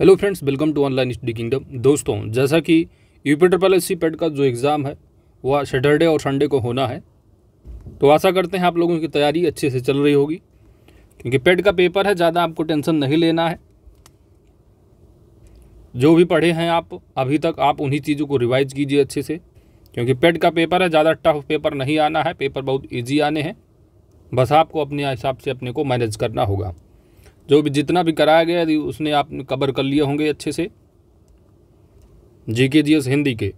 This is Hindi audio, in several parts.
Hello friends welcome to online study kingdom दोस्तों जैसा कि UP triple S C PET का जो एग्ज़ाम है वह सैटरडे और संडे को होना है तो आशा करते हैं आप लोगों की तैयारी अच्छे से चल रही होगी क्योंकि पेड का पेपर है ज़्यादा आपको टेंशन नहीं लेना है जो भी पढ़े हैं आप अभी तक आप उन्हीं चीज़ों को रिवाइज कीजिए अच्छे से क्योंकि पेड का पेपर है ज़्यादा टफ पेपर नहीं आना है पेपर बहुत ईजी आने हैं बस आपको अपने हिसाब से अपने को मैनेज करना होगा जो भी जितना भी कराया गया उसने आपने कवर कर लिए होंगे अच्छे से जी के जी एस हिंदी के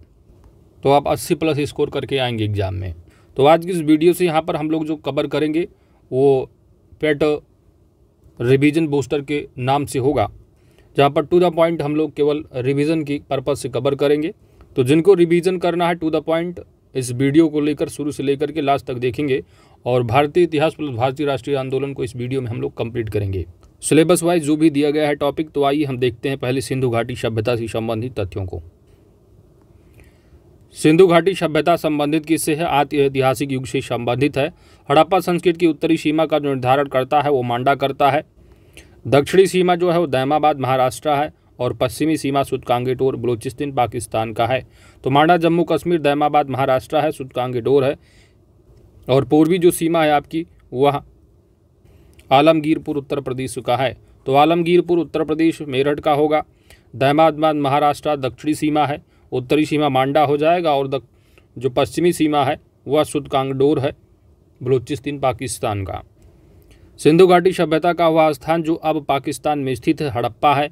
तो आप 80 प्लस स्कोर करके आएंगे एग्ज़ाम में तो आज की इस वीडियो से यहाँ पर हम लोग जो कवर करेंगे वो पेट रिवीजन बूस्टर के नाम से होगा जहाँ पर टू द पॉइंट हम लोग केवल रिवीजन की पर्पज़ से कवर करेंगे तो जिनको रिवीजन करना है टू द पॉइंट इस वीडियो को लेकर शुरू से लेकर के लास्ट तक देखेंगे और भारतीय इतिहास प्लस भारतीय राष्ट्रीय आंदोलन को इस वीडियो में हम लोग कंप्लीट करेंगे सिलेबस वाइज जो भी दिया गया है टॉपिक तो आइए हम देखते हैं पहले सिंधु घाटी सभ्यता से संबंधित तथ्यों को सिंधु घाटी सभ्यता संबंधित किससे है आत ऐतिहासिक युग से संबंधित है हड़प्पा संस्कृत की उत्तरी सीमा का जो निर्धारण करता है वो मांडा करता है दक्षिणी सीमा जो है वो दैमाबाद महाराष्ट्र है और पश्चिमी सीमा सुदकांगेटोर बलूचिस्तान पाकिस्तान का है तो मांडा जम्मू कश्मीर दैमाबाद महाराष्ट्र है सुदकांगेटोर है और पूर्वी जो सीमा है आपकी वह आलमगीरपुर उत्तर प्रदेश का है तो आलमगीरपुर उत्तर प्रदेश मेरठ का होगा दहमादमाद महाराष्ट्र दक्षिणी सीमा है उत्तरी सीमा मांडा हो जाएगा और दक, जो पश्चिमी सीमा है वह शुद्ध कांगडोर है बलूचिस्तान पाकिस्तान का सिंधु घाटी सभ्यता का हुआ स्थान जो अब पाकिस्तान में स्थित हड़प्पा है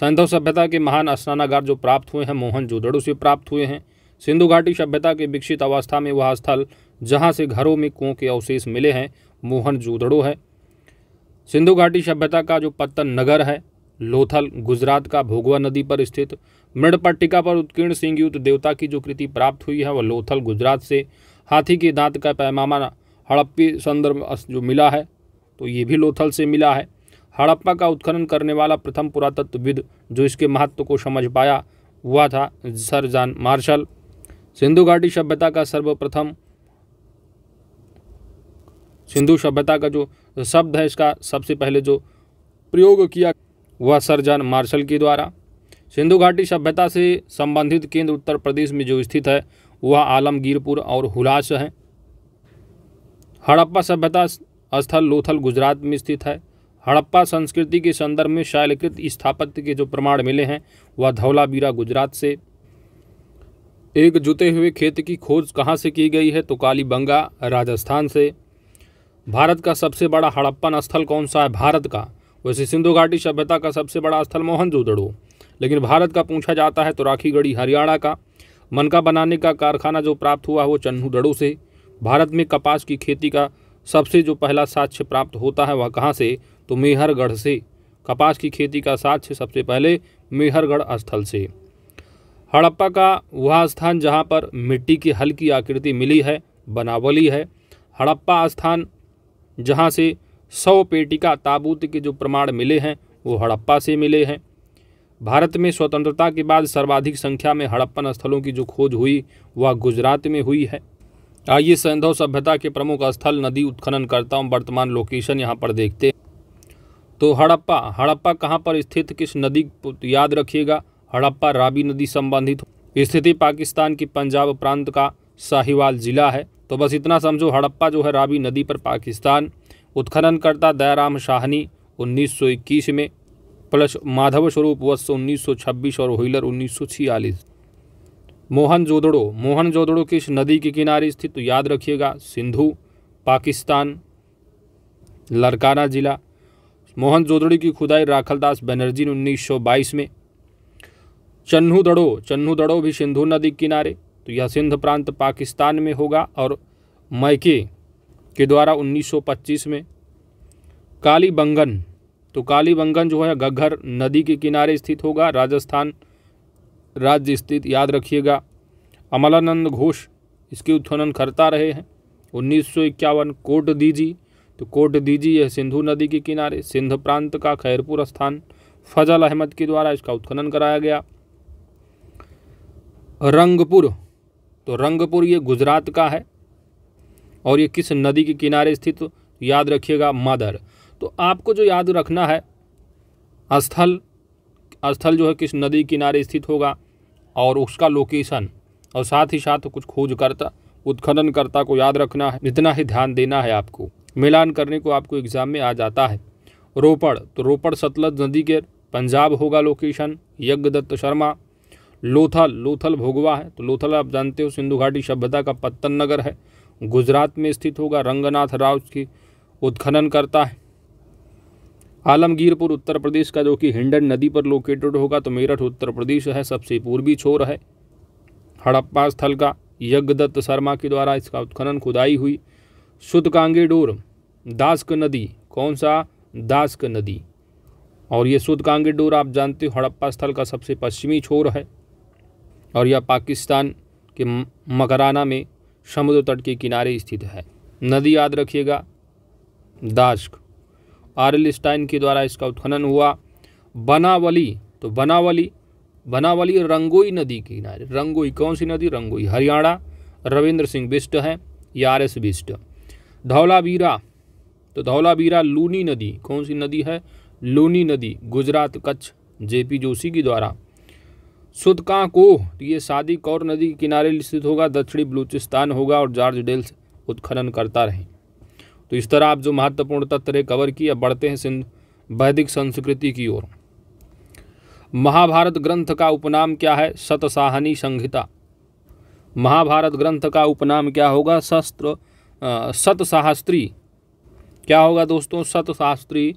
सैंधव सभ्यता के महान स्नानागार जो प्राप्त हुए हैं मोहन जोदड़ों से प्राप्त हुए हैं सिंधु घाटी सभ्यता के विकसित अवस्था में वह स्थल जहाँ से घरों में कुओं के अवशेष मिले हैं मोहन जोदड़ो है सिंधु घाटी सभ्यता का जो पत्तन नगर है लोथल गुजरात का भोगवा नदी पर स्थित मृण पट्टिका पर उत्कीर्ण युद्ध देवता की जो कृति प्राप्त हुई है वह लोथल गुजरात से हाथी के दांत का पैमाना हड़प्पी संदर्भ जो मिला है तो ये भी लोथल से मिला है हड़प्पा का उत्खनन करने वाला प्रथम पुरातत्वविद जो इसके महत्व को समझ पाया हुआ था सर जान मार्शल सिंधु घाटी सभ्यता का सर्वप्रथम सिंधु सभ्यता का जो तो शब्द है इसका सबसे पहले जो प्रयोग किया वह सर्जन मार्शल के द्वारा सिंधु घाटी सभ्यता से संबंधित केंद्र उत्तर प्रदेश में जो स्थित है वह आलमगीरपुर और हुलास है हड़प्पा सभ्यता स्थल लोथल गुजरात में स्थित है हड़प्पा संस्कृति के संदर्भ में शैलकृत स्थापत्य के जो प्रमाण मिले हैं वह धौलाबीरा गुजरात से एक जुते हुए खेत की खोज कहाँ से की गई है तो कालीबंगा राजस्थान से भारत का सबसे बड़ा हड़प्पन स्थल कौन सा है भारत का वैसे सिंधु घाटी सभ्यता का सबसे बड़ा स्थल मोहनजोदड़ो लेकिन भारत का पूछा जाता है तो राखीगढ़ी हरियाणा का मनका बनाने का कारखाना जो प्राप्त हुआ वो चन्नूदड़ो से भारत में कपास की खेती का सबसे जो पहला साक्ष्य प्राप्त होता है वह कहाँ से तो मेहरगढ़ से कपास की खेती का साक्ष्य सबसे पहले मेहरगढ़ स्थल से हड़प्पा का वह स्थान जहाँ पर मिट्टी की हल्की आकृति मिली है बनावली है हड़प्पा स्थान जहाँ से सौ पेटिका ताबूत के जो प्रमाण मिले हैं वो हड़प्पा से मिले हैं भारत में स्वतंत्रता के बाद सर्वाधिक संख्या में हड़प्पन स्थलों की जो खोज हुई वह गुजरात में हुई है आइए सैंधव सभ्यता के प्रमुख स्थल नदी उत्खनन करता हूँ वर्तमान लोकेशन यहाँ पर देखते तो हड़प्पा हड़प्पा कहाँ पर स्थित किस नदी याद रखिएगा हड़प्पा रावी नदी संबंधित स्थिति पाकिस्तान के पंजाब प्रांत का साहिवाल जिला है तो बस इतना समझो हड़प्पा जो है रावी नदी पर पाकिस्तान उत्खननकर्ता दयाराम शाहनी 1921 में प्लस माधव स्वरूप वत्स 1926 और होइलर 1946 मोहन जोदड़ो मोहन जोदड़ो किस नदी के किनारे स्थित तो याद रखिएगा सिंधु पाकिस्तान लड़काना जिला मोहन जोदड़ी की खुदाई राखलदास बनर्जी ने उन्नीस में चन्नू दड़ो चन्नू दड़ो भी सिंधु नदी किनारे तो यह सिंध प्रांत पाकिस्तान में होगा और मैके के द्वारा 1925 में कालीबंगन तो कालीबंगन जो है गग्घर नदी के किनारे स्थित होगा राजस्थान राज्य स्थित याद रखिएगा अमलानंद घोष इसके उत्खनन करता रहे हैं उन्नीस सौ इक्यावन कोट दीजी तो कोट दीजी यह सिंधु नदी के किनारे सिंध प्रांत का खैरपुर स्थान फजल अहमद के द्वारा इसका उत्खनन कराया गया रंगपुर तो रंगपुर ये गुजरात का है और ये किस नदी के किनारे स्थित तो याद रखिएगा मादर तो आपको जो याद रखना है स्थल स्थल जो है किस नदी किनारे स्थित होगा और उसका लोकेशन और साथ ही साथ कुछ खोज करता उत्खनन करता को याद रखना है इतना ही ध्यान देना है आपको मिलान करने को आपको एग्ज़ाम में आ जाता है रोपड़ तो रोपड़ सतलज नदी के पंजाब होगा लोकेशन दत्त शर्मा लोथल लोथल भोगवा है तो लोथल आप जानते हो सिंधु घाटी सभ्यता का पत्तन नगर है गुजरात में स्थित होगा रंगनाथ राव की उत्खनन करता है आलमगीरपुर उत्तर प्रदेश का जो कि हिंडन नदी पर लोकेटेड होगा तो मेरठ उत्तर प्रदेश है सबसे पूर्वी छोर है हड़प्पा स्थल का यज्ञदत्त शर्मा के द्वारा इसका उत्खनन खुदाई हुई शुद्ध कांगेडोर दासक नदी कौन सा दासक नदी और ये शुद्ध कांगेडोर आप जानते हो हड़प्पा स्थल का सबसे पश्चिमी छोर है और यह पाकिस्तान के मकराना में समुद्र तट के किनारे स्थित है नदी याद रखिएगा दाश्क आर स्टाइन के द्वारा इसका उत्खनन हुआ बनावली तो बनावली बनावली रंगोई नदी के किनारे रंगोई कौन सी नदी रंगोई हरियाणा रविंद्र सिंह बिष्ट हैं या आर एस बिष्ट धौलावीरा तो धौलावीरा लूनी नदी कौन सी नदी है लूनी नदी गुजरात कच्छ जेपी जोशी के द्वारा कहाँ को तो ये शादी कौर नदी के किनारे स्थित होगा दक्षिणी बलूचिस्तान होगा और जॉर्ज डेल्स उत्खनन करता रहे तो इस तरह आप जो महत्वपूर्ण तत्व कवर किए बढ़ते हैं सिंध वैदिक संस्कृति की ओर महाभारत ग्रंथ का उपनाम क्या है सतसाहनी संहिता महाभारत ग्रंथ का उपनाम क्या होगा शस्त्र सतसाहस्त्री क्या होगा दोस्तों शतशास्त्री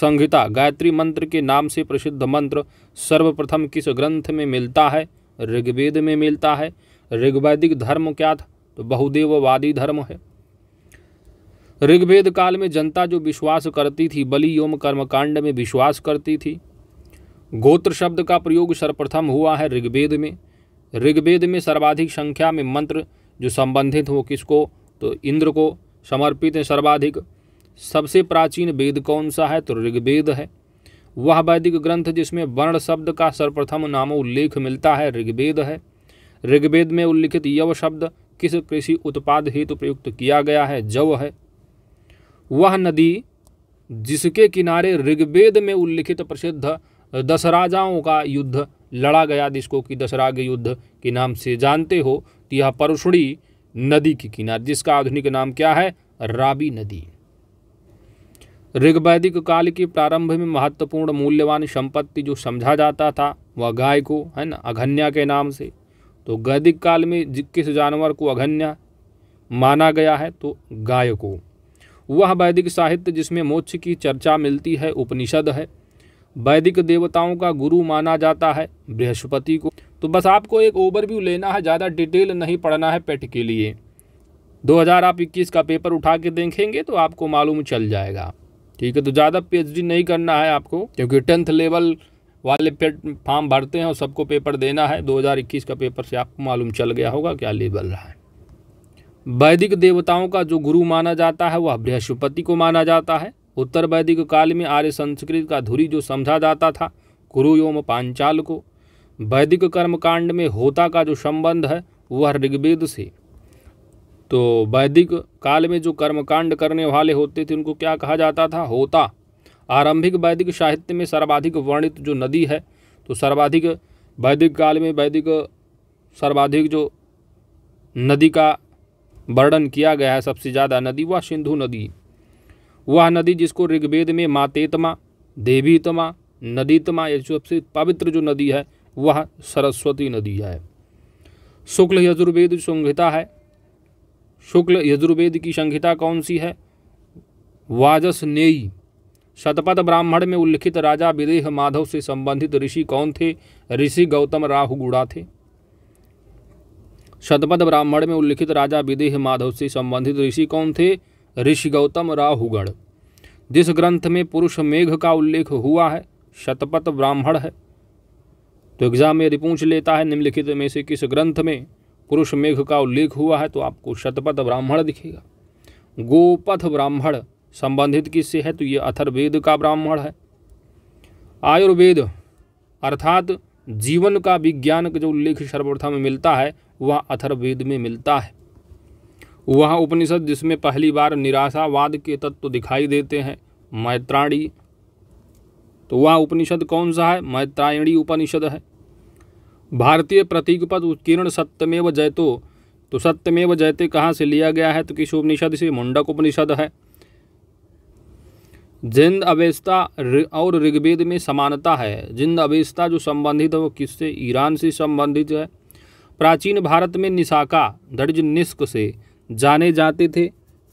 संहिता गायत्री मंत्र के नाम से प्रसिद्ध मंत्र सर्वप्रथम किस ग्रंथ में मिलता है ऋग्वेद में मिलता है ऋग्वैदिक धर्म क्या था तो बहुदेववादी धर्म है ऋग्वेद काल में जनता जो विश्वास करती थी बलि योम कर्मकांड में विश्वास करती थी गोत्र शब्द का प्रयोग सर्वप्रथम हुआ है ऋग्वेद में ऋग्वेद में सर्वाधिक संख्या में मंत्र जो संबंधित हो किसको तो इंद्र को समर्पित हैं सर्वाधिक सबसे प्राचीन वेद कौन सा है तो ऋग्वेद है वह वैदिक ग्रंथ जिसमें वर्ण शब्द का सर्वप्रथम नाम उल्लेख मिलता है ऋग्वेद है ऋग्वेद में उल्लिखित यव शब्द किस कृषि उत्पाद हेतु प्रयुक्त किया गया है जव है वह नदी जिसके किनारे ऋग्वेद में उल्लिखित प्रसिद्ध दशराजाओं का युद्ध लड़ा गया जिसको कि दशराग युद्ध के नाम से जानते हो तो यह परशुड़ी नदी के किनारे जिसका आधुनिक नाम क्या है राबी नदी ऋग्वैदिक काल के प्रारंभ में महत्वपूर्ण मूल्यवान संपत्ति जो समझा जाता था वह गाय को है ना अघन्या के नाम से तो वैदिक काल में किस जानवर को अघन्या माना गया है तो गाय को वह वैदिक साहित्य जिसमें मोक्ष की चर्चा मिलती है उपनिषद है वैदिक देवताओं का गुरु माना जाता है बृहस्पति को तो बस आपको एक ओवरव्यू लेना है ज़्यादा डिटेल नहीं पढ़ना है पेट के लिए हज़ार आप इक्कीस का पेपर उठा के देखेंगे तो आपको मालूम चल जाएगा ठीक है तो ज़्यादा पीएचडी नहीं करना है आपको क्योंकि टेंथ लेवल वाले पेट फॉर्म भरते हैं और सबको पेपर देना है 2021 का पेपर से आपको मालूम चल गया होगा क्या लेवल रहा है वैदिक देवताओं का जो गुरु माना जाता है वह बृहस्पति को माना जाता है उत्तर वैदिक काल में आर्य संस्कृत का धुरी जो समझा जाता था गुरु योम पांचाल को वैदिक कर्मकांड में होता का जो संबंध है वह ऋग्वेद से तो वैदिक काल में जो कर्मकांड करने वाले होते थे उनको क्या कहा जाता था होता आरंभिक वैदिक साहित्य में सर्वाधिक वर्णित जो नदी है तो सर्वाधिक वैदिक काल में वैदिक सर्वाधिक जो नदी का वर्णन किया गया है सबसे ज़्यादा नदी वह सिंधु नदी वह नदी जिसको ऋग्वेद में मातेतमा देवीतमा नदीतमा ये सबसे पवित्र जो नदी है वह सरस्वती नदी है शुक्ल यजुर्वेद संहिता है शुक्ल यजुर्वेद की संहिता कौन सी है वाजसनेयी शतपथ ब्राह्मण में उल्लिखित राजा विदेह माधव से संबंधित ऋषि कौन थे ऋषि गौतम राहुगुड़ा थे शतपथ ब्राह्मण में उल्लिखित राजा विदेह माधव से संबंधित ऋषि कौन थे ऋषि गौतम राहुगढ़ जिस ग्रंथ में पुरुष मेघ का उल्लेख हुआ है शतपथ ब्राह्मण है तो एग्जाम में यदि पूछ लेता है निम्नलिखित में से किस ग्रंथ में पुरुष मेघ का उल्लेख हुआ है तो आपको शतपथ ब्राह्मण दिखेगा गोपथ ब्राह्मण संबंधित किससे है तो ये अथर्वेद का ब्राह्मण है आयुर्वेद अर्थात जीवन का विज्ञान का जो उल्लेख सर्वप्रथम मिलता है वह अथर्वेद में मिलता है वह उपनिषद जिसमें पहली बार निराशावाद के तत्व दिखाई देते हैं मैत्राणी तो वह उपनिषद कौन सा है मैत्रायणी उपनिषद है भारतीय प्रतीक पद उत्कीर्ण सत्यमेव जयतो तो सत्यमेव जयते कहाँ से लिया गया है तो किस उपनिषद से मुंडक उपनिषद है जिंद अवेस्ता और ऋग्वेद में समानता है जिंद अवेस्ता जो संबंधित है वो किससे ईरान से संबंधित है प्राचीन भारत में निशाका दर्ज निष्क से जाने जाते थे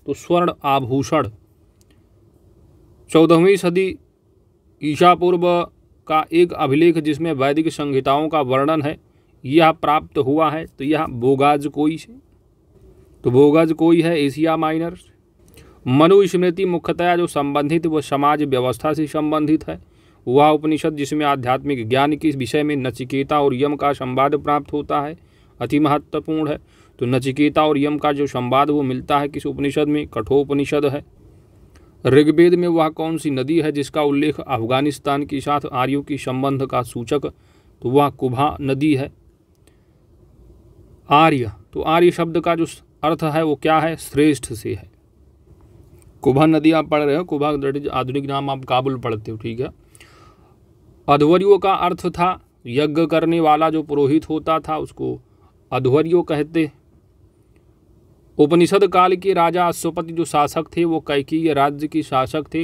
तो स्वर्ण आभूषण चौदहवीं सदी ईशापूर्व पूर्व का एक अभिलेख जिसमें वैदिक संहिताओं का वर्णन है यह प्राप्त हुआ है तो यह बोगाज कोई से तो बोगाज कोई है एशिया माइनर मनुस्मृति मुख्यतया जो संबंधित वह समाज व्यवस्था से संबंधित है वह उपनिषद जिसमें आध्यात्मिक ज्ञान के विषय में नचिकेता और यम का संवाद प्राप्त होता है अति महत्वपूर्ण है तो नचिकेता और यम का जो संवाद वो मिलता है किस उपनिषद में कठोपनिषद है ऋग्वेद में वह कौन सी नदी है जिसका उल्लेख अफगानिस्तान के साथ आर्यों की संबंध का सूचक तो वह कुभा नदी है आर्य तो आर्य शब्द का जो अर्थ है वो क्या है श्रेष्ठ से है कुभा नदी आप पढ़ रहे हो कुभा आधुनिक नाम आप काबुल पढ़ते हो ठीक है अधवर्यो का अर्थ था यज्ञ करने वाला जो पुरोहित होता था उसको अधवर्यो कहते उपनिषद काल के राजा अश्वपति जो शासक थे वो कैकीय राज्य के शासक थे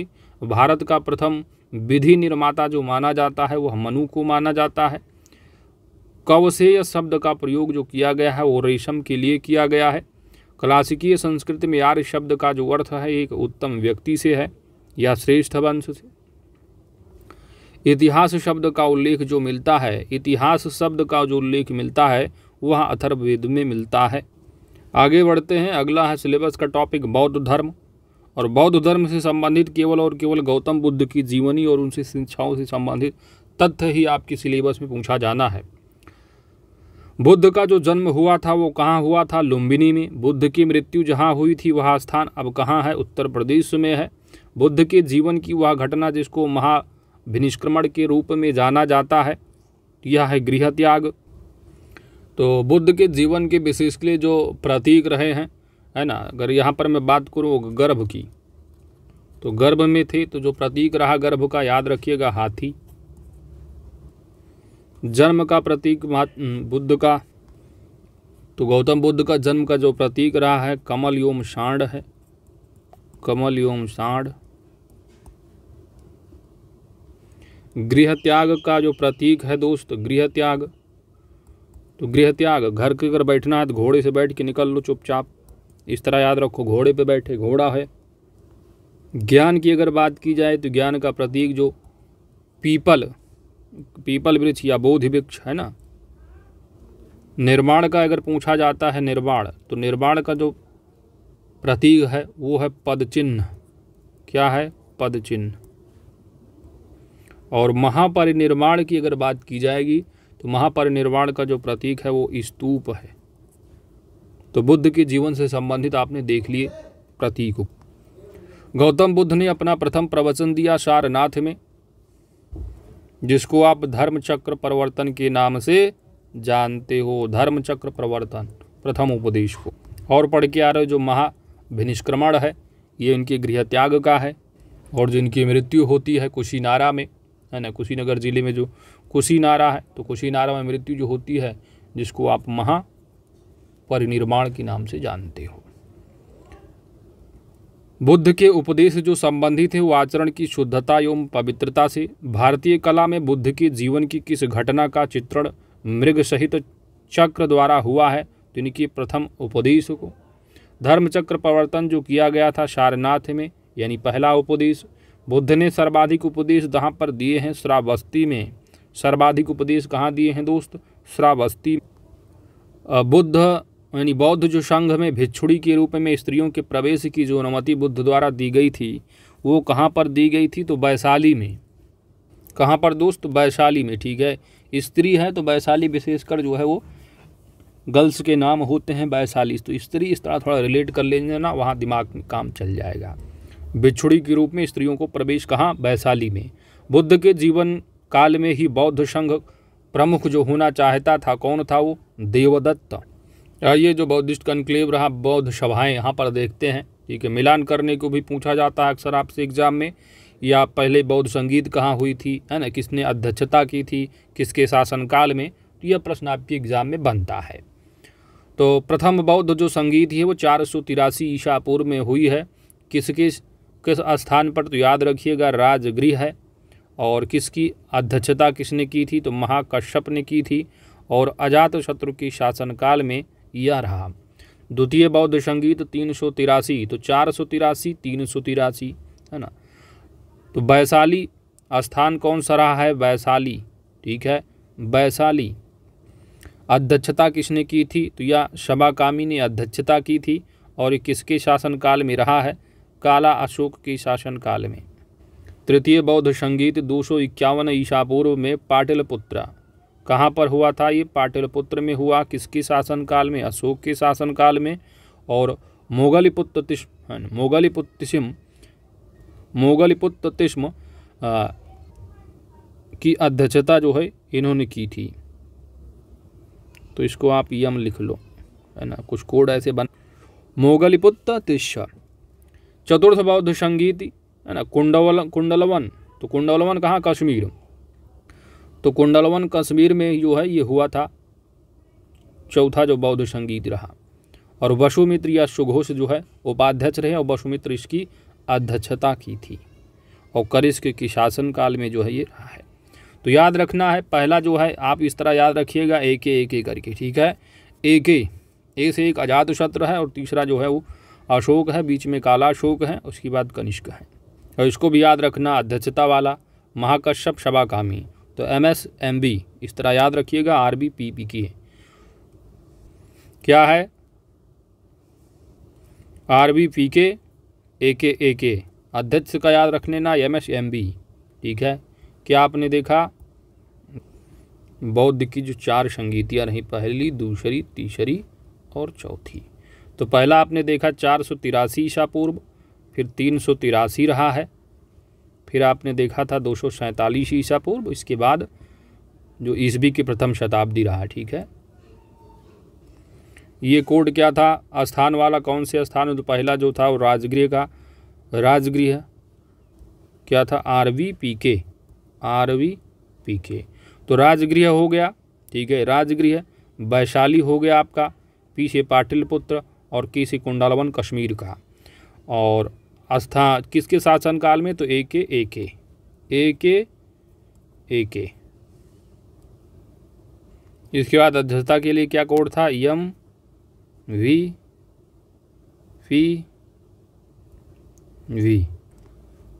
भारत का प्रथम विधि निर्माता जो माना जाता है वह मनु को माना जाता है कवसेय शब्द का प्रयोग जो किया गया है वो रेशम के लिए किया गया है क्लासिकीय संस्कृत में आर्य शब्द का जो अर्थ है एक उत्तम व्यक्ति से है या श्रेष्ठ वंश से इतिहास शब्द का उल्लेख जो मिलता है इतिहास शब्द का जो उल्लेख मिलता है वह अथर्ववेद में मिलता है आगे बढ़ते हैं अगला है सिलेबस का टॉपिक बौद्ध धर्म और बौद्ध धर्म से संबंधित केवल और केवल गौतम बुद्ध की जीवनी और उनसे शिक्षाओं से संबंधित तथ्य ही आपके सिलेबस में पूछा जाना है बुद्ध का जो जन्म हुआ था वो कहाँ हुआ था लुम्बिनी में बुद्ध की मृत्यु जहाँ हुई थी वह स्थान अब कहाँ है उत्तर प्रदेश में है बुद्ध के जीवन की वह घटना जिसको महाभिनिष्क्रमण के रूप में जाना जाता है यह है गृह त्याग तो बुद्ध के जीवन के विशेष लिए जो प्रतीक रहे हैं है ना अगर यहाँ पर मैं बात करूँ गर्भ की तो गर्भ में थे तो जो प्रतीक रहा गर्भ का याद रखिएगा हाथी जन्म का प्रतीक बुद्ध का तो गौतम बुद्ध का जन्म का जो प्रतीक रहा है कमल योम सांड है कमल योम सांड गृह त्याग का जो प्रतीक है दोस्त गृह त्याग तो गृह त्याग घर के अगर बैठना है तो घोड़े से बैठ के निकल लो चुपचाप इस तरह याद रखो घोड़े पे बैठे घोड़ा है ज्ञान की अगर बात की जाए तो ज्ञान का प्रतीक जो पीपल पीपल वृक्ष या बोध वृक्ष है ना निर्माण का अगर पूछा जाता है निर्माण तो निर्माण का जो प्रतीक है वो है पद चिन्ह क्या है पद चिन्ह और महापरिनिर्माण की अगर बात की जाएगी तो महापरिनिर्वाण का जो प्रतीक है वो स्तूप है तो बुद्ध के जीवन से संबंधित आपने देख लिए प्रतीक गौतम बुद्ध ने अपना प्रथम प्रवचन दिया सारनाथ में जिसको आप धर्म चक्र प्रवर्तन के नाम से जानते हो धर्म चक्र प्रवर्तन प्रथम उपदेश को और पढ़ के आ रहे हो जो महाभिनिष्क्रमण है ये उनके गृह त्याग का है और जिनकी मृत्यु होती है कुशीनारा में है ना कुशीनगर जिले में जो कुशीनारा है तो कुशीनारा में मृत्यु जो होती है जिसको आप महा परिनिर्माण के नाम से जानते हो बुद्ध के उपदेश जो संबंधित है वो आचरण की शुद्धता एवं पवित्रता से भारतीय कला में बुद्ध के जीवन की किस घटना का चित्रण मृग सहित चक्र द्वारा हुआ है तो इनके प्रथम उपदेश को धर्मचक्र प्रवर्तन जो किया गया था सारनाथ में यानी पहला उपदेश बुद्ध ने सर्वाधिक उपदेश जहाँ पर दिए हैं श्रावस्ती में सर्वाधिक उपदेश कहाँ दिए हैं दोस्त श्रावस्ती बुद्ध यानी बौद्ध जो संघ में भिक्षुड़ी के रूप में स्त्रियों के प्रवेश की जो अनुमति बुद्ध द्वारा दी गई थी वो कहाँ पर दी गई थी तो वैशाली में कहाँ पर दोस्त वैशाली में ठीक है स्त्री है तो वैशाली विशेषकर जो है वो गर्ल्स के नाम होते हैं वैशाली तो स्त्री इस तरह थोड़ा रिलेट कर लेंगे ना वहाँ दिमाग में काम चल जाएगा बिछुड़ी के रूप में स्त्रियों को प्रवेश कहाँ वैशाली में बुद्ध के जीवन काल में ही बौद्ध संघ प्रमुख जो होना चाहता था कौन था वो देवदत्त ये जो बौद्धिस्ट कन्क्लेव रहा बौद्ध सभाएं यहाँ पर देखते हैं ठीक है मिलान करने को भी पूछा जाता है अक्सर आपसे एग्जाम में या पहले बौद्ध संगीत कहाँ हुई थी है ना किसने अध्यक्षता की थी किसके शासनकाल में तो यह प्रश्न आपके एग्जाम में बनता है तो प्रथम बौद्ध जो संगीत है वो चार सौ तिरासी ईसा पूर्व में हुई है किसके किस स्थान पर तो याद रखिएगा राजगृह है और किसकी अध्यक्षता किसने की थी तो महाकश्यप ने की थी और अजात शत्रु की शासनकाल में यह रहा द्वितीय बौद्ध संगीत तीन सौ तिरासी तो चार सौ तिरासी तीन सौ तिरासी है ना तो वैशाली स्थान कौन सा रहा है वैशाली ठीक है वैशाली अध्यक्षता किसने की थी तो यह शबाकामी ने अध्यक्षता की थी और ये किसके शासनकाल में रहा है काला अशोक के शासनकाल में तृतीय बौद्ध संगीत दो सौ इक्यावन ईसापूर्व में पाटिलपुत्र कहाँ पर हुआ था ये पाटिलपुत्र में हुआ किसके शासनकाल में अशोक के शासनकाल में और मोगलीपुत्र तिस्म मोगलीपुत्तिस्म की अध्यक्षता जो है इन्होंने की थी तो इसको आप यम लिख लो है ना कुछ कोड ऐसे बन मोगलीपुत्र तिस्म चतुर्थ बौद्ध संगीत है ना कुंडल कुंडलवन तो कुंडलवन कहाँ कश्मीर तो कुंडलवन कश्मीर में जो है ये हुआ था चौथा जो बौद्ध संगीत रहा और वसुमित्र या सुघोष जो है उपाध्यक्ष रहे और वसुमित्र इसकी अध्यक्षता की थी और करिश की शासन काल में जो है ये रहा है तो याद रखना है पहला जो है आप इस तरह याद रखिएगा एक ए करके ठीक है ए के ए से एक अजात शत्र है और तीसरा जो है वो अशोक है बीच में काला अशोक है उसके बाद कनिष्क है और इसको भी याद रखना अध्यक्षता वाला महाकश्यप शबाकामी तो एम एस एम बी इस तरह याद रखिएगा आर बी पी पी की क्या है आर बी पी के ए के ए के अध्यक्ष का याद रखने ना एम एस एम बी ठीक है क्या आपने देखा बौद्ध की जो चार संगीतियाँ रहीं पहली दूसरी तीसरी और चौथी तो पहला आपने देखा चार सौ तिरासी ईसा पूर्व फिर तीन सौ तिरासी रहा है फिर आपने देखा था दो सौ सैंतालीस ईसा पूर्व इसके बाद जो ईस्वी की प्रथम शताब्दी रहा ठीक है ये कोड क्या था स्थान वाला कौन से स्थान तो पहला जो था वो राजगृह का राजगृह क्या था R V P K R V P K तो राजगृह हो गया ठीक है राजगृह वैशाली हो गया आपका पी से पाटिल पुत्र और के से कुंडालवन कश्मीर का और स्थान किसके शासन काल में तो ए के ए के ए के ए के इसके बाद अध्यक्षता के लिए क्या कोड था यम वी फी वी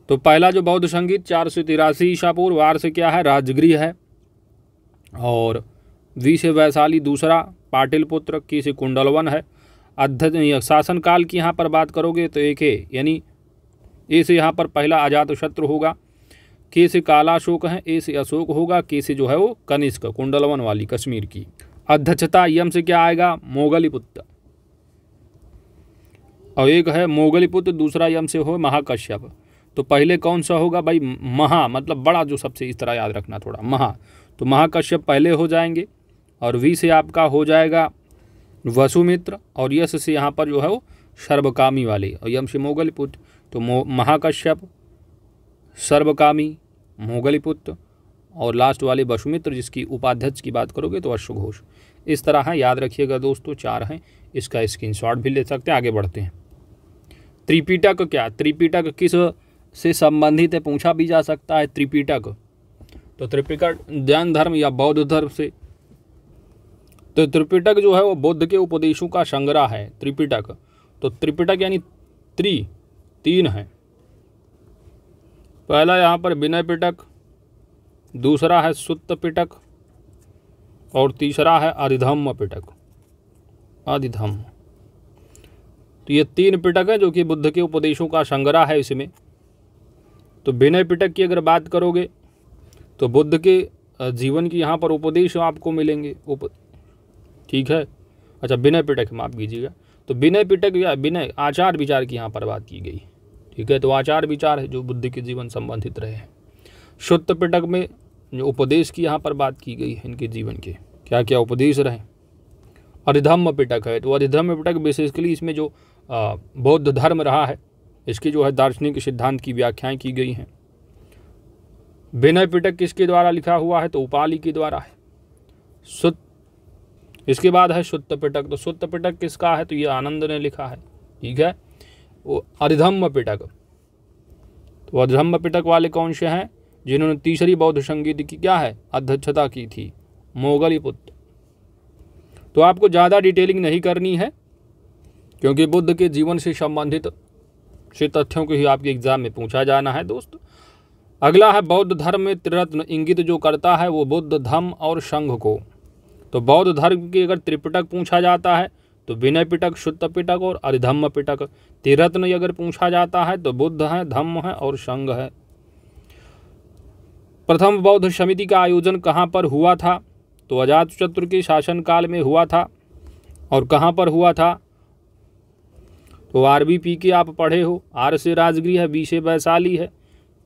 तो पहला जो बौद्ध संगीत चार सौ तिरासी ईशापुर वार से क्या है राजगृह है और वी से वैशाली दूसरा पाटिल पुत्र की से कुंडलवन है अध्यक्ष शासनकाल की यहाँ पर बात करोगे तो एक है यानी ऐसे यहाँ पर पहला अजात शत्रु होगा के से काला अशोक है ए से अशोक होगा के से जो है वो कनिष्क कुंडलवन वाली कश्मीर की अध्यक्षता यम से क्या आएगा मोगलीपुत्र और एक है मोगलीपुत्र दूसरा यम से हो महाकश्यप तो पहले कौन सा होगा भाई महा मतलब बड़ा जो सबसे इस तरह याद रखना थोड़ा महा तो महाकश्यप पहले हो जाएंगे और वी से आपका हो जाएगा वसुमित्र और यश से यहाँ पर जो है वो सर्वकामी वाले और यम से पुत्र तो महाकश्यप सर्वकामी मोगलीपुत्र और लास्ट वाले वसुमित्र जिसकी उपाध्यक्ष की बात करोगे तो अश्वघोष इस तरह है याद रखिएगा दोस्तों चार हैं इसका स्क्रीनशॉट भी ले सकते हैं आगे बढ़ते हैं त्रिपिटक क्या त्रिपीटक किस से संबंधित है पूछा भी जा सकता है त्रिपीटक तो त्रिपिटक जैन धर्म या बौद्ध धर्म से तो त्रिपिटक जो है वो बौद्ध के उपदेशों का संग्रह है त्रिपिटक तो त्रिपिटक यानी त्रि तीन हैं पहला यहाँ पर विनय पिटक दूसरा है सुत्त पिटक और तीसरा है अधिधम्म पिटक अधिधम्म तो ये तीन पिटक हैं जो कि बुद्ध के उपदेशों का संग्रह है इसमें तो विनय पिटक की अगर बात करोगे तो बुद्ध के जीवन की यहाँ पर उपदेश आपको मिलेंगे उप ठीक है अच्छा विनय पिटक माफ कीजिएगा तो विनय पिटक या विनय आचार विचार की यहाँ पर बात की गई है ठीक है तो आचार विचार है जो बुद्ध के जीवन संबंधित रहे हैं शुद्ध पिटक में जो उपदेश की यहाँ पर बात की गई है इनके जीवन के क्या क्या उपदेश रहे अरिधम्य पिटक है तो अरिधम्य पिटक बेसिकली इसमें जो बौद्ध धर्म रहा है इसकी जो है दार्शनिक सिद्धांत की व्याख्याएं की गई हैं विनय पिटक किसके द्वारा लिखा हुआ है तो उपाली के द्वारा है सुत इसके बाद है शुद्ध पिटक तो शुद्ध पिटक किसका है तो ये आनंद ने लिखा है ठीक है अरिधम्म पिटक तो अरिधम्म पिटक वाले कौन से हैं जिन्होंने तीसरी बौद्ध संगीत की क्या है अध्यक्षता की थी मोगली पुत्र तो आपको ज़्यादा डिटेलिंग नहीं करनी है क्योंकि बुद्ध के जीवन से संबंधित से तथ्यों को ही आपके एग्जाम में पूछा जाना है दोस्त अगला है बौद्ध धर्म में त्रिरत्न इंगित जो करता है वो बुद्ध धम्म और संघ को तो बौद्ध धर्म की अगर त्रिपिटक पूछा जाता है तो विनय पिटक शुद्ध पिटक और अधिधम्म पिटक तिरत्न अगर पूछा जाता है तो बुद्ध है धम्म है और संघ है प्रथम बौद्ध समिति का आयोजन कहाँ पर हुआ था तो अजात चतुर् के शासनकाल में हुआ था और कहाँ पर हुआ था तो आर बी पी के आप पढ़े हो आर से राजगृह है बी से वैशाली है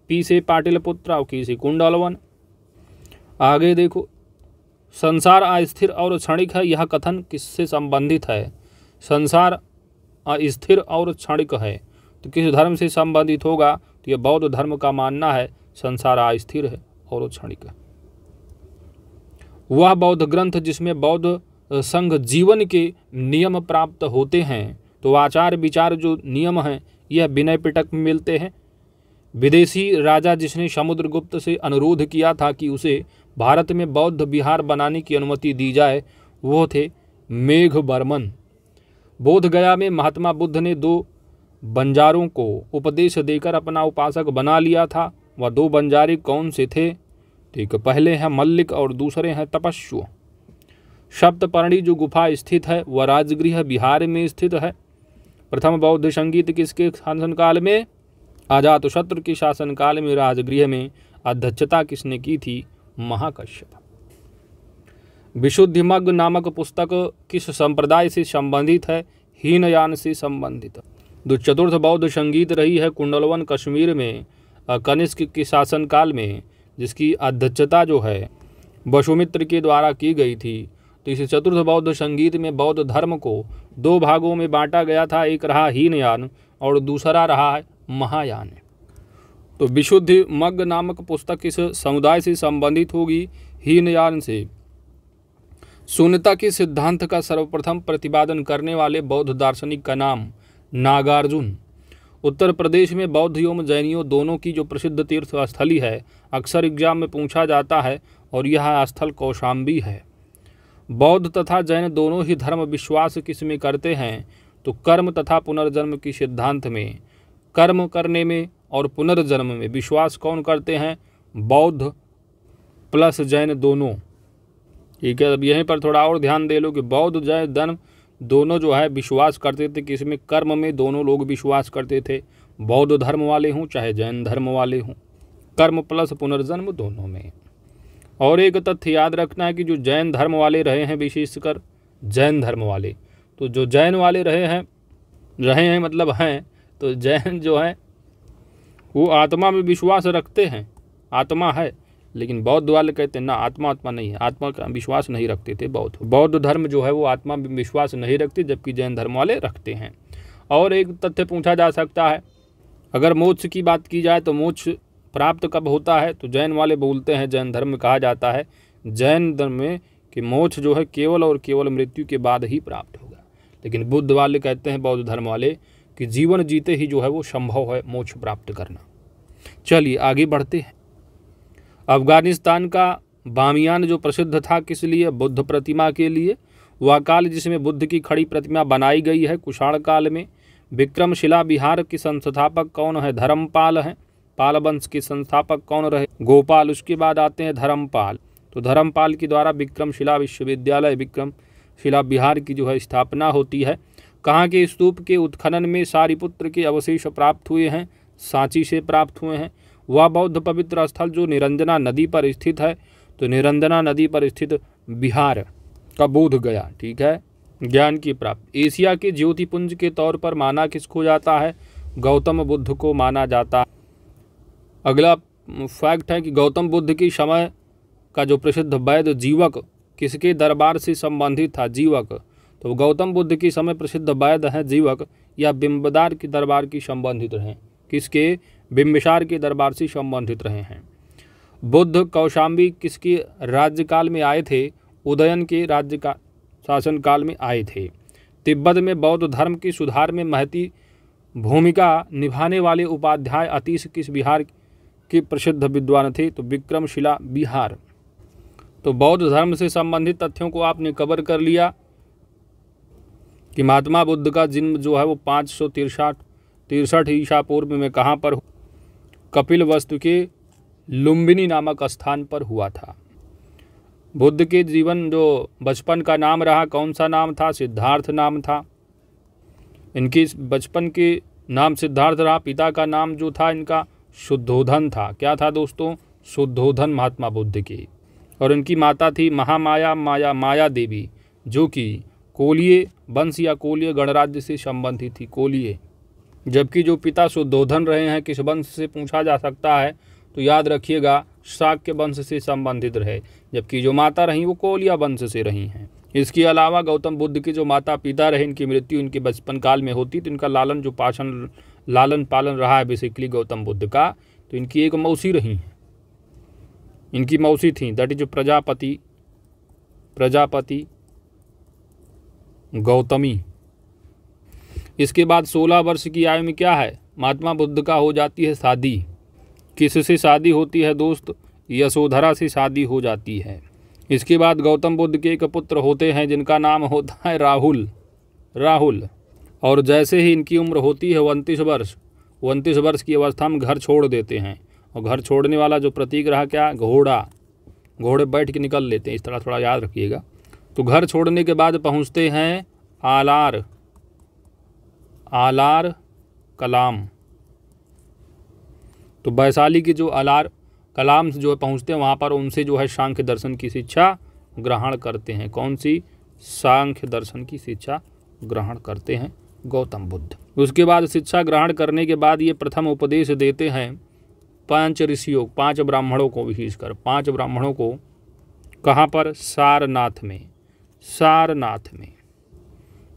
पी से पाटिल पुत्र और की से कुंडलवन आगे देखो संसार अस्थिर और क्षणिक है यह कथन किससे संबंधित है संसार अस्थिर और क्षणिक है तो किस धर्म से संबंधित होगा तो यह बौद्ध धर्म का मानना है संसार अस्थिर है और क्षणिक है वह बौद्ध ग्रंथ जिसमें बौद्ध संघ जीवन के नियम प्राप्त होते हैं तो आचार विचार जो नियम हैं यह विनय पिटक में मिलते हैं विदेशी राजा जिसने समुद्रगुप्त से अनुरोध किया था कि उसे भारत में बौद्ध विहार बनाने की अनुमति दी जाए वो थे मेघ बर्मन बोधगया में महात्मा बुद्ध ने दो बंजारों को उपदेश देकर अपना उपासक बना लिया था वह दो बंजारे कौन से थे ठीक पहले हैं मल्लिक और दूसरे हैं तपस्व सप्तपर्णी जो गुफा स्थित है वह राजगृह बिहार में स्थित है प्रथम बौद्ध संगीत किसके शासनकाल में आजात शत्रु के शासनकाल में राजगृह में अध्यक्षता किसने की थी महाकश्यप विशुद्धिमग नामक पुस्तक किस संप्रदाय से संबंधित है हीनयान से संबंधित जो चतुर्थ बौद्ध संगीत रही है कुंडलवन कश्मीर में कनिष्क के शासनकाल में जिसकी अध्यक्षता जो है वशुमित्र के द्वारा की गई थी तो इस चतुर्थ बौद्ध संगीत में बौद्ध धर्म को दो भागों में बांटा गया था एक रहा हीनयान और दूसरा रहा है महायान तो विशुद्ध मग्ग नामक पुस्तक किस समुदाय से संबंधित होगी हीनयान से शून्यता के सिद्धांत का सर्वप्रथम प्रतिपादन करने वाले बौद्ध दार्शनिक का नाम नागार्जुन उत्तर प्रदेश में बौद्ध एवं जैनियों दोनों की जो प्रसिद्ध तीर्थ स्थली है अक्सर एग्जाम में पूछा जाता है और यह स्थल कौशाम्बी है बौद्ध तथा जैन दोनों ही धर्म विश्वास किस में करते हैं तो कर्म तथा पुनर्जन्म की सिद्धांत में कर्म करने में और पुनर्जन्म में विश्वास कौन करते हैं बौद्ध प्लस जैन दोनों ठीक है अब यहीं पर थोड़ा और ध्यान दे लो कि बौद्ध जैन धर्म दोनों जो है विश्वास करते थे कि इसमें कर्म में दोनों लोग विश्वास करते थे बौद्ध धर्म वाले हों चाहे जैन धर्म वाले हों कर्म प्लस पुनर्जन्म दोनों में और एक तथ्य याद रखना है कि जो जैन धर्म वाले रहे हैं विशेषकर जैन धर्म वाले तो जो जैन वाले रहे हैं रहे हैं मतलब हैं तो जैन जो है वो आत्मा में विश्वास रखते हैं आत्मा है लेकिन बौद्ध वाले कहते हैं ना आत्मा आत्मा नहीं है आत्मा का विश्वास नहीं रखते थे बौद्ध बौद्ध धर्म जो है वो आत्मा में विश्वास नहीं रखते जबकि जैन धर्म वाले रखते हैं और एक तथ्य पूछा जा सकता है अगर मोक्ष की बात की जाए तो मोक्ष प्राप्त कब होता है तो जैन वाले बोलते हैं जैन धर्म कहा जाता है जैन धर्म में कि मोक्ष जो है केवल और केवल मृत्यु के बाद ही प्राप्त होगा लेकिन बुद्ध वाले कहते हैं बौद्ध धर्म वाले कि जीवन जीते ही जो है वो संभव है मोक्ष प्राप्त करना चलिए आगे बढ़ते हैं अफगानिस्तान का बामियान जो प्रसिद्ध था किस लिए बुद्ध प्रतिमा के लिए वह काल जिसमें बुद्ध की खड़ी प्रतिमा बनाई गई है कुषाण काल में विक्रमशिला बिहार के संस्थापक कौन है धर्मपाल हैं पाल वंश के संस्थापक कौन रहे गोपाल उसके बाद आते हैं धर्मपाल तो धर्मपाल के द्वारा विक्रमशिला विश्वविद्यालय विक्रमशिला बिहार की जो है स्थापना होती है कहाँ के स्तूप के उत्खनन में सारिपुत्र के अवशेष प्राप्त हुए हैं सांची से प्राप्त हुए हैं वह बौद्ध पवित्र स्थल जो निरंजना नदी पर स्थित है तो निरंजना नदी पर स्थित बिहार का बोध गया ठीक है ज्ञान की प्राप्ति एशिया के ज्योतिपुंज के तौर पर माना किसको जाता है गौतम बुद्ध को माना जाता है अगला फैक्ट है कि गौतम बुद्ध की समय का जो प्रसिद्ध वैद्य जीवक किसके दरबार से संबंधित था जीवक तो गौतम बुद्ध की समय प्रसिद्ध वैद हैं जीवक या बिंबदार की दरबार की संबंधित रहे किसके बिंबिसार के दरबार से संबंधित रहे हैं बुद्ध कौशाम्बी किसके राज्यकाल में आए थे उदयन के राज्य का शासनकाल में आए थे तिब्बत में बौद्ध धर्म के सुधार में महती भूमिका निभाने वाले उपाध्याय अतीश किस बिहार के प्रसिद्ध विद्वान थे तो विक्रमशिला बिहार तो बौद्ध धर्म से संबंधित तथ्यों को आपने कवर कर लिया कि महात्मा बुद्ध का जन्म जो है वो पाँच सौ तिरसठ तिरसठ ईसा पूर्व में कहाँ पर कपिल वस्तु के लुम्बिनी नामक स्थान पर हुआ था बुद्ध के जीवन जो बचपन का नाम रहा कौन सा नाम था सिद्धार्थ नाम था इनकी बचपन के नाम सिद्धार्थ रहा पिता का नाम जो था इनका शुद्धोधन था क्या था दोस्तों शुद्धोधन महात्मा बुद्ध की और इनकी माता थी महामाया माया माया देवी जो कि कोलिये वंश या कोलिय गणराज्य से संबंधित थी कोलिये जबकि जो पिता सुदोधन रहे हैं किस वंश से पूछा जा सकता है तो याद रखिएगा शाक्य वंश से संबंधित रहे जबकि जो माता रहीं वो कोलिया वंश से रही हैं इसके अलावा गौतम बुद्ध के जो माता पिता रहे इनकी मृत्यु इनके बचपन काल में होती तो इनका लालन जो पाषण लालन पालन रहा है बेसिकली गौतम बुद्ध का तो इनकी एक मौसी रही हैं इनकी मौसी थी दैट इज प्रजापति प्रजापति गौतमी इसके बाद सोलह वर्ष की आयु में क्या है महात्मा बुद्ध का हो जाती है शादी किससे शादी होती है दोस्त यशोधरा से शादी हो जाती है इसके बाद गौतम बुद्ध के एक पुत्र होते हैं जिनका नाम होता है राहुल राहुल और जैसे ही इनकी उम्र होती है उनतीस वर्ष उनतीस वर्ष की अवस्था में घर छोड़ देते हैं और घर छोड़ने वाला जो प्रतीक रहा क्या घोड़ा घोड़े बैठ के निकल लेते हैं इस तरह थोड़ा याद रखिएगा तो घर छोड़ने के बाद पहुंचते हैं आलार आलार कलाम तो वैशाली के जो आलार कलाम से जो है पहुँचते हैं वहाँ पर उनसे जो है सांख्य दर्शन की शिक्षा ग्रहण करते हैं कौन सी सांख्य दर्शन की शिक्षा ग्रहण करते हैं गौतम बुद्ध उसके बाद शिक्षा ग्रहण करने के बाद ये प्रथम उपदेश देते हैं पांच ऋषियों पांच ब्राह्मणों को विशेषकर पांच ब्राह्मणों को कहाँ पर सारनाथ में सारनाथ में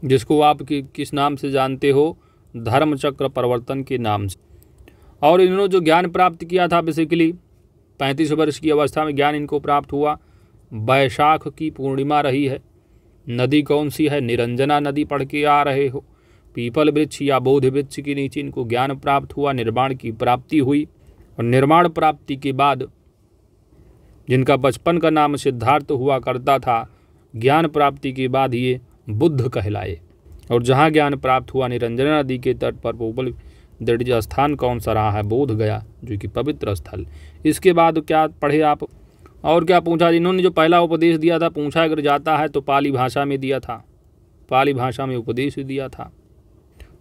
जिसको आप कि, किस नाम से जानते हो धर्मचक्र प्रवर्तन के नाम से और इन्होंने जो ज्ञान प्राप्त किया था बेसिकली पैंतीस वर्ष की अवस्था में ज्ञान इनको प्राप्त हुआ बैशाख की पूर्णिमा रही है नदी कौन सी है निरंजना नदी पढ़ के आ रहे हो पीपल वृक्ष या बोध वृक्ष के नीचे इनको ज्ञान प्राप्त हुआ निर्माण की प्राप्ति हुई और निर्माण प्राप्ति के बाद जिनका बचपन का नाम सिद्धार्थ हुआ करता था ज्ञान प्राप्ति के बाद ये बुद्ध कहलाए और जहाँ ज्ञान प्राप्त हुआ निरंजन नदी के तट पर पोबल दृढ़ स्थान कौन सा रहा है बोध गया जो कि पवित्र स्थल इसके बाद क्या पढ़े आप और क्या पूछा इन्होंने जो पहला उपदेश दिया था पूछा अगर जाता है तो पाली भाषा में दिया था पाली भाषा में उपदेश दिया था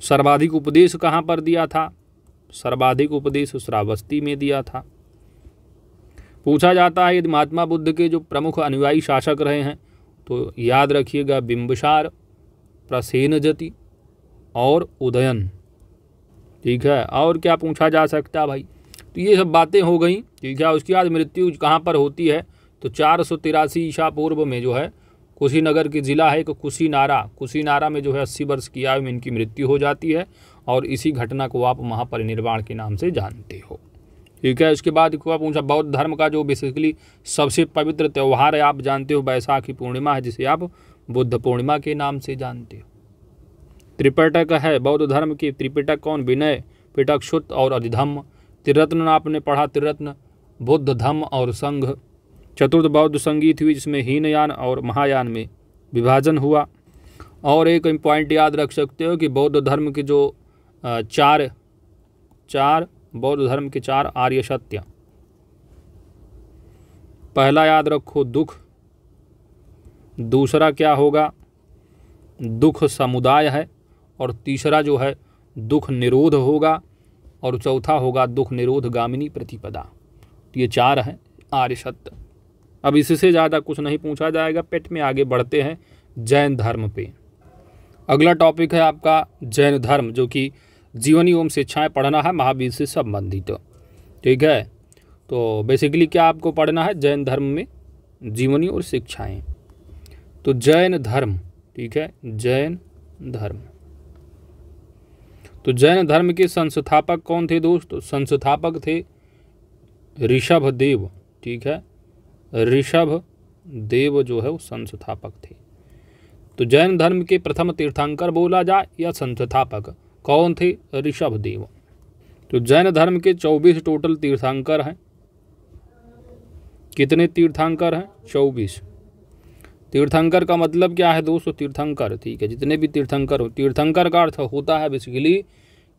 सर्वाधिक उपदेश कहाँ पर दिया था सर्वाधिक उपदेश श्रावस्ती में दिया था पूछा जाता है यदि महात्मा बुद्ध के जो प्रमुख अनुयायी शासक रहे हैं तो याद रखिएगा बिंबसार प्रसेनजति और उदयन ठीक है और क्या पूछा जा सकता है भाई तो ये सब बातें हो गई ठीक है उसके बाद मृत्यु कहाँ पर होती है तो चार सौ तिरासी ईशा पूर्व में जो है कुशीनगर की ज़िला है एक कुशीनारा कुशीनारा में जो है अस्सी वर्ष की आयु में इनकी मृत्यु हो जाती है और इसी घटना को आप महापरिनिर्वाण के नाम से जानते हो ठीक है इसके बाद हुआ पूछा बौद्ध धर्म का जो बेसिकली सबसे पवित्र त्यौहार है आप जानते हो बैसाखी पूर्णिमा है जिसे आप बुद्ध पूर्णिमा के नाम से जानते हो त्रिपिटक है बौद्ध धर्म की त्रिपिटक कौन विनय पिटक शुद्ध और अधिधम्म त्रिरत्न आपने पढ़ा त्रिरत्न बुद्ध धम्म और संघ चतुर्थ बौद्ध संगीत हुई जिसमें हीनयान और महायान में विभाजन हुआ और एक पॉइंट याद रख सकते हो कि बौद्ध धर्म के जो चार चार बौद्ध धर्म के चार आर्य सत्य पहला याद रखो दुख दूसरा क्या होगा दुख समुदाय है और तीसरा जो है दुख निरोध होगा और चौथा होगा दुख निरोध गामिनी प्रतिपदा तो ये चार हैं आर्य सत्य अब इससे ज़्यादा कुछ नहीं पूछा जाएगा पेट में आगे बढ़ते हैं जैन धर्म पे अगला टॉपिक है आपका जैन धर्म जो कि जीवनी एवं शिक्षाएँ पढ़ना है महावीर से संबंधित तो। ठीक है तो बेसिकली क्या आपको पढ़ना है जैन धर्म में जीवनी और शिक्षाएँ तो जैन धर्म ठीक है जैन धर्म तो जैन धर्म के संस्थापक कौन थे दोस्त संस्थापक थे ऋषभ देव ठीक है ऋषभ देव जो है वो संस्थापक थे तो जैन धर्म के प्रथम तीर्थंकर बोला जाए या संस्थापक कौन थे ऋषभ देव तो जैन धर्म के चौबीस टोटल तीर्थंकर हैं कितने तीर्थंकर हैं चौबीस तीर्थंकर का मतलब क्या है दोस्तों तीर्थंकर ठीक है जितने भी तीर्थंकर हो तीर्थंकर का अर्थ होता है बेसिकली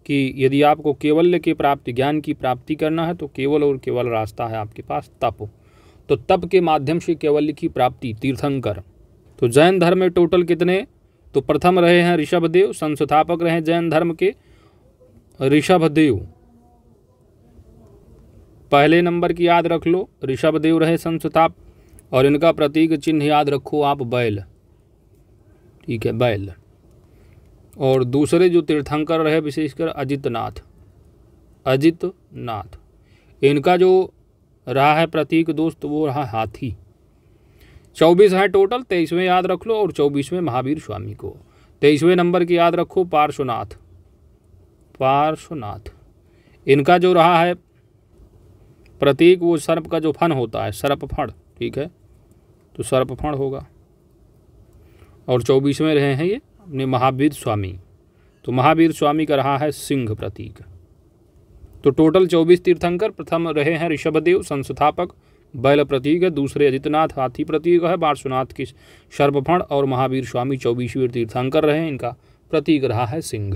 कि यदि आपको केवल के प्राप्ति ज्ञान की प्राप्ति करना है तो केवल और केवल रास्ता है आपके पास तप तो तप के माध्यम से केवल की प्राप्ति तीर्थंकर तो जैन धर्म में टोटल कितने तो प्रथम रहे हैं ऋषभदेव संस्थापक रहे जैन धर्म के ऋषभदेव पहले नंबर की याद रख लो ऋषभदेव रहे संस्थाप और इनका प्रतीक चिन्ह याद रखो आप बैल ठीक है बैल और दूसरे जो तीर्थंकर रहे विशेषकर अजित नाथ अजित नाथ इनका जो रहा है प्रतीक दोस्त वो रहा हाथी चौबीस है टोटल तेईसवें याद रख लो और चौबीसवें महावीर स्वामी को तेईसवें नंबर की याद रखो पार्श्वनाथ पार्श्वनाथ इनका जो रहा है प्रतीक वो सर्प का जो फन होता है सर्प फण ठीक है तो सर्प फण होगा और चौबीसवें रहे हैं ये अपने महावीर स्वामी तो महावीर स्वामी का रहा है सिंह प्रतीक तो टोटल चौबीस तीर्थंकर प्रथम रहे हैं ऋषभदेव संस्थापक बैल प्रतीक है दूसरे आदित्यनाथ हाथी प्रतीक है पार्श्वनाथ की शर्पफण और महावीर स्वामी चौबीसवीर तीर्थंकर रहे इनका प्रतीक रहा है सिंह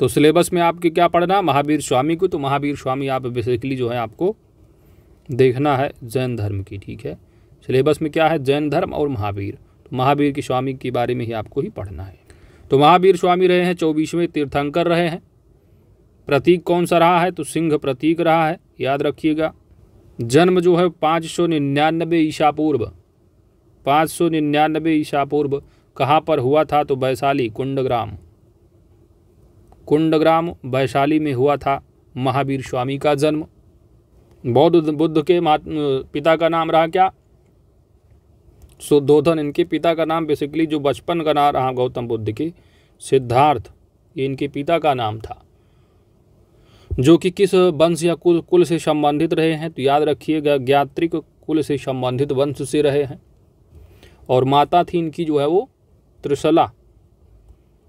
तो सिलेबस में आपके क्या पढ़ना महावीर स्वामी को तो महावीर स्वामी आप बेसिकली जो है आपको देखना है जैन धर्म की ठीक है सिलेबस में क्या है जैन धर्म और महावीर तो महावीर के स्वामी के बारे में ही आपको ही पढ़ना है तो महावीर स्वामी रहे हैं चौबीसवें तीर्थंकर रहे हैं प्रतीक कौन सा रहा है तो सिंह प्रतीक रहा है याद रखिएगा जन्म जो है पाँच सौ निन्यानबे ईसा पूर्व पाँच सौ निन्यानबे ईसा पूर्व कहाँ पर हुआ था तो वैशाली कुंडग्राम कुंडग्राम वैशाली में हुआ था महावीर स्वामी का जन्म बौद्ध बुद्ध के पिता का नाम रहा क्या शुद्धोधन इनके पिता का नाम बेसिकली जो बचपन का नाम रहा गौतम बुद्ध के सिद्धार्थ ये इनके पिता का नाम था जो कि किस वंश या कुल कुल से संबंधित रहे हैं तो याद रखिएगा ज्ञात्रिक कुल से संबंधित वंश से रहे हैं और माता थी इनकी जो है वो त्रिशला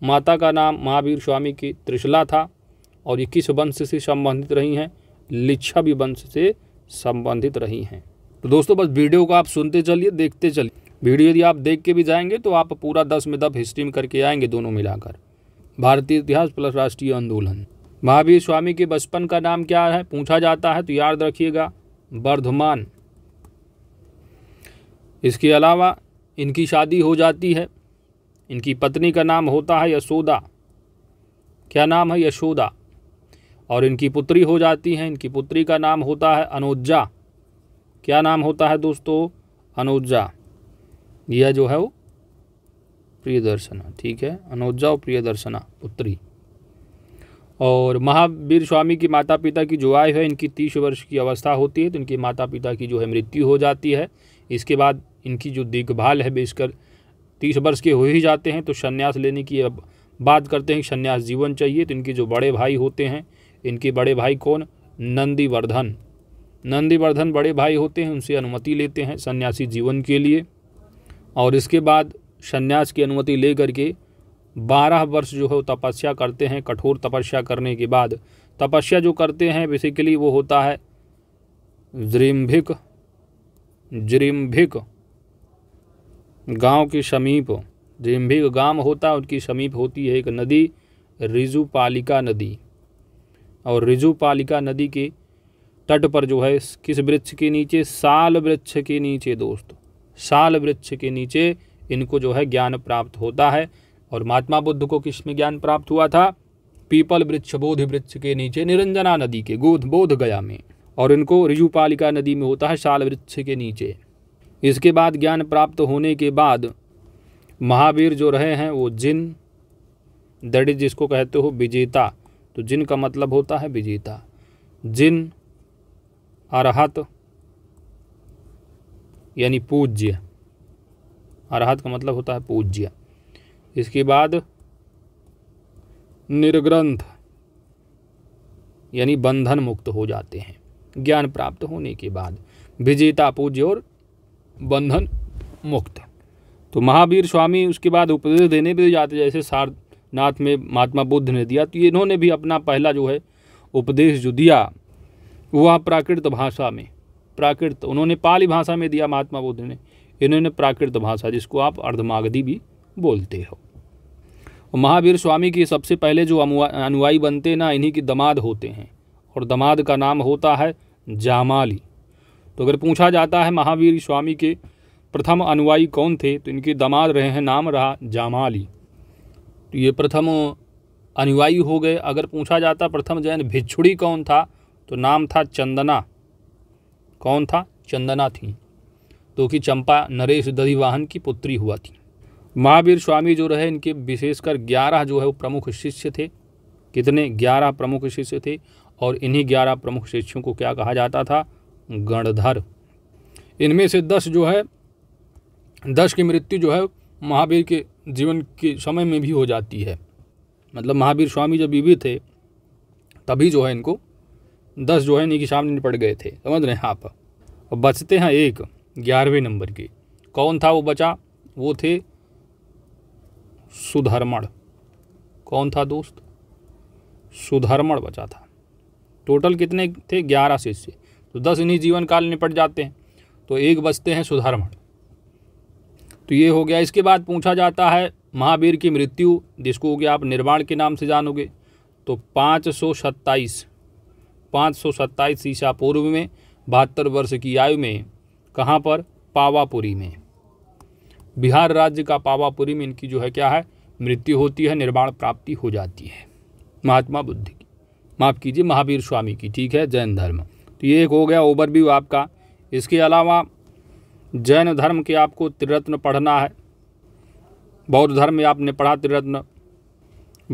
माता का नाम महावीर स्वामी की त्रिशला था और ये किस वंश से संबंधित रही हैं भी वंश से संबंधित रही हैं तो दोस्तों बस वीडियो को आप सुनते चलिए देखते चलिए वीडियो यदि आप देख के भी जाएंगे तो आप पूरा दस में दफ हिस्ट्री में करके आएंगे दोनों मिलाकर भारतीय इतिहास प्लस राष्ट्रीय आंदोलन महावीर स्वामी के बचपन का नाम क्या है पूछा जाता है तो याद रखिएगा वर्धमान इसके अलावा इनकी शादी हो जाती है इनकी पत्नी का नाम होता है यशोदा क्या नाम है यशोदा और इनकी पुत्री हो जाती है इनकी पुत्री का नाम होता है अनुजा क्या नाम होता है दोस्तों अनुजा यह जो है वो प्रियदर्शना ठीक है अनुज्जा और प्रियदर्शना पुत्री और महावीर स्वामी की माता पिता की जो आय है इनकी तीस वर्ष की अवस्था होती है तो इनके माता पिता की जो है मृत्यु हो जाती है इसके बाद इनकी जो देखभाल है बेशकर तीस वर्ष के हो ही जाते हैं तो संन्यास लेने की अब बात करते हैं संन्यास जीवन चाहिए तो इनके जो बड़े भाई होते हैं इनके बड़े भाई कौन नंदीवर्धन नंदीवर्धन बड़े भाई होते हैं उनसे अनुमति लेते हैं सन्यासी जीवन के लिए और इसके बाद सन्यास की अनुमति ले करके बारह वर्ष जो है तपस्या करते हैं कठोर तपस्या करने के बाद तपस्या जो करते हैं बेसिकली वो होता है जृम्भिक जृम्भिक गांव के समीप जृम्भिक गांव होता है उनकी समीप होती है एक नदी रिजुपालिका नदी और रिजुपालिका नदी के तट पर जो है किस वृक्ष के नीचे साल वृक्ष के नीचे दोस्त साल वृक्ष के नीचे इनको जो है ज्ञान प्राप्त होता है और महात्मा बुद्ध को किस में ज्ञान प्राप्त हुआ था पीपल वृक्ष बोध वृक्ष के नीचे निरंजना नदी के गोध बोध गया में और इनको रिजुपालिका नदी में होता है शाल वृक्ष के नीचे इसके बाद ज्ञान प्राप्त होने के बाद महावीर जो रहे हैं वो जिन दड़ित जिसको कहते हो विजेता तो जिन का मतलब होता है विजेता जिन अरहत यानी पूज्य अरहत का मतलब होता है पूज्य इसके बाद निर्ग्रंथ यानी बंधन मुक्त हो जाते हैं ज्ञान प्राप्त होने के बाद विजेता पूज्य और बंधन मुक्त तो महावीर स्वामी उसके बाद उपदेश देने भी जाते जैसे सारनाथ में महात्मा बुद्ध ने दिया तो इन्होंने भी अपना पहला जो है उपदेश जो दिया वह प्राकृत भाषा में प्राकृत उन्होंने पाली भाषा में दिया महात्मा बुद्ध ने इन्होंने प्राकृत भाषा जिसको आप अर्धमागधी भी बोलते हो महावीर स्वामी की सबसे पहले जो अनुयायी बनते ना इन्हीं की दमाद होते हैं और दमाद का नाम होता है जामाली तो अगर पूछा जाता है महावीर स्वामी के प्रथम अनुयायी कौन थे तो इनके दमाद रहे हैं नाम रहा जामाली तो ये प्रथम अनुयायी हो गए अगर पूछा जाता प्रथम जैन भिक्षुड़ी कौन था तो नाम था चंदना कौन था चंदना थी तो कि चंपा नरेश दधिवाहन की पुत्री हुआ थी महावीर स्वामी जो रहे इनके विशेषकर ग्यारह जो है वो प्रमुख शिष्य थे कितने ग्यारह प्रमुख शिष्य थे और इन्हीं ग्यारह प्रमुख शिष्यों को क्या कहा जाता था गणधर इनमें से दस जो है दस की मृत्यु जो है महावीर के जीवन के समय में भी हो जाती है मतलब महावीर स्वामी जब बीवी थे तभी जो है इनको दस जो है इन्हीं के सामने निपट गए थे समझ रहे हैं आप बचते हैं एक ग्यारहवें नंबर के कौन था वो बचा वो थे सुधर्मण कौन था दोस्त सुधर्मण बचा था टोटल कितने थे ग्यारह शिष्य तो दस इन्हीं जीवन काल निपट जाते हैं तो एक बचते हैं सुधर्मण तो ये हो गया इसके बाद पूछा जाता है महावीर की मृत्यु जिसको हो गया आप निर्वाण के नाम से जानोगे तो पाँच सौ सत्ताईस पाँच सौ सत्ताईस ईसा पूर्व में बहत्तर वर्ष की आयु में कहाँ पर पावापुरी में बिहार राज्य का पावापुरी में इनकी जो है क्या है मृत्यु होती है निर्माण प्राप्ति हो जाती है महात्मा बुद्ध की माफ़ कीजिए महावीर स्वामी की ठीक है जैन धर्म तो ये एक हो गया ओवरव्यू आपका इसके अलावा जैन धर्म के आपको त्रिरत्न पढ़ना है बौद्ध धर्म में आपने पढ़ा त्रिरत्न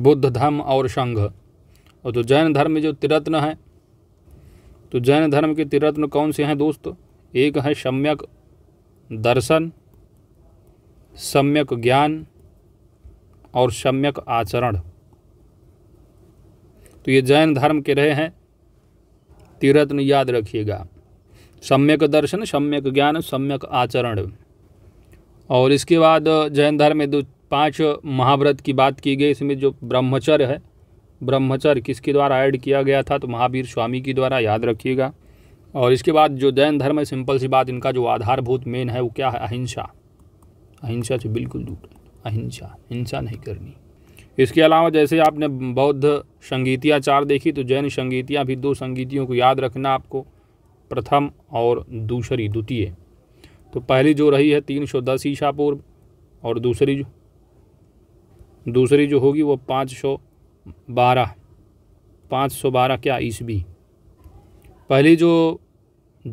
बुद्ध धर्म और संघ और तो जैन धर्म में जो त्रिरत्न है तो जैन धर्म के त्रिरत्न कौन से हैं दोस्त एक है सम्यक दर्शन सम्यक ज्ञान और सम्यक आचरण तो ये जैन धर्म के रहे हैं तीरत्न याद रखिएगा सम्यक दर्शन सम्यक ज्ञान सम्यक आचरण और इसके बाद जैन धर्म में दो पांच महाव्रत की बात की गई इसमें जो ब्रह्मचर्य है ब्रह्मचर्य किसके द्वारा ऐड किया गया था तो महावीर स्वामी के द्वारा याद रखिएगा और इसके बाद जो जैन धर्म है सिंपल सी बात इनका जो आधारभूत मेन है वो क्या है अहिंसा अहिंसा से बिल्कुल दूर अहिंसा हिंसा नहीं करनी इसके अलावा जैसे आपने बौद्ध संगीतियाँ चार देखी तो जैन संगीतियाँ भी दो संगीतियों को याद रखना आपको प्रथम और दूसरी द्वितीय तो पहली जो रही है तीन सौ दस ईशा पूर्व और दूसरी जो दूसरी जो होगी वो पाँच सौ बारह पाँच सौ बारह क्या ईस्वी पहली जो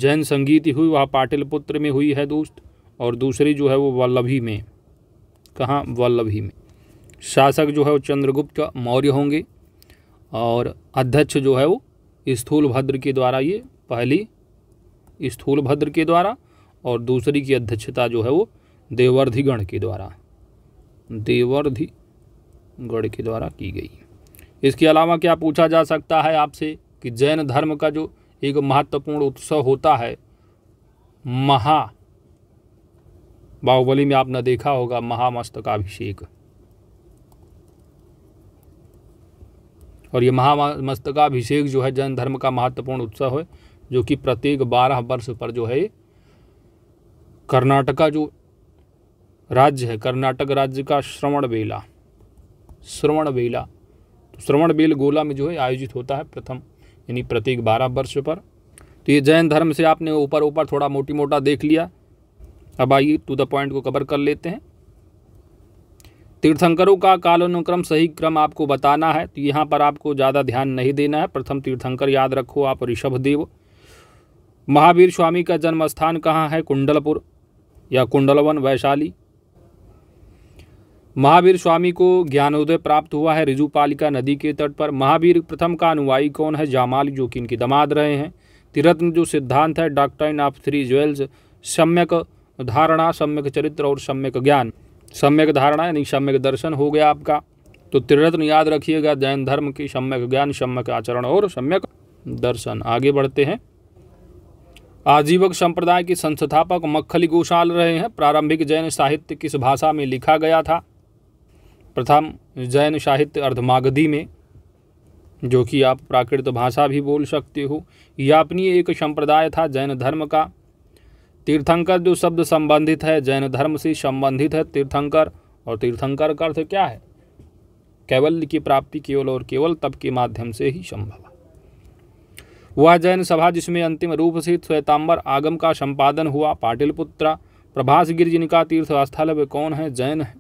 जैन संगीति हुई वह पाटिलपुत्र में हुई है दोस्त और दूसरी जो है वो वल्लभी में कहाँ वल्लभी में शासक जो है वो चंद्रगुप्त मौर्य होंगे और अध्यक्ष जो है वो स्थूलभद्र के द्वारा ये पहली स्थूलभद्र के द्वारा और दूसरी की अध्यक्षता जो है वो देवर्धिगण के द्वारा देवर्धि गण के द्वारा की गई इसके अलावा क्या पूछा जा सकता है आपसे कि जैन धर्म का जो एक महत्वपूर्ण उत्सव होता है महा बाहुबली में आपने देखा होगा महामस्तक अभिषेक और ये महामस्तकाभिषेक जो है जैन धर्म का महत्वपूर्ण उत्सव है जो कि प्रत्येक बारह वर्ष पर जो है कर्नाटका जो राज्य है कर्नाटक राज्य का श्रवण बेला श्रवण बेला तो श्रवण बेल गोला में जो है आयोजित होता है प्रथम यानी प्रत्येक बारह वर्ष पर तो ये जैन धर्म से आपने ऊपर ऊपर थोड़ा मोटी मोटा देख लिया अब आइए टू द पॉइंट को कवर कर लेते हैं तीर्थंकरों का कालानुक्रम सही क्रम आपको बताना है तो यहाँ पर आपको ज़्यादा ध्यान नहीं देना है प्रथम तीर्थंकर याद रखो आप ऋषभ देव महावीर स्वामी का जन्म स्थान कहाँ है कुंडलपुर या कुंडलवन वैशाली महावीर स्वामी को ज्ञानोदय प्राप्त हुआ है रिजुपालिका नदी के तट पर महावीर प्रथम का अनुवायी कौन है जामाल जो कि इनके दमाद रहे हैं तिरत्न जो सिद्धांत है डॉक्टर ऑफ थ्री ज्वेल्स सम्यक धारणा सम्यक चरित्र और सम्यक ज्ञान सम्यक धारणा यानी सम्यक दर्शन हो गया आपका तो त्रिरत्न याद रखिएगा जैन धर्म की सम्यक ज्ञान सम्यक आचरण और सम्यक दर्शन आगे बढ़ते हैं आजीवक संप्रदाय के संस्थापक मक्खली गोशाल रहे हैं प्रारंभिक जैन साहित्य किस भाषा में लिखा गया था प्रथम जैन साहित्य अर्धमागधी में जो कि आप प्राकृत भाषा भी बोल सकते हो या अपनी एक संप्रदाय था जैन धर्म का तीर्थंकर जो शब्द संबंधित है जैन धर्म से संबंधित है तीर्थंकर और तीर्थंकर का अर्थ क्या है कैवल्य की प्राप्ति केवल और केवल तप के माध्यम से ही संभव वह जैन सभा जिसमें अंतिम रूप से श्वेतांबर आगम का संपादन हुआ पाटिलपुत्रा प्रभास गिर जिनका तीर्थ स्थल वे कौन है जैन है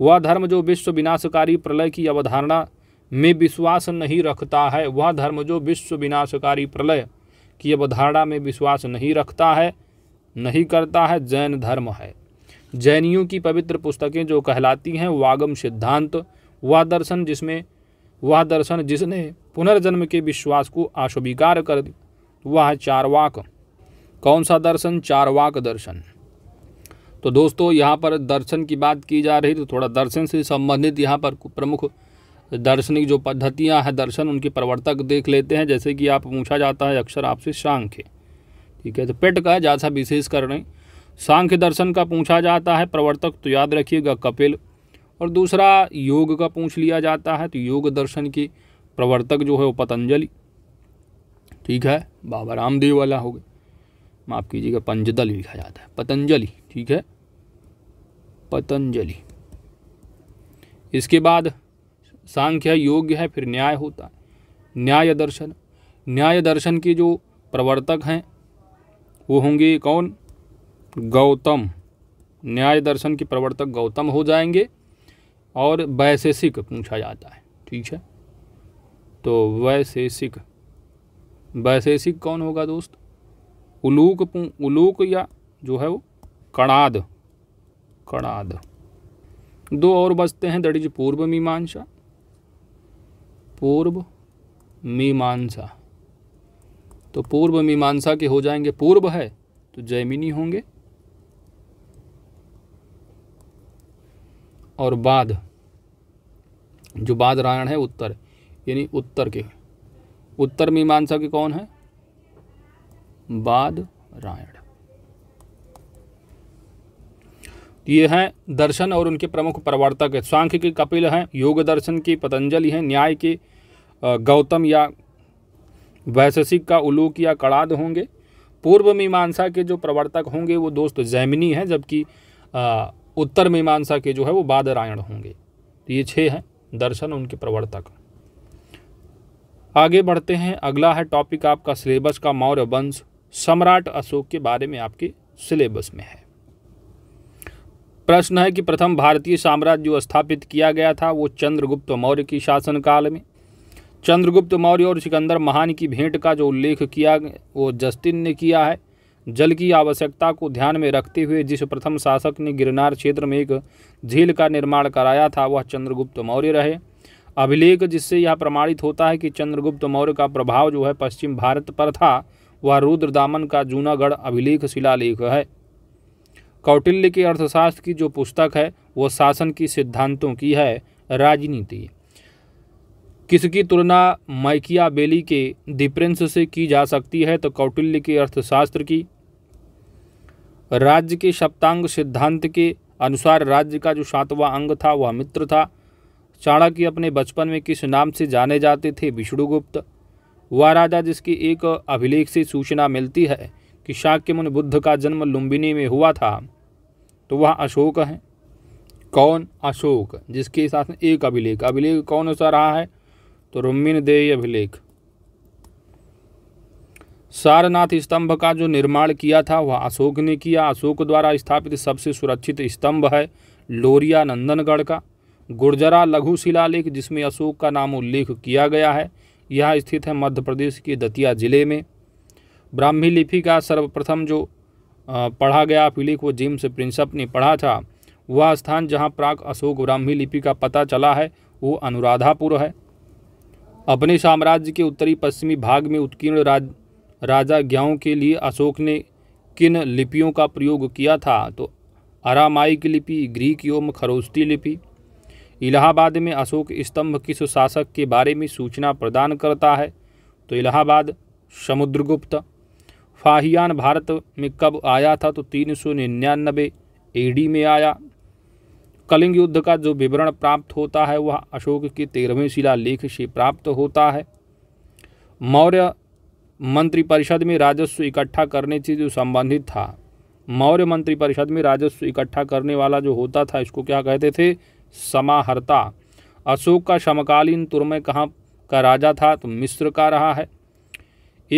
वह धर्म जो विश्व विनाशकारी प्रलय की अवधारणा में विश्वास नहीं रखता है वह धर्म जो विश्व विनाशकारी प्रलय की अवधारणा में विश्वास नहीं रखता है नहीं करता है जैन धर्म है जैनियों की पवित्र पुस्तकें जो कहलाती हैं वागम सिद्धांत वह दर्शन जिसमें वह दर्शन जिसने पुनर्जन्म के विश्वास को अस्वीकार कर वह चारवाक कौन सा दर्शन चारवाक दर्शन तो दोस्तों यहाँ पर दर्शन की बात की जा रही तो थोड़ा दर्शन से संबंधित यहाँ पर प्रमुख दर्शनिक जो पद्धतियाँ हैं दर्शन उनके प्रवर्तक देख लेते हैं जैसे कि आप पूछा जाता है अक्सर आपसे सांख्य ठीक है तो पेट का जैसा विशेष रहे सांख्य दर्शन का पूछा जाता है प्रवर्तक तो याद रखिएगा कपिल और दूसरा योग का पूछ लिया जाता है तो योग दर्शन की प्रवर्तक जो है वो पतंजलि ठीक है बाबा रामदेव वाला हो गए माफ़ कीजिएगा पंजदल लिखा जाता है पतंजलि ठीक है पतंजलि इसके बाद सांख्य योग्य है फिर न्याय होता है न्याय दर्शन न्याय दर्शन के जो प्रवर्तक हैं वो होंगे कौन गौतम न्याय दर्शन के प्रवर्तक गौतम हो जाएंगे और वैशेषिक पूछा जाता है ठीक है तो वैशेषिक वैशेषिक कौन होगा दोस्त उलूक उलूक या जो है वो कणाद कणाद दो और बचते हैं दड़िज पूर्व मीमांसा पूर्व मीमांसा तो पूर्व मीमांसा के हो जाएंगे पूर्व है तो जैमिनी होंगे और बाद जो बाद रायण है उत्तर यानी उत्तर के उत्तर मीमांसा के कौन है बाद रायण तो ये हैं दर्शन और उनके प्रमुख प्रवर्तक सांख्य के कपिल हैं योग दर्शन की पतंजलि हैं न्याय के गौतम या वैशेषिक का उलूक या कड़ाद होंगे पूर्व मीमांसा के जो प्रवर्तक होंगे वो दोस्त जैमिनी हैं जबकि उत्तर मीमांसा के जो है वो बादरायण होंगे तो ये छः हैं दर्शन उनके प्रवर्तक आगे बढ़ते हैं अगला है टॉपिक आपका सिलेबस का मौर्य वंश सम्राट अशोक के बारे में आपके सिलेबस में है प्रश्न है कि प्रथम भारतीय साम्राज्य जो स्थापित किया गया था वो चंद्रगुप्त मौर्य की शासनकाल में चंद्रगुप्त मौर्य और सिकंदर महान की भेंट का जो उल्लेख किया वो जस्टिन ने किया है जल की आवश्यकता को ध्यान में रखते हुए जिस प्रथम शासक ने गिरनार क्षेत्र में एक झील का निर्माण कराया था वह चंद्रगुप्त मौर्य रहे अभिलेख जिससे यह प्रमाणित होता है कि चंद्रगुप्त मौर्य का प्रभाव जो है पश्चिम भारत पर था वह रुद्र दामन का जूनागढ़ अभिलेख शिलालेख है कौटिल्य के अर्थशास्त्र की जो पुस्तक है वो शासन की सिद्धांतों की है राजनीति किसकी तुलना माइकिया बेली के दिप्रेंस से की जा सकती है तो कौटिल्य के अर्थशास्त्र की राज्य के सप्तांग सिद्धांत के अनुसार राज्य का जो सातवां अंग था वह मित्र था चाणक्य अपने बचपन में किस नाम से जाने जाते थे विष्णुगुप्त वह राजा जिसकी एक अभिलेख से सूचना मिलती है कि शाक्य मुन बुद्ध का जन्म लुम्बिनी में हुआ था तो वह अशोक है कौन अशोक जिसके साथ एक अभिलेख अभिलेख कौन सा रहा है तो रुम्मिन दे अभिलेख सारनाथ स्तंभ का जो निर्माण किया था वह अशोक ने किया अशोक द्वारा स्थापित सबसे सुरक्षित स्तंभ है लोरिया नंदनगढ़ का गुर्जरा लघु शिलालेख जिसमें अशोक का नाम उल्लेख किया गया है यह स्थित है मध्य प्रदेश के दतिया जिले में ब्राह्मी लिपि का सर्वप्रथम जो पढ़ा गया अभिलेख वो जेम्स प्रिंसअप ने पढ़ा था वह स्थान जहाँ प्राग अशोक ब्राह्मी लिपि का पता चला है वो अनुराधापुर है अपने साम्राज्य के उत्तरी पश्चिमी भाग में उत्कीर्ण राज, राजा ज्ञाओं के लिए अशोक ने किन लिपियों का प्रयोग किया था तो अरामाइक लिपि ग्रीक योम खरोस्ती लिपि इलाहाबाद में अशोक स्तंभ किस शासक के बारे में सूचना प्रदान करता है तो इलाहाबाद समुद्रगुप्त फाहियान भारत में कब आया था तो तीन सौ निन्यानबे एडी में आया कलिंग युद्ध का जो विवरण प्राप्त होता है वह अशोक के तेरहवें शिलालेख से प्राप्त होता है मौर्य मंत्रिपरिषद में राजस्व इकट्ठा करने से जो संबंधित था मौर्य मंत्रिपरिषद में राजस्व इकट्ठा करने वाला जो होता था इसको क्या कहते थे समाहर्ता अशोक का समकालीन तुरमय कहाँ का राजा था तो मिस्र का रहा है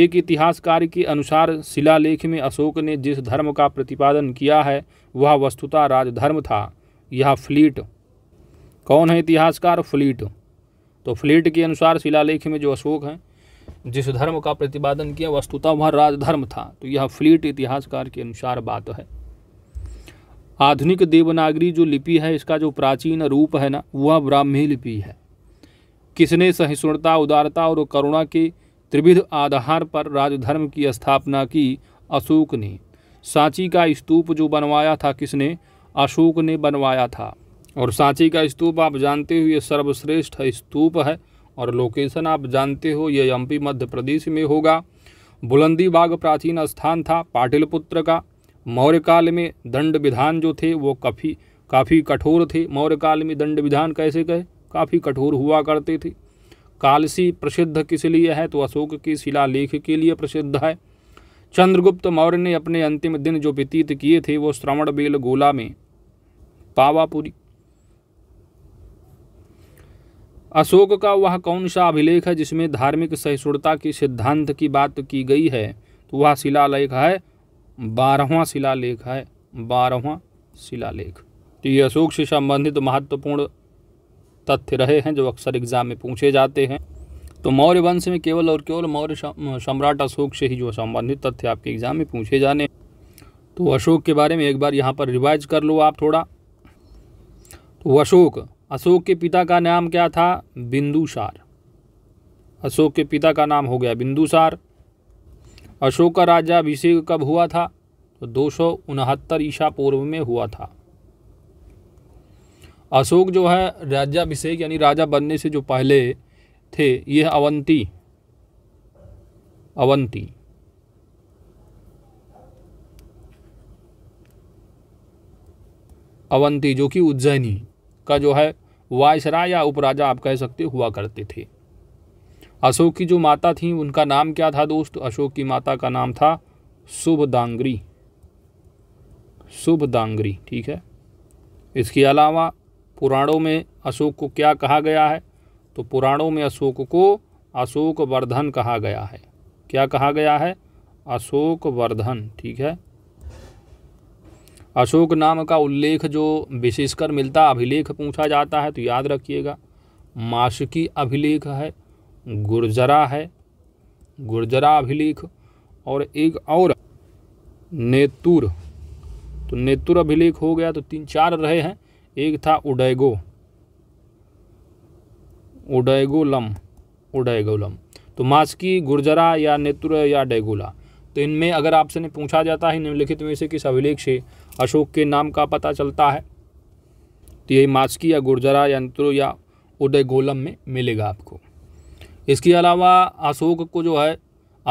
एक इतिहासकार के अनुसार शिलालेख में अशोक ने जिस धर्म का प्रतिपादन किया है वह वस्तुतः राजधर्म था यह फ्लीट कौन है इतिहासकार फ्लीट तो फ्लीट के अनुसार शिलालेख में जो अशोक हैं जिस धर्म का प्रतिपादन किया वस्तुतः वह राजधर्म था तो यह फ्लीट इतिहासकार के अनुसार बात है आधुनिक देवनागरी जो लिपि है इसका जो प्राचीन रूप है ना वह ब्राह्मी लिपि है किसने सहिष्णुता उदारता और करुणा के त्रिविध आधार पर राजधर्म की स्थापना की अशोक ने सांची का स्तूप जो बनवाया था किसने अशोक ने बनवाया था और सांची का स्तूप आप जानते हो ये सर्वश्रेष्ठ स्तूप है और लोकेशन आप जानते हो ये एम मध्य प्रदेश में होगा बुलंदी बाग प्राचीन स्थान था पाटिलपुत्र का मौर्य काल में दंड विधान जो थे वो काफ़ी काफ़ी कठोर थे मौर्य काल में दंड विधान कैसे कहे काफ़ी कठोर हुआ करते थे कालसी प्रसिद्ध किस लिए है तो अशोक के शिलालेख के लिए प्रसिद्ध है चंद्रगुप्त मौर्य ने अपने अंतिम दिन जो व्यतीत किए थे वो श्रवण बेल गोला में पावापुरी अशोक का वह कौन सा अभिलेख है जिसमें धार्मिक सहिष्णुता के सिद्धांत की बात की गई है तो वह शिलालेख है बारहवा शिलालेख है बारहवा शिलालेख तो ये अशोक से संबंधित महत्वपूर्ण तथ्य रहे हैं जो अक्सर एग्जाम में पूछे जाते हैं तो मौर्य वंश में केवल और केवल मौर्य सम्राट अशोक से ही जो संबंधित तथ्य आपके एग्जाम में पूछे जाने तो अशोक के बारे में एक बार यहाँ पर रिवाइज कर लो आप थोड़ा तो अशोक अशोक के पिता का नाम क्या था बिंदुसार अशोक के पिता का नाम हो गया बिंदुसार अशोक का राज्याभिषेक कब हुआ था तो दो सौ उनहत्तर ईसा पूर्व में हुआ था अशोक जो है राज्याभिषेक यानी राजा बनने से जो पहले थे यह अवंती अवंती अवंती जो कि उज्जैनी का जो है वायसराय या उपराजा आप कह सकते हुआ करते थे अशोक की जो माता थी उनका नाम क्या था दोस्त अशोक की माता का नाम था शुभ शुभ दांगरी ठीक है इसके अलावा पुराणों में अशोक को क्या कहा गया है तो पुराणों में अशोक को अशोक वर्धन कहा गया है क्या कहा गया है अशोक वर्धन ठीक है अशोक नाम का उल्लेख जो विशेषकर मिलता अभिलेख पूछा जाता है तो याद रखिएगा मासिकी अभिलेख है गुर्जरा है गुर्जरा अभिलेख और एक और नेतुर तो नेतुर अभिलेख हो गया तो तीन चार रहे हैं एक था उडैगो ओडेगोलम ओडेगोलम तो मास्की गुर्जरा या नेत्र या डेगोला तो इनमें अगर आपसे ने पूछा जाता है निम्नलिखित में से किस अभिलेख से अशोक के नाम का पता चलता है तो यही मास्की या गुर्जरा या नेत्र या ओडेगोलम में मिलेगा आपको इसके अलावा अशोक को जो है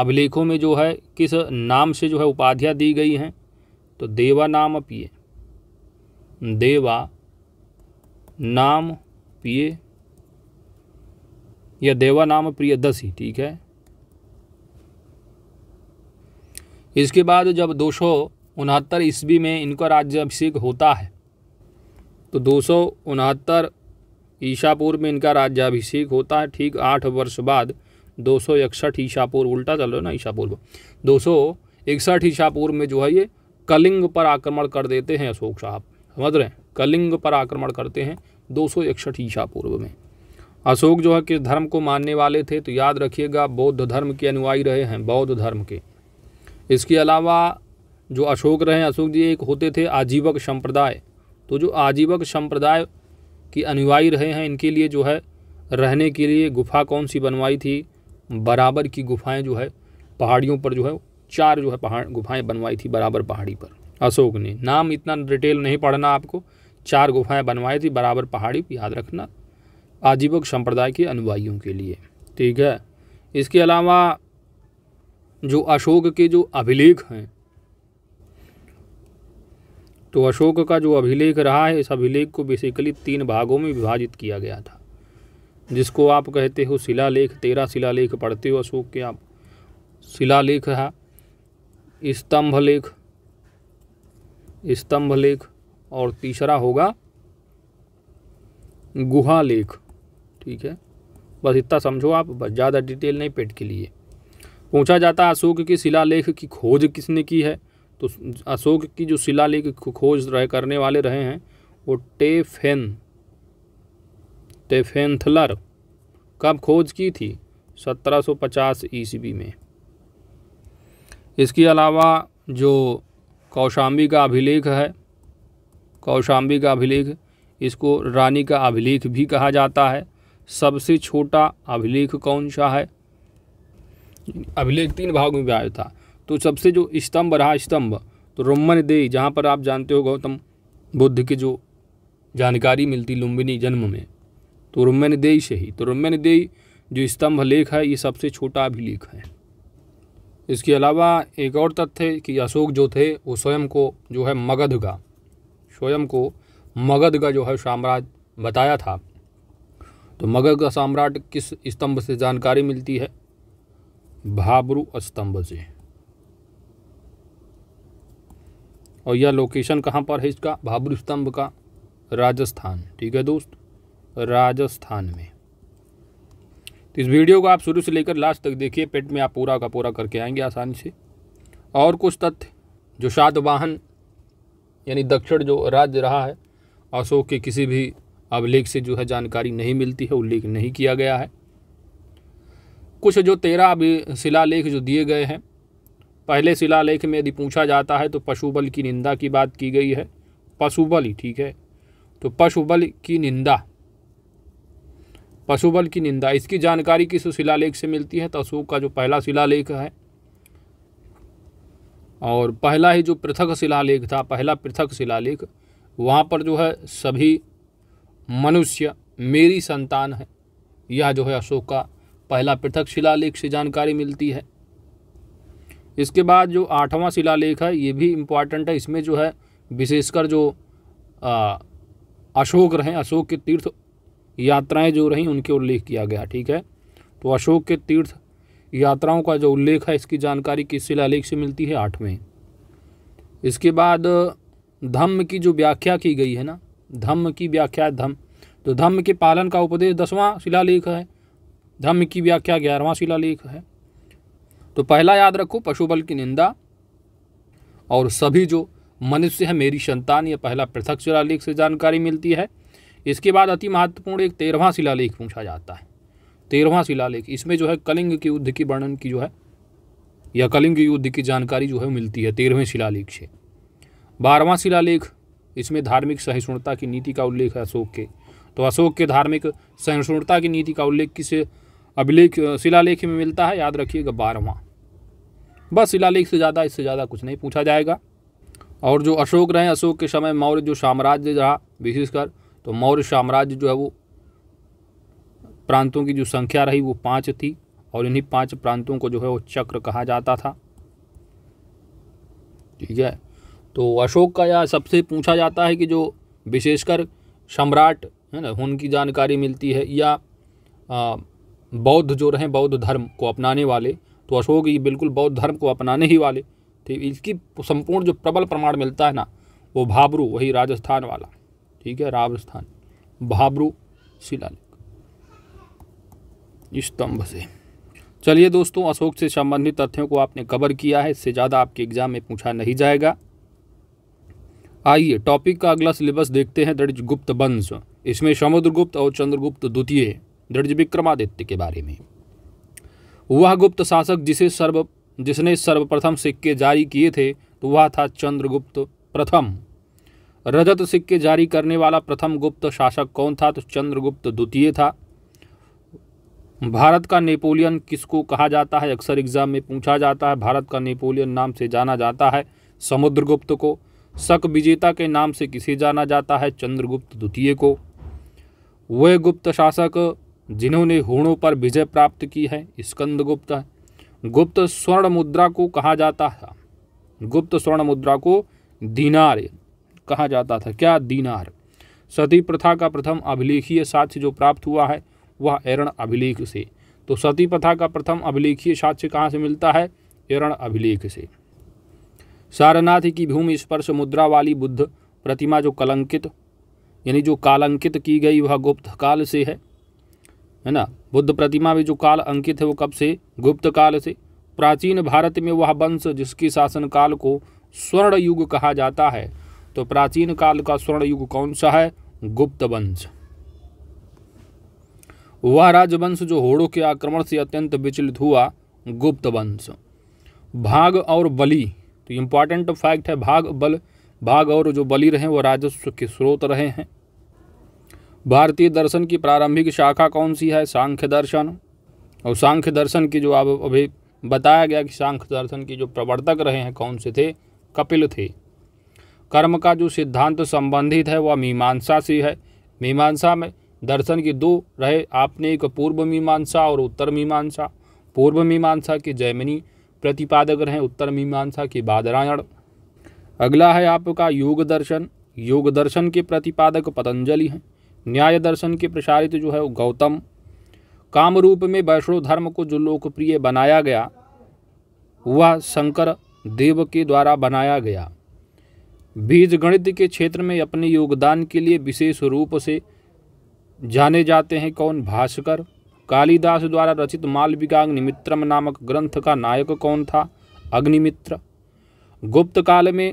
अभिलेखों में जो है किस नाम से जो है उपाधियाँ दी गई हैं तो देवा नाम पिए देवा नाम पिए या देवा नाम प्रिय दसी ठीक है इसके बाद जब दो सौ उनहत्तर ईस्वी में इनका अभिषेक होता है तो दो सौ उनहत्तर ईशापुर में इनका राज्याभिषेक होता है ठीक आठ वर्ष बाद दो सौ इकसठ ईशापुर उल्टा चल रहा है ना ईशापुर दो सौ इकसठ ईशापुर में जो है ये कलिंग पर आक्रमण कर देते हैं अशोक साहब समझ रहे हैं कलिंग पर आक्रमण करते हैं दो सौ इकसठ ईशापूर्व में अशोक जो है किस धर्म को मानने वाले थे तो याद रखिएगा बौद्ध धर्म के अनुयायी रहे हैं बौद्ध धर्म के इसके अलावा जो अशोक रहे अशोक जी एक होते थे आजीवक संप्रदाय तो जो आजीवक संप्रदाय की अनुयायी रहे हैं इनके लिए जो है रहने के लिए गुफा कौन सी बनवाई थी बराबर की गुफाएं जो है पहाड़ियों पर जो है चार जो है पहाड़ गुफाएं बनवाई थी बराबर पहाड़ी पर अशोक ने नाम इतना डिटेल नहीं पढ़ना आपको चार गुफाएं बनवाई थी बराबर पहाड़ी याद रखना आजीवक संप्रदाय के अनुयायियों के लिए ठीक है इसके अलावा जो अशोक के जो अभिलेख हैं तो अशोक का जो अभिलेख रहा है इस अभिलेख को बेसिकली तीन भागों में विभाजित किया गया था जिसको आप कहते हो शिलालेख तेरह शिलालेख पढ़ते हो अशोक के आप शिलालेख रहा स्तंभ लेख स्तंभ लेख और तीसरा होगा गुहा लेख ठीक है बस इतना समझो आप बस ज़्यादा डिटेल नहीं पेट के लिए पूछा जाता है अशोक की शिलालेख की खोज किसने की है तो अशोक की जो शिलालेख की खोज रह करने वाले रहे हैं वो टेफेन टेफेंथलर कब खोज की थी 1750 ईस्वी में इसके अलावा जो कौशाम्बी का अभिलेख है कौशाम्बी का अभिलेख इसको रानी का अभिलेख भी कहा जाता है सबसे छोटा अभिलेख कौन सा है अभिलेख तीन भाग में व्याय था तो सबसे जो स्तंभ रहा स्तंभ तो रोमन दे जहाँ पर आप जानते हो गौतम बुद्ध की जो जानकारी मिलती लुम्बिनी जन्म में तो रोमन देई से ही तो रोमन देई जो स्तंभ लेख है ये सबसे छोटा अभिलेख है इसके अलावा एक और तथ्य कि अशोक जो थे वो स्वयं को जो है मगध का स्वयं को मगध का जो है साम्राज्य बताया था तो मगध का सम्राट किस स्तंभ से जानकारी मिलती है भाबरू स्तंभ से और यह लोकेशन कहाँ पर है इसका भाबरू स्तंभ का राजस्थान ठीक है दोस्त राजस्थान में तो इस वीडियो को आप शुरू से लेकर लास्ट तक देखिए पेट में आप पूरा का पूरा करके आएंगे आसानी से और कुछ तथ्य जो शातवाहन यानी दक्षिण जो राज्य रहा है अशोक के किसी भी अभिलेख से जो है जानकारी नहीं मिलती है उल्लेख नहीं किया गया है कुछ जो तेरह शिलालेख जो दिए गए हैं पहले शिलालेख में यदि पूछा जाता है तो पशुबल की निंदा की बात की गई है पशुबल ही ठीक है तो पशुबल की निंदा पशुबल की निंदा इसकी जानकारी किस शिलालेख से मिलती है तो अशोक का जो पहला शिलालेख है और पहला ही जो पृथक शिलालेख था पहला पृथक शिलालेख वहाँ पर जो है सभी मनुष्य मेरी संतान है यह जो है अशोक का पहला पृथक शिलालेख से जानकारी मिलती है इसके बाद जो आठवां शिलालेख है ये भी इम्पॉर्टेंट है इसमें जो है विशेषकर जो अशोक रहे अशोक के तीर्थ यात्राएं जो रहीं उनके उल्लेख किया गया ठीक है तो अशोक के तीर्थ यात्राओं का जो उल्लेख है इसकी जानकारी किस शिलालेख से मिलती है आठवें इसके बाद धम्म की जो व्याख्या की गई है ना धम्म की व्याख्या धम्म तो धम्म के पालन का उपदेश दसवां शिलालेख है धम्म की व्याख्या ग्यारहवां शिलालेख है तो पहला याद रखो पशुबल की निंदा और सभी जो मनुष्य है मेरी संतान यह पहला पृथक शिलालेख से जानकारी मिलती है इसके बाद अति महत्वपूर्ण एक तेरहवां शिलालेख पूछा जाता है तेरहवां शिलालेख इसमें जो है कलिंग के युद्ध की वर्णन की जो है या कलिंग युद्ध की जानकारी जो है मिलती है तेरहवें शिलालेख से बारहवां शिलालेख इसमें धार्मिक सहिष्णुता की नीति का उल्लेख है अशोक के तो अशोक के धार्मिक सहिष्णुता की नीति का उल्लेख किस अभिलेख शिलालेख में मिलता है याद रखिएगा बारहवा बस शिलालेख से ज़्यादा इससे ज़्यादा कुछ नहीं पूछा जाएगा और जो अशोक रहे अशोक के समय मौर्य जो साम्राज्य रहा विशेषकर तो मौर्य साम्राज्य जो है वो प्रांतों की जो संख्या रही वो पाँच थी और इन्हीं पाँच प्रांतों को जो है वो चक्र कहा जाता था ठीक है तो अशोक का या सबसे पूछा जाता है कि जो विशेषकर सम्राट है ना उनकी जानकारी मिलती है या बौद्ध जो रहे बौद्ध धर्म को अपनाने वाले तो अशोक ये बिल्कुल बौद्ध धर्म को अपनाने ही वाले थे तो इसकी संपूर्ण जो प्रबल प्रमाण मिलता है ना वो भाबरू वही राजस्थान वाला ठीक है राजस्थान भाबरू शिलालेख स्तंभ से चलिए दोस्तों अशोक से संबंधित तथ्यों को आपने कवर किया है इससे ज़्यादा आपके एग्ज़ाम में पूछा नहीं जाएगा आइए टॉपिक का अगला सिलेबस देखते हैं दृज गुप्त वंश इसमें समुद्रगुप्त और चंद्रगुप्त द्वितीय दृज विक्रमादित्य के बारे में वह गुप्त शासक जिसे सर्व जिसने सर्वप्रथम सिक्के जारी किए थे तो वह था चंद्रगुप्त प्रथम रजत सिक्के जारी करने वाला प्रथम गुप्त शासक कौन था तो चंद्रगुप्त द्वितीय था भारत का नेपोलियन किसको कहा जाता है अक्सर एग्जाम में पूछा जाता है भारत का नेपोलियन नाम से जाना जाता है समुद्रगुप्त को शक विजेता के नाम से किसे जाना जाता है चंद्रगुप्त द्वितीय को वह गुप्त शासक जिन्होंने हुणों पर विजय प्राप्त की है स्कंदगुप्त है गुप्त स्वर्ण मुद्रा को कहा जाता था गुप्त स्वर्ण मुद्रा को दीनार कहा जाता था क्या दीनार सती प्रथा का प्रथम अभिलेखीय साक्ष्य जो प्राप्त हुआ है वह एरण अभिलेख से तो सती प्रथा का प्रथम अभिलेखीय साक्ष्य कहाँ से मिलता है एरण अभिलेख से सारनाथ की भूमि स्पर्श मुद्रा वाली बुद्ध प्रतिमा जो कलंकित यानी जो कालंकित की गई वह गुप्त काल से है है ना बुद्ध प्रतिमा भी जो काल अंकित है वो कब से गुप्त काल से प्राचीन भारत में वह वंश जिसकी काल को स्वर्ण युग कहा जाता है तो प्राचीन काल का स्वर्ण युग कौन सा है गुप्त वंश वह राजवंश जो होड़ों के आक्रमण से अत्यंत विचलित हुआ गुप्त वंश भाग और बली तो इम्पॉर्टेंट फैक्ट तो है भाग बल भाग और जो बलि रहे वो राजस्व के स्रोत रहे हैं भारतीय दर्शन की प्रारंभिक शाखा कौन सी है सांख्य दर्शन और सांख्य दर्शन की जो अब अभी बताया गया कि सांख्य दर्शन की जो प्रवर्तक रहे हैं कौन से थे कपिल थे कर्म का जो सिद्धांत संबंधित है वह मीमांसा से है मीमांसा में दर्शन के दो रहे आपने एक पूर्व मीमांसा और उत्तर मीमांसा पूर्व मीमांसा की जैमिनी प्रतिपादक रहे उत्तर मीमांसा के बादरायण अगला है आपका योग दर्शन योग दर्शन के प्रतिपादक पतंजलि हैं न्याय दर्शन के प्रसारित जो है गौतम काम रूप में वैष्णव धर्म को जो लोकप्रिय बनाया गया वह शंकर देव के द्वारा बनाया गया बीज गणित के क्षेत्र में अपने योगदान के लिए विशेष रूप से जाने जाते हैं कौन भास्कर कालिदास द्वारा रचित मालविका अग्निमित्रम नामक ग्रंथ का नायक कौन था अग्निमित्र गुप्त काल में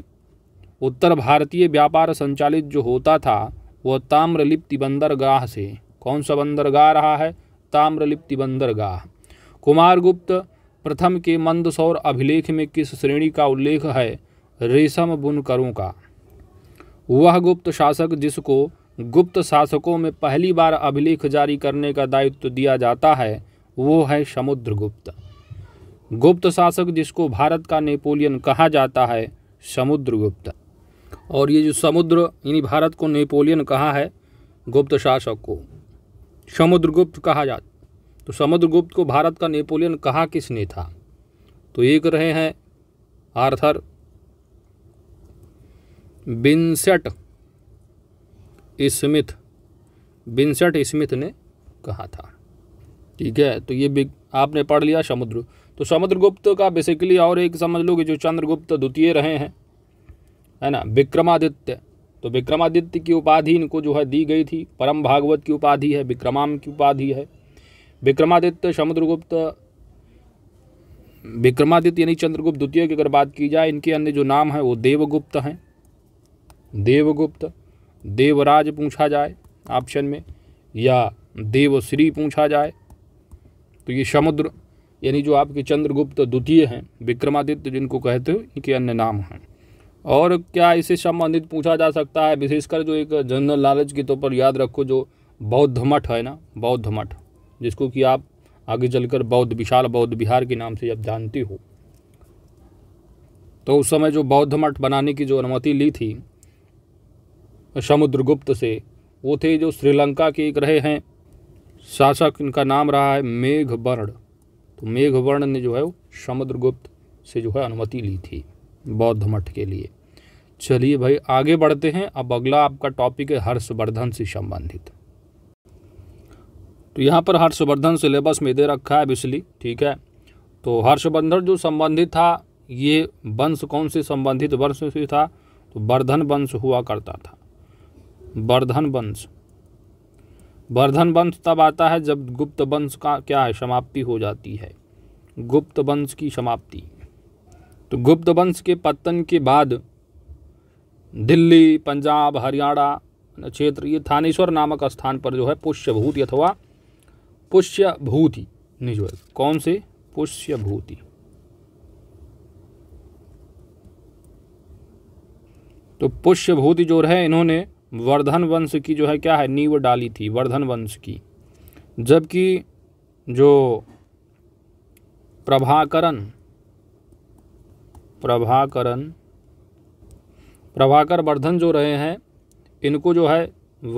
उत्तर भारतीय व्यापार संचालित जो होता था वह ताम्रलिप्ति बंदरगाह से कौन सा बंदरगाह रहा है ताम्रलिप्ति बंदरगाह कुमारगुप्त प्रथम के मंदसौर अभिलेख में किस श्रेणी का उल्लेख है रेशम बुनकरों का वह गुप्त शासक जिसको गुप्त शासकों में पहली बार अभिलेख जारी करने का दायित्व दिया जाता है वो है समुद्रगुप्त गुप्त शासक जिसको भारत का नेपोलियन कहा जाता है समुद्रगुप्त और ये जो समुद्र यानी भारत को नेपोलियन कहा है गुप्त शासक को समुद्रगुप्त कहा जा तो समुद्रगुप्त को भारत का नेपोलियन कहा किसने था तो एक रहे हैं Arthur Vincent Smith Vincent Smith ने कहा था ठीक है तो ये भी आपने पढ़ लिया समुद्र तो समुद्रगुप्त का बेसिकली और एक समझ लो कि जो चंद्रगुप्त द्वितीय रहे हैं है ना विक्रमादित्य तो विक्रमादित्य की उपाधि इनको जो है दी गई थी परम भागवत की उपाधि है विक्रमाम की उपाधि है विक्रमादित्य समुद्रगुप्त विक्रमादित्य यानी चंद्रगुप्त द्वितीय की अगर बात की जाए इनके अन्य जो नाम है वो देवगुप्त हैं देवगुप्त देवराज पूछा जाए ऑप्शन में या देवश्री पूछा जाए तो ये समुद्र यानी जो आपके चंद्रगुप्त द्वितीय हैं विक्रमादित्य जिनको कहते हो इनके अन्य नाम हैं और क्या इसे संबंधित पूछा जा सकता है विशेषकर जो एक जनरल नॉलेज के तौर तो पर याद रखो जो बौद्ध मठ है ना बौद्ध मठ जिसको कि आप आगे चलकर बौद्ध विशाल बौद्ध बिहार के नाम से जब जानते हो तो उस समय जो बौद्ध मठ बनाने की जो अनुमति ली थी समुद्रगुप्त से वो थे जो श्रीलंका के एक रहे हैं शासक इनका नाम रहा है मेघवर्ण तो मेघवर्ण ने जो है वो समुद्रगुप्त से जो है अनुमति ली थी बौद्ध मठ के लिए चलिए भाई आगे बढ़ते हैं अब अगला आपका टॉपिक है हर्षवर्धन से संबंधित तो यहाँ पर हर्षवर्धन सिलेबस में दे रखा है बिजली ठीक है तो हर्षवर्धन जो संबंधित था ये वंश कौन से संबंधित वंश से था तो वर्धन वंश हुआ करता था वर्धन वंश वर्धन वंश तब आता है जब गुप्त वंश का क्या है समाप्ति हो जाती है गुप्त वंश की समाप्ति तो गुप्त वंश के पतन के बाद दिल्ली पंजाब हरियाणा क्षेत्र ये थानेश्वर नामक स्थान पर जो है पुष्यभूति अथवा पुष्यभूति नहीं जो है कौन से पुष्यभूति तो पुष्यभूति जो है इन्होंने वर्धन वंश की जो है क्या है नींव डाली थी वर्धन वंश की जबकि जो प्रभाकरण प्रभाकरण प्रभाकर वर्धन जो रहे हैं इनको जो है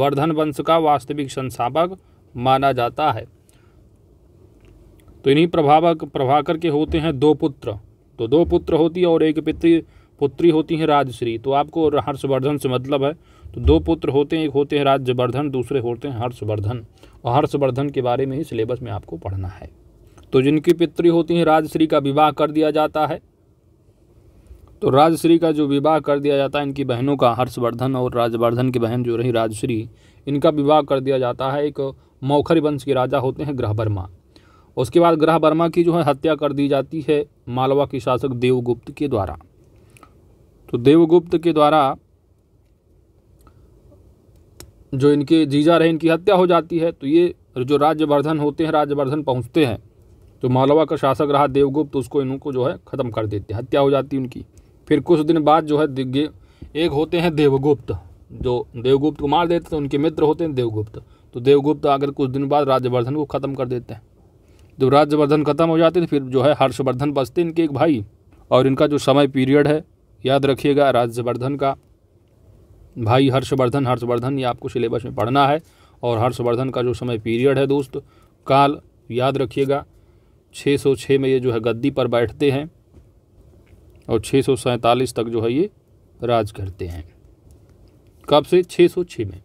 वर्धन वंश का वास्तविक संस्थापक माना जाता है तो इन्हीं प्रभावक प्रभाकर के होते हैं दो पुत्र तो दो पुत्र होती है और एक पित्री पुत्री होती है राजश्री तो आपको हर्षवर्धन से मतलब है तो दो पुत्र होते हैं एक होते हैं राज्यवर्धन दूसरे होते हैं हर्षवर्धन और हर्षवर्धन के बारे में ही सिलेबस में आपको पढ़ना है तो जिनकी पितृ होती हैं राजश्री का विवाह कर दिया जाता है तो राजश्री का जो विवाह कर दिया जाता है इनकी बहनों का हर्षवर्धन और राजवर्धन की बहन जो रही राजश्री इनका विवाह कर दिया जाता है एक मौखरी वंश के राजा होते हैं ग्रह वर्मा उसके बाद ग्रह वर्मा की जो है हत्या कर दी जाती है मालवा के शासक देवगुप्त के द्वारा तो देवगुप्त के द्वारा जो इनके जीजा रहे इनकी हत्या हो जाती है तो ये जो राज्यवर्धन होते हैं राज्यवर्धन पहुँचते हैं तो मालवा का शासक रहा देवगुप्त तो उसको इनको जो है ख़त्म कर देते हैं हत्या हो जाती उनकी फिर कुछ दिन बाद जो है दिग्गे एक होते हैं देवगुप्त जो देवगुप्त को मार देते थे तो उनके मित्र होते हैं देवगुप्त तो देवगुप्त आकर कुछ दिन बाद राज्यवर्धन को ख़त्म कर देते हैं जब राज्यवर्धन ख़त्म हो जाते थे फिर जो है हर्षवर्धन बचते इनके एक भाई और इनका जो समय पीरियड है याद रखिएगा राज्यवर्धन का भाई हर्षवर्धन हर्षवर्धन ये आपको सिलेबस में पढ़ना है और हर्षवर्धन का जो समय पीरियड है दोस्त काल याद रखिएगा 606 में ये जो है गद्दी पर बैठते हैं और छः तक जो है ये राज करते हैं कब से 606 में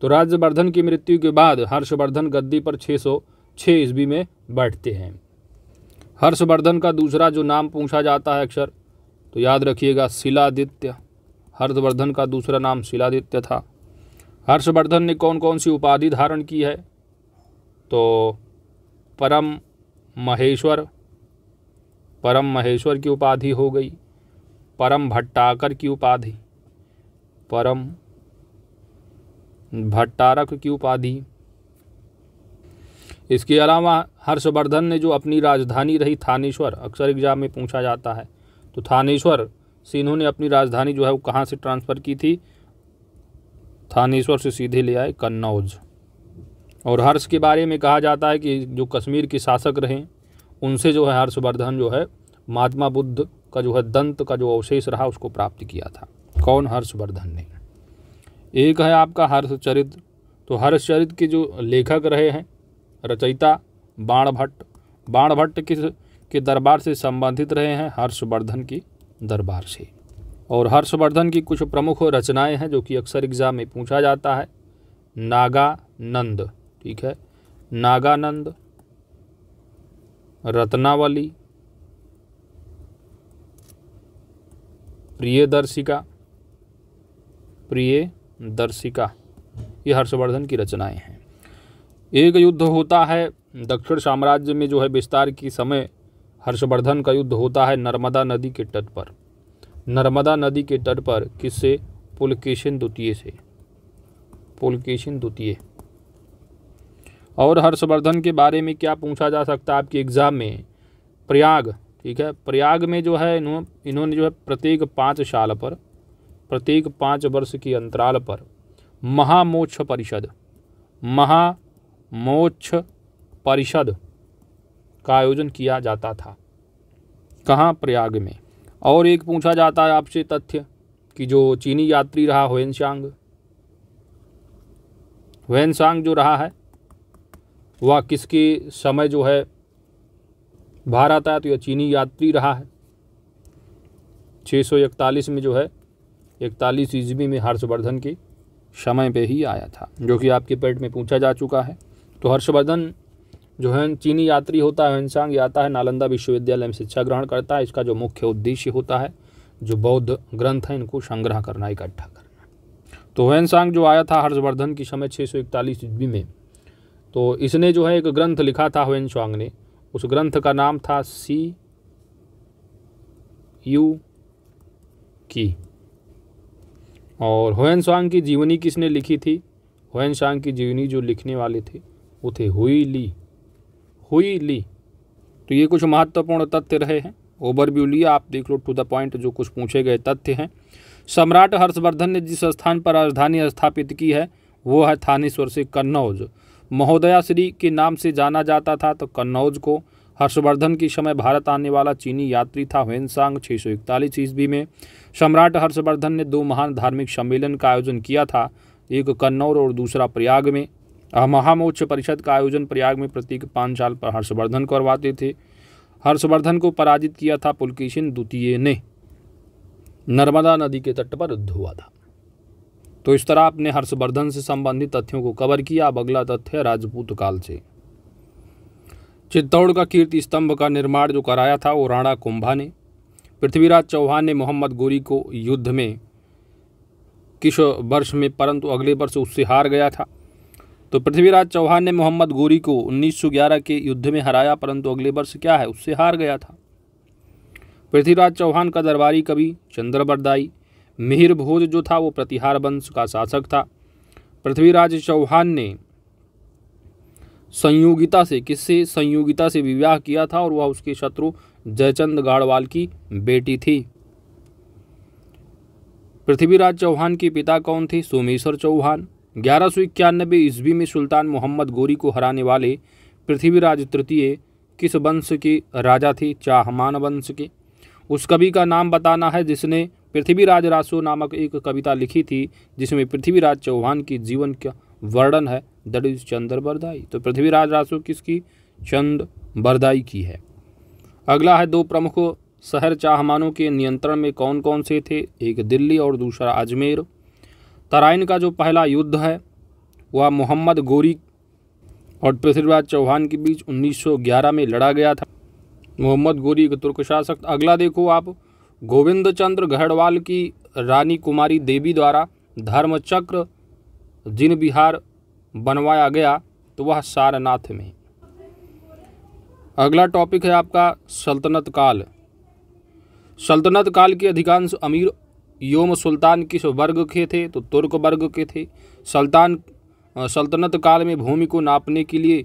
तो राज्यवर्धन की मृत्यु के बाद हर्षवर्धन गद्दी पर 606 ईस्वी में बैठते हैं हर्षवर्धन का दूसरा जो नाम पूछा जाता है अक्सर तो याद रखिएगा शिलादित्य हर्षवर्धन का दूसरा नाम शिलादित्य था हर्षवर्धन ने कौन कौन सी उपाधि धारण की है तो परम महेश्वर परम महेश्वर की उपाधि हो गई परम भट्टाकर की उपाधि परम भट्टारक की उपाधि इसके अलावा हर्षवर्धन ने जो अपनी राजधानी रही थानेश्वर अक्सर एग्जाम में पूछा जाता है तो थानेश्वर से इन्होंने अपनी राजधानी जो है वो कहाँ से ट्रांसफ़र की थी थानेश्वर से सीधे ले आए कन्नौज और हर्ष के बारे में कहा जाता है कि जो कश्मीर के शासक रहे उनसे जो है हर्षवर्धन जो है महात्मा बुद्ध का जो है दंत का जो अवशेष रहा उसको प्राप्त किया था कौन हर्षवर्धन ने एक है आपका हर्षचरित तो हर्षचरित के जो लेखक रहे हैं रचयिता बाणभट्ट बाणभट्ट किस के दरबार से संबंधित रहे हैं हर्षवर्धन की दरबार से और हर्षवर्धन की कुछ प्रमुख रचनाएं हैं जो कि अक्सर एग्ज़ाम में पूछा जाता है नागानंद ठीक है नागानंद रत्नावली प्रिय दर्शिका प्रिय दर्शिका ये हर्षवर्धन की रचनाएं हैं एक युद्ध होता है दक्षिण साम्राज्य में जो है विस्तार की समय हर्षवर्धन का युद्ध होता है नर्मदा नदी के तट पर नर्मदा नदी के तट पर किससे पुलकेशन द्वितीय से पुलकेशन द्वितीय और हर्षवर्धन के बारे में क्या पूछा जा सकता है आपके एग्ज़ाम में प्रयाग ठीक है प्रयाग में जो है इन्हों इन्होंने जो है प्रत्येक पाँच साल पर प्रत्येक पाँच वर्ष के अंतराल पर महामोक्ष परिषद महामोक्ष परिषद का आयोजन किया जाता था कहाँ प्रयाग में और एक पूछा जाता है आपसे तथ्य कि जो चीनी यात्री रहा हुएनशांग हुएनसांग जो रहा है वह किसके समय जो है भारत आया तो यह चीनी यात्री रहा है छः सौ इकतालीस में जो है इकतालीस ईस्वी में हर्षवर्धन के समय पे ही आया था जो कि आपके पेट में पूछा जा चुका है तो हर्षवर्धन जो है चीनी यात्री होता है हिंसांग आता है नालंदा विश्वविद्यालय में शिक्षा ग्रहण करता है इसका जो मुख्य उद्देश्य होता है जो बौद्ध ग्रंथ है इनको संग्रह करना इकट्ठा करना तो हेनसांग जो आया था हर्षवर्धन की समय छः सौ इकतालीस ईस्वी में तो इसने जो है एक ग्रंथ लिखा था हुएनसांग ने उस ग्रंथ का नाम था सी यू की और हुएनसांग की जीवनी किसने लिखी थी हुएनसांग की जीवनी जो लिखने वाले थे वो थे हुई ली हुई ली तो ये कुछ महत्वपूर्ण तथ्य रहे हैं ओवरव्यू लिया आप देख लो टू द पॉइंट जो कुछ पूछे गए तथ्य हैं सम्राट हर्षवर्धन ने जिस स्थान पर राजधानी स्थापित की है वो है थानेश्वर से कन्नौज महोदया श्री के नाम से जाना जाता था तो कन्नौज को हर्षवर्धन के समय भारत आने वाला चीनी यात्री था हुएनसांग छः सौ इकतालीस ईस्वी में सम्राट हर्षवर्धन ने दो महान धार्मिक सम्मेलन का आयोजन किया था एक कन्नौर और दूसरा प्रयाग में महामोक्ष परिषद का आयोजन प्रयाग में प्रतीक पांचाल पर हर्षवर्धन करवाते थे हर्षवर्धन को पराजित किया था पुलकेशन द्वितीय ने नर्मदा नदी के तट पर युद्ध हुआ था तो इस तरह आपने हर्षवर्धन से संबंधित तथ्यों को कवर किया अब अगला तथ्य राजपूत काल से चित्तौड़ का कीर्ति स्तंभ का निर्माण जो कराया था वो राणा कुंभा ने पृथ्वीराज चौहान ने मोहम्मद गोरी को युद्ध में किस वर्ष में परंतु अगले वर्ष उससे हार गया था तो पृथ्वीराज चौहान ने मोहम्मद गोरी को 1911 के युद्ध में हराया परंतु अगले वर्ष क्या है उससे हार गया था पृथ्वीराज चौहान का दरबारी कवि चंद्र बरदाई मिहिर भोज जो था वो प्रतिहार वंश का शासक था पृथ्वीराज चौहान ने संयोगिता से किससे संयोगिता से विवाह किया था और वह उसके शत्रु जयचंद गाड़वाल की बेटी थी पृथ्वीराज चौहान के पिता कौन थे सोमेश्वर चौहान ग्यारह सौ इक्यानबे ईस्वी में सुल्तान मोहम्मद गोरी को हराने वाले पृथ्वीराज तृतीय किस वंश के राजा थे चाहमान वंश के उस कवि का नाम बताना है जिसने पृथ्वीराज रासो नामक एक कविता लिखी थी जिसमें पृथ्वीराज चौहान की जीवन का वर्णन है दट इज चंद्र बरदाई तो पृथ्वीराज रासो किसकी चंद बरदाई की है अगला है दो प्रमुख शहर चाहमानों के नियंत्रण में कौन कौन से थे एक दिल्ली और दूसरा अजमेर तराइन का जो पहला युद्ध है वह मोहम्मद गोरी और पृथ्वीराज चौहान के बीच 1911 में लड़ा गया था मोहम्मद गोरी एक तुर्क शासक अगला देखो आप गोविंद चंद्र गढ़वाल की रानी कुमारी देवी द्वारा धर्मचक्र जिन बिहार बनवाया गया तो वह सारनाथ में अगला टॉपिक है आपका सल्तनत काल सल्तनत काल के अधिकांश अमीर योम सुल्तान किस वर्ग के थे तो तुर्क वर्ग के थे सुल्तान सल्तनत काल में भूमि को नापने के लिए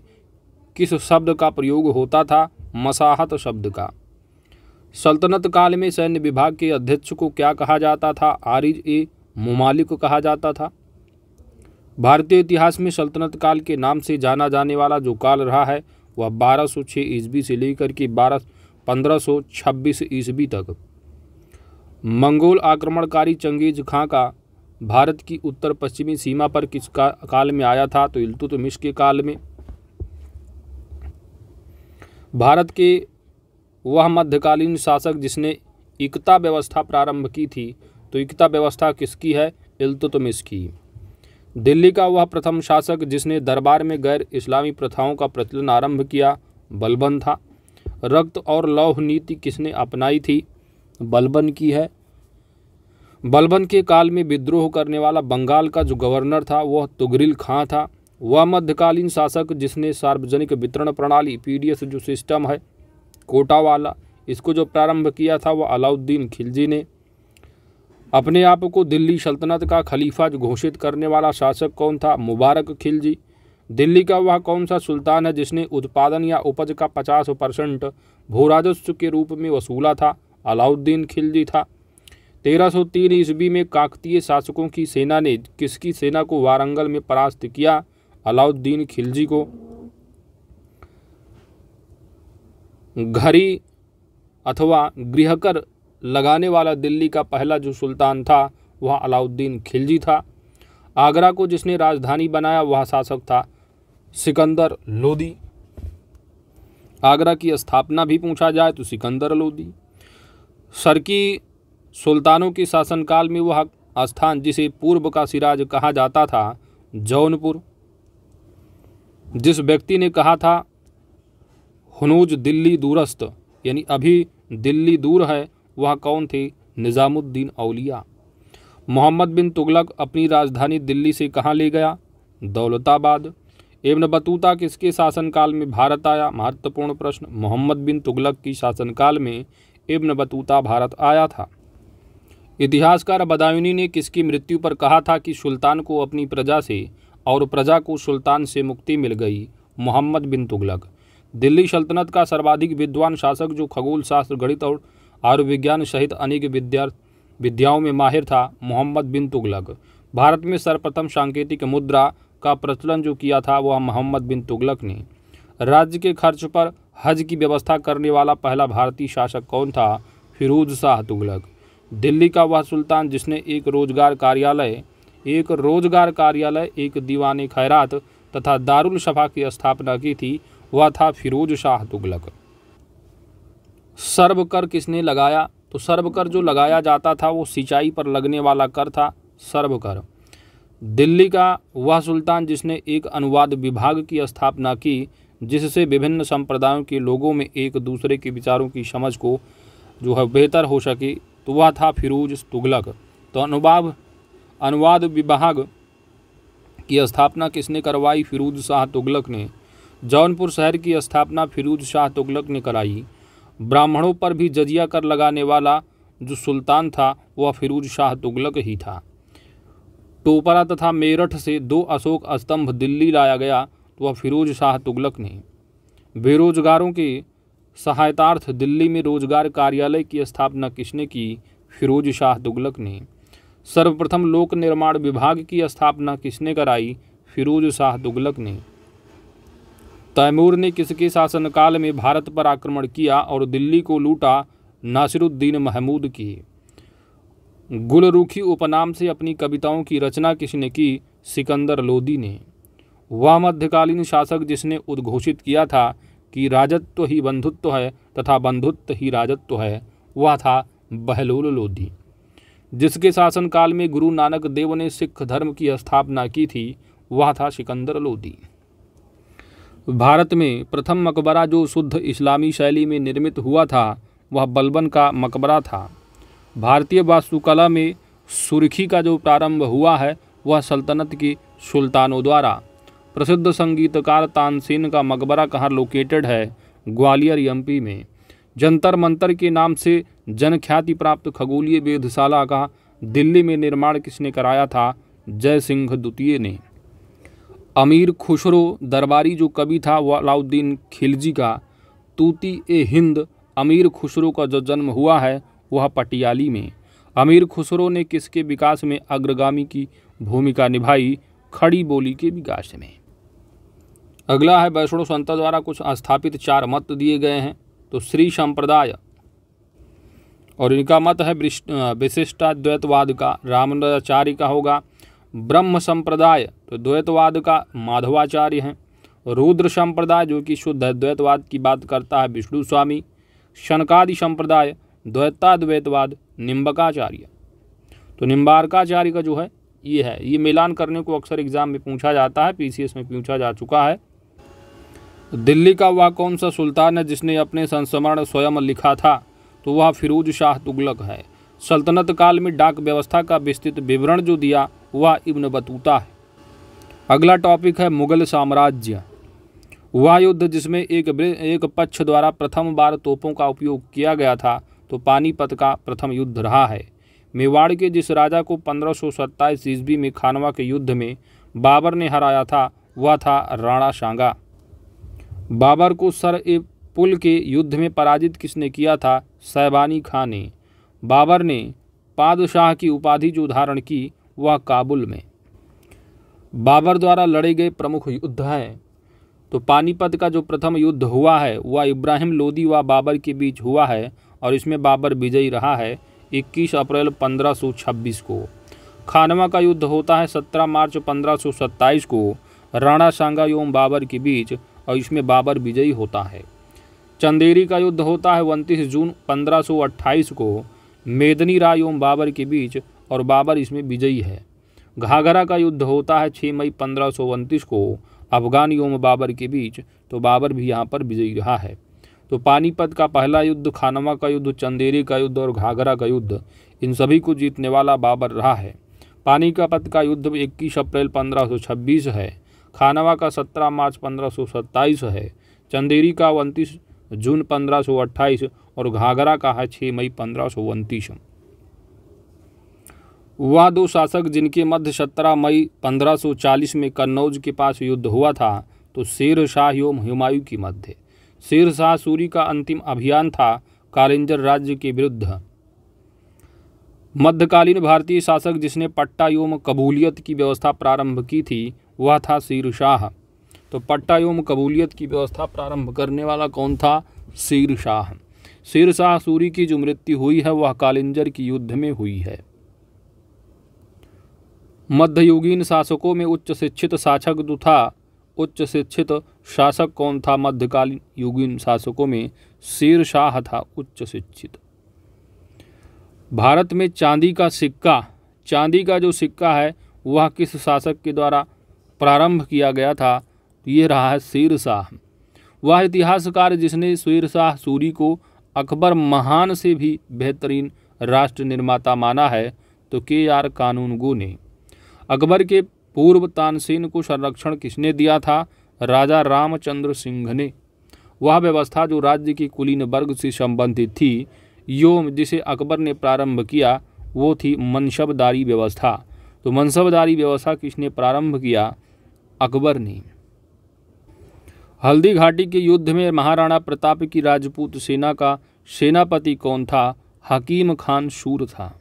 किस शब्द का प्रयोग होता था मसाहत शब्द का सल्तनत काल में सैन्य विभाग के अध्यक्ष को क्या कहा जाता था आरिज ए मुमालिक कहा जाता था भारतीय इतिहास में सल्तनत काल के नाम से जाना जाने वाला जो काल रहा है वह 1206 ईस्वी से लेकर के बारह पंद्रह ईस्वी तक मंगोल आक्रमणकारी चंगेज खां का भारत की उत्तर पश्चिमी सीमा पर किस का, काल में आया था तो इल्तुतमिश के काल में भारत के वह मध्यकालीन शासक जिसने एकता व्यवस्था प्रारंभ की थी तो एकता व्यवस्था किसकी है इल्तुतमिश की दिल्ली का वह प्रथम शासक जिसने दरबार में गैर इस्लामी प्रथाओं का प्रचलन आरंभ किया बलबन था रक्त और लौह नीति किसने अपनाई थी बलबन की है बलबन के काल में विद्रोह करने वाला बंगाल का जो गवर्नर था वह तुगरिल खां था वह मध्यकालीन शासक जिसने सार्वजनिक वितरण प्रणाली पीडीएस जो सिस्टम है कोटा वाला इसको जो प्रारंभ किया था वह अलाउद्दीन खिलजी ने अपने आप को दिल्ली सल्तनत का खलीफा घोषित करने वाला शासक कौन था मुबारक खिलजी दिल्ली का वह कौन सा सुल्तान है जिसने उत्पादन या उपज का 50 परसेंट भू राजस्व के रूप में वसूला था अलाउद्दीन खिलजी था 1303 ईस्वी में काकतीय शासकों की सेना ने किसकी सेना को वारंगल में परास्त किया अलाउद्दीन खिलजी को घरी अथवा गृहकर लगाने वाला दिल्ली का पहला जो सुल्तान था वह अलाउद्दीन खिलजी था आगरा को जिसने राजधानी बनाया वह शासक था सिकंदर लोदी आगरा की स्थापना भी पूछा जाए तो सिकंदर लोदी सरकी सुल्तानों के शासनकाल में वह स्थान जिसे पूर्व का सिराज कहा जाता था जौनपुर जिस व्यक्ति ने कहा था हनूज दिल्ली दूरस्थ यानी अभी दिल्ली दूर है वह कौन थे निज़ामुद्दीन अलिया मोहम्मद बिन तुगलक अपनी राजधानी दिल्ली से कहाँ ले गया दौलताबाद एवं बतूता किसके शासनकाल में भारत आया महत्वपूर्ण प्रश्न मोहम्मद बिन तुगलक की शासनकाल में इब्न बतूता भारत आया था इतिहासकार बदायूनी ने किसकी मृत्यु पर कहा था कि सुल्तान को अपनी प्रजा से और प्रजा को सुल्तान से मुक्ति मिल गई मोहम्मद बिन तुगलक दिल्ली सल्तनत का सर्वाधिक विद्वान शासक जो खगोल शास्त्र गणित और आयुर्विज्ञान सहित अनेक विद्या विद्याओं में माहिर था मोहम्मद बिन तुगलक भारत में सर्वप्रथम सांकेतिक मुद्रा का प्रचलन जो किया था वह मोहम्मद बिन तुगलक ने राज्य के खर्च पर हज की व्यवस्था करने वाला पहला भारतीय शासक कौन था फिरोज शाह तुगलक दिल्ली का वह सुल्तान जिसने एक रोजगार कार्यालय एक रोजगार कार्यालय एक दीवानी खैरात तथा दारुल शफा की स्थापना की थी वह था फिरोज शाह तुगलक सर्व कर किसने लगाया तो सर्व कर जो लगाया जाता था वो सिंचाई पर लगने वाला कर था सर्व कर दिल्ली का वह सुल्तान जिसने एक अनुवाद विभाग की स्थापना की जिससे विभिन्न संप्रदायों के लोगों में एक दूसरे के विचारों की समझ को जो है बेहतर हो सके तो वह था फिरोज तुगलक तो अनुवाद अनुवाद विभाग की स्थापना किसने करवाई फिरोज शाह तुगलक ने जौनपुर शहर की स्थापना फिरोज शाह तुगलक ने कराई ब्राह्मणों पर भी जजिया कर लगाने वाला जो सुल्तान था वह फिरोज शाह तुगलक ही था टोपरा तथा मेरठ से दो अशोक स्तंभ दिल्ली लाया गया तो वह फिरोज शाह तुगलक ने बेरोजगारों के सहायतार्थ दिल्ली में रोजगार कार्यालय की स्थापना किसने की फिरोज शाह तुगलक ने सर्वप्रथम लोक निर्माण विभाग की स्थापना किसने कराई फिरोज शाह तुगलक ने तैमूर ने किसके शासनकाल में भारत पर आक्रमण किया और दिल्ली को लूटा नासिरुद्दीन महमूद की गुलरूखी उपनाम से अपनी कविताओं की रचना किसने की सिकंदर लोदी ने वह मध्यकालीन शासक जिसने उद्घोषित किया था कि राजत्व ही बंधुत्व है तथा बंधुत्व ही राजत्व है वह था बहलोल लोधी जिसके शासनकाल में गुरु नानक देव ने सिख धर्म की स्थापना की थी वह था सिकंदर लोधी भारत में प्रथम मकबरा जो शुद्ध इस्लामी शैली में निर्मित हुआ था वह बलबन का मकबरा था भारतीय वास्तुकला में सुर्खी का जो प्रारंभ हुआ है वह सल्तनत की सुल्तानों द्वारा प्रसिद्ध संगीतकार तानसेन का मकबरा कहाँ लोकेटेड है ग्वालियर एमपी में जंतर मंतर के नाम से जनख्याति प्राप्त खगोलीय वेधशाला का दिल्ली में निर्माण किसने कराया था जय सिंह द्वितीय ने अमीर खुसरो दरबारी जो कवि था वह अलाउद्दीन खिलजी का तूती ए हिंद अमीर खुसरो का जो जन्म हुआ है वह पटियाली में अमीर खुसरो ने किसके विकास में अग्रगामी की भूमिका निभाई खड़ी बोली के विकास में अगला है वैष्णव संत द्वारा कुछ स्थापित चार मत दिए गए हैं तो श्री संप्रदाय और इनका मत है विशिष्टाद्वैतवाद का रामाचार्य का होगा ब्रह्म संप्रदाय तो द्वैतवाद का माधवाचार्य हैं रुद्र संप्रदाय जो कि शुद्ध द्वैतवाद की बात करता है विष्णु स्वामी शनकादि संप्रदाय द्वैताद्वैतवाद निम्बकाचार्य तो निम्बारकाचार्य का जो है ये है ये मिलान करने को अक्सर एग्जाम में पूछा जाता है पीसीएस में पूछा जा चुका है दिल्ली का वह कौन सा सुल्तान है जिसने अपने संस्मरण स्वयं लिखा था तो वह फिरोज शाह तुगलक है सल्तनत काल में डाक व्यवस्था का विस्तृत विवरण जो दिया वह इब्न बतूता है अगला टॉपिक है मुगल साम्राज्य वह युद्ध जिसमें एक एक पक्ष द्वारा प्रथम बार तोपों का उपयोग किया गया था तो पानीपत का प्रथम युद्ध रहा है मेवाड़ के जिस राजा को पंद्रह सौ सत्ताईस ईस्वी में खानवा के युद्ध में बाबर ने हराया था वह था राणा सांगा बाबर को सर ए पुल के युद्ध में पराजित किसने किया था सैबानी खां ने बाबर ने पादशाह की उपाधि जो धारण की वह काबुल में बाबर द्वारा लड़े गए प्रमुख युद्ध हैं तो पानीपत का जो प्रथम युद्ध हुआ है वह इब्राहिम लोदी व बाबर के बीच हुआ है और इसमें बाबर विजयी रहा है 21 अप्रैल 1526 को खानवा का युद्ध होता है 17 मार्च 1527 को राणा सांगा एवं बाबर के बीच और इसमें बाबर विजयी होता है चंदेरी का युद्ध होता है उनतीस जून पंद्रह को मेदनी राय एवं बाबर के बीच और बाबर इसमें विजयी है घाघरा का युद्ध होता है 6 मई पंद्रह को अफगान एवं बाबर के बीच तो बाबर भी यहाँ पर विजयी रहा है तो पानीपत का पहला युद्ध खानवा का युद्ध चंदेरी का युद्ध और घाघरा का युद्ध इन सभी को जीतने वाला बाबर रहा है पानीपत का युद्ध 21 अप्रैल 1526 है खानवा का सत्रह मार्च पंद्रह है चंदेरी का उनतीस जून पंद्रह और घाघरा का है छः मई पंद्रह वह दो शासक जिनके मध्य सत्रह मई 1540 में कन्नौज के पास युद्ध हुआ था तो शेर शाह एवं हुमायूं के मध्य शेर शाह सूरी का अंतिम अभियान था कालिंजर राज्य के विरुद्ध मध्यकालीन भारतीय शासक जिसने पट्टा एवं कबूलियत की व्यवस्था प्रारंभ की थी हुआ था शाह तो पट्टा एवं कबूलियत की व्यवस्था प्रारंभ करने वाला कौन था शाह शेर शाह सूरी की जो मृत्यु हुई है वह कालिंजर की युद्ध में हुई है मध्ययुगीन शासकों में उच्च शिक्षित शासक जो तो था उच्च शिक्षित शासक कौन था मध्यकालीन युगीन शासकों में शाह था उच्च शिक्षित भारत में चांदी का सिक्का चांदी का जो सिक्का है वह किस शासक के द्वारा प्रारंभ किया गया था ये रहा है शेरशाह वह इतिहासकार जिसने शेरशाह सूरी को अकबर महान से भी बेहतरीन राष्ट्र निर्माता माना है तो के आर कानूनगो ने अकबर के पूर्व तानसेन को संरक्षण किसने दिया था राजा रामचंद्र सिंह ने वह व्यवस्था जो राज्य की कुलीन वर्ग से संबंधित थी योम जिसे अकबर ने प्रारंभ किया वो थी मनसबदारी व्यवस्था तो मनसबदारी व्यवस्था किसने प्रारंभ किया अकबर ने हल्दी घाटी के युद्ध में महाराणा प्रताप की राजपूत सेना का सेनापति कौन था हकीम खान शूर था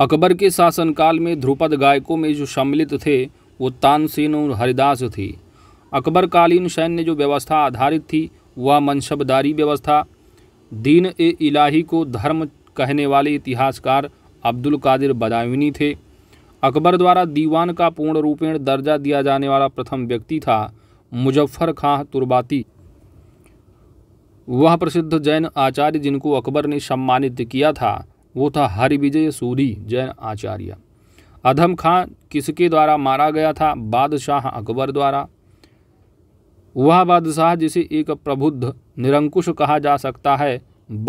अकबर के शासनकाल में ध्रुपद गायकों में जो सम्मिलित थे वो तानसेन और हरिदास थे अकबर कालीन सैन्य जो व्यवस्था आधारित थी वह मनसबदारी व्यवस्था दीन ए इलाही को धर्म कहने वाले इतिहासकार अब्दुल कादिर बदायूनी थे अकबर द्वारा दीवान का पूर्ण रूपेण दर्जा दिया जाने वाला प्रथम व्यक्ति था मुजफ्फर खां तुरबाती वह प्रसिद्ध जैन आचार्य जिनको अकबर ने सम्मानित किया था वो था हरिविजय सूरी जैन आचार्य अधम खां किसके द्वारा मारा गया था बादशाह अकबर द्वारा वह बादशाह जिसे एक प्रबुद्ध निरंकुश कहा जा सकता है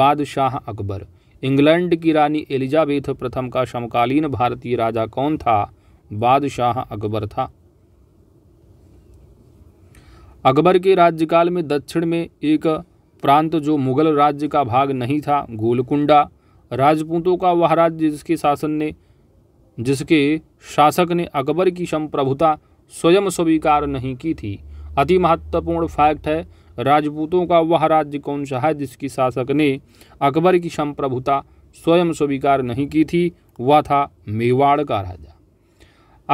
बादशाह अकबर इंग्लैंड की रानी एलिजाबेथ प्रथम का समकालीन भारतीय राजा कौन था बादशाह अकबर था अकबर के राज्यकाल में दक्षिण में एक प्रांत जो मुगल राज्य का भाग नहीं था गोलकुंडा राजपूतों का वह राज्य जिसके शासन ने जिसके शासक ने अकबर की संप्रभुता स्वयं स्वीकार नहीं की थी अति महत्वपूर्ण फैक्ट है राजपूतों का वह राज्य कौन सा है जिसकी शासक ने अकबर की संप्रभुता स्वयं स्वीकार नहीं की थी वह था मेवाड़ का राजा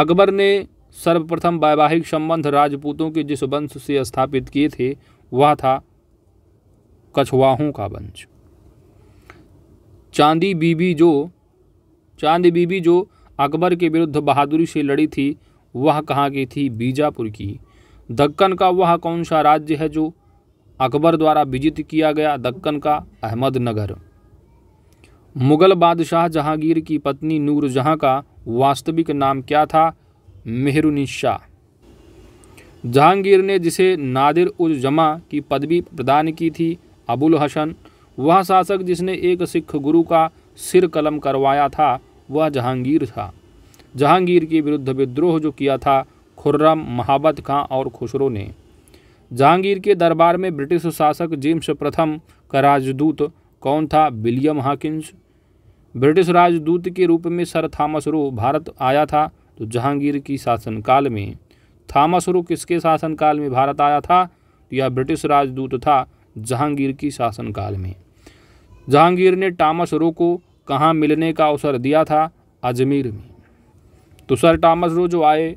अकबर ने सर्वप्रथम वैवाहिक संबंध राजपूतों के जिस वंश से स्थापित किए थे वह था कछवाहों का वंश चांदी बीबी जो चांदी बीबी जो अकबर के विरुद्ध बहादुरी से लड़ी थी वह कहाँ की थी बीजापुर की दक्कन का वह कौन सा राज्य है जो अकबर द्वारा विजित किया गया दक्कन का अहमदनगर मुगल बादशाह जहांगीर की पत्नी नूरजहाँ का वास्तविक नाम क्या था मेहरुनिशा जहांगीर ने जिसे नादिर उज जमा की पदवी प्रदान की थी अबुल हसन वह शासक जिसने एक सिख गुरु का सिर कलम करवाया था वह जहांगीर था जहांगीर के विरुद्ध विद्रोह जो किया था खुर्रम महाबत खां और खुसरो ने जहांगीर के दरबार में ब्रिटिश शासक जेम्स प्रथम का राजदूत कौन था विलियम हाकिंस ब्रिटिश राजदूत के रूप में सर थॉमस रो भारत आया था तो जहांगीर की शासनकाल में थामस रो किसके शासनकाल में भारत आया था तो यह ब्रिटिश राजदूत था जहांगीर की शासनकाल में जहांगीर ने टामस रो को कहाँ मिलने का अवसर दिया था अजमेर में तो सर टामस रो जो आए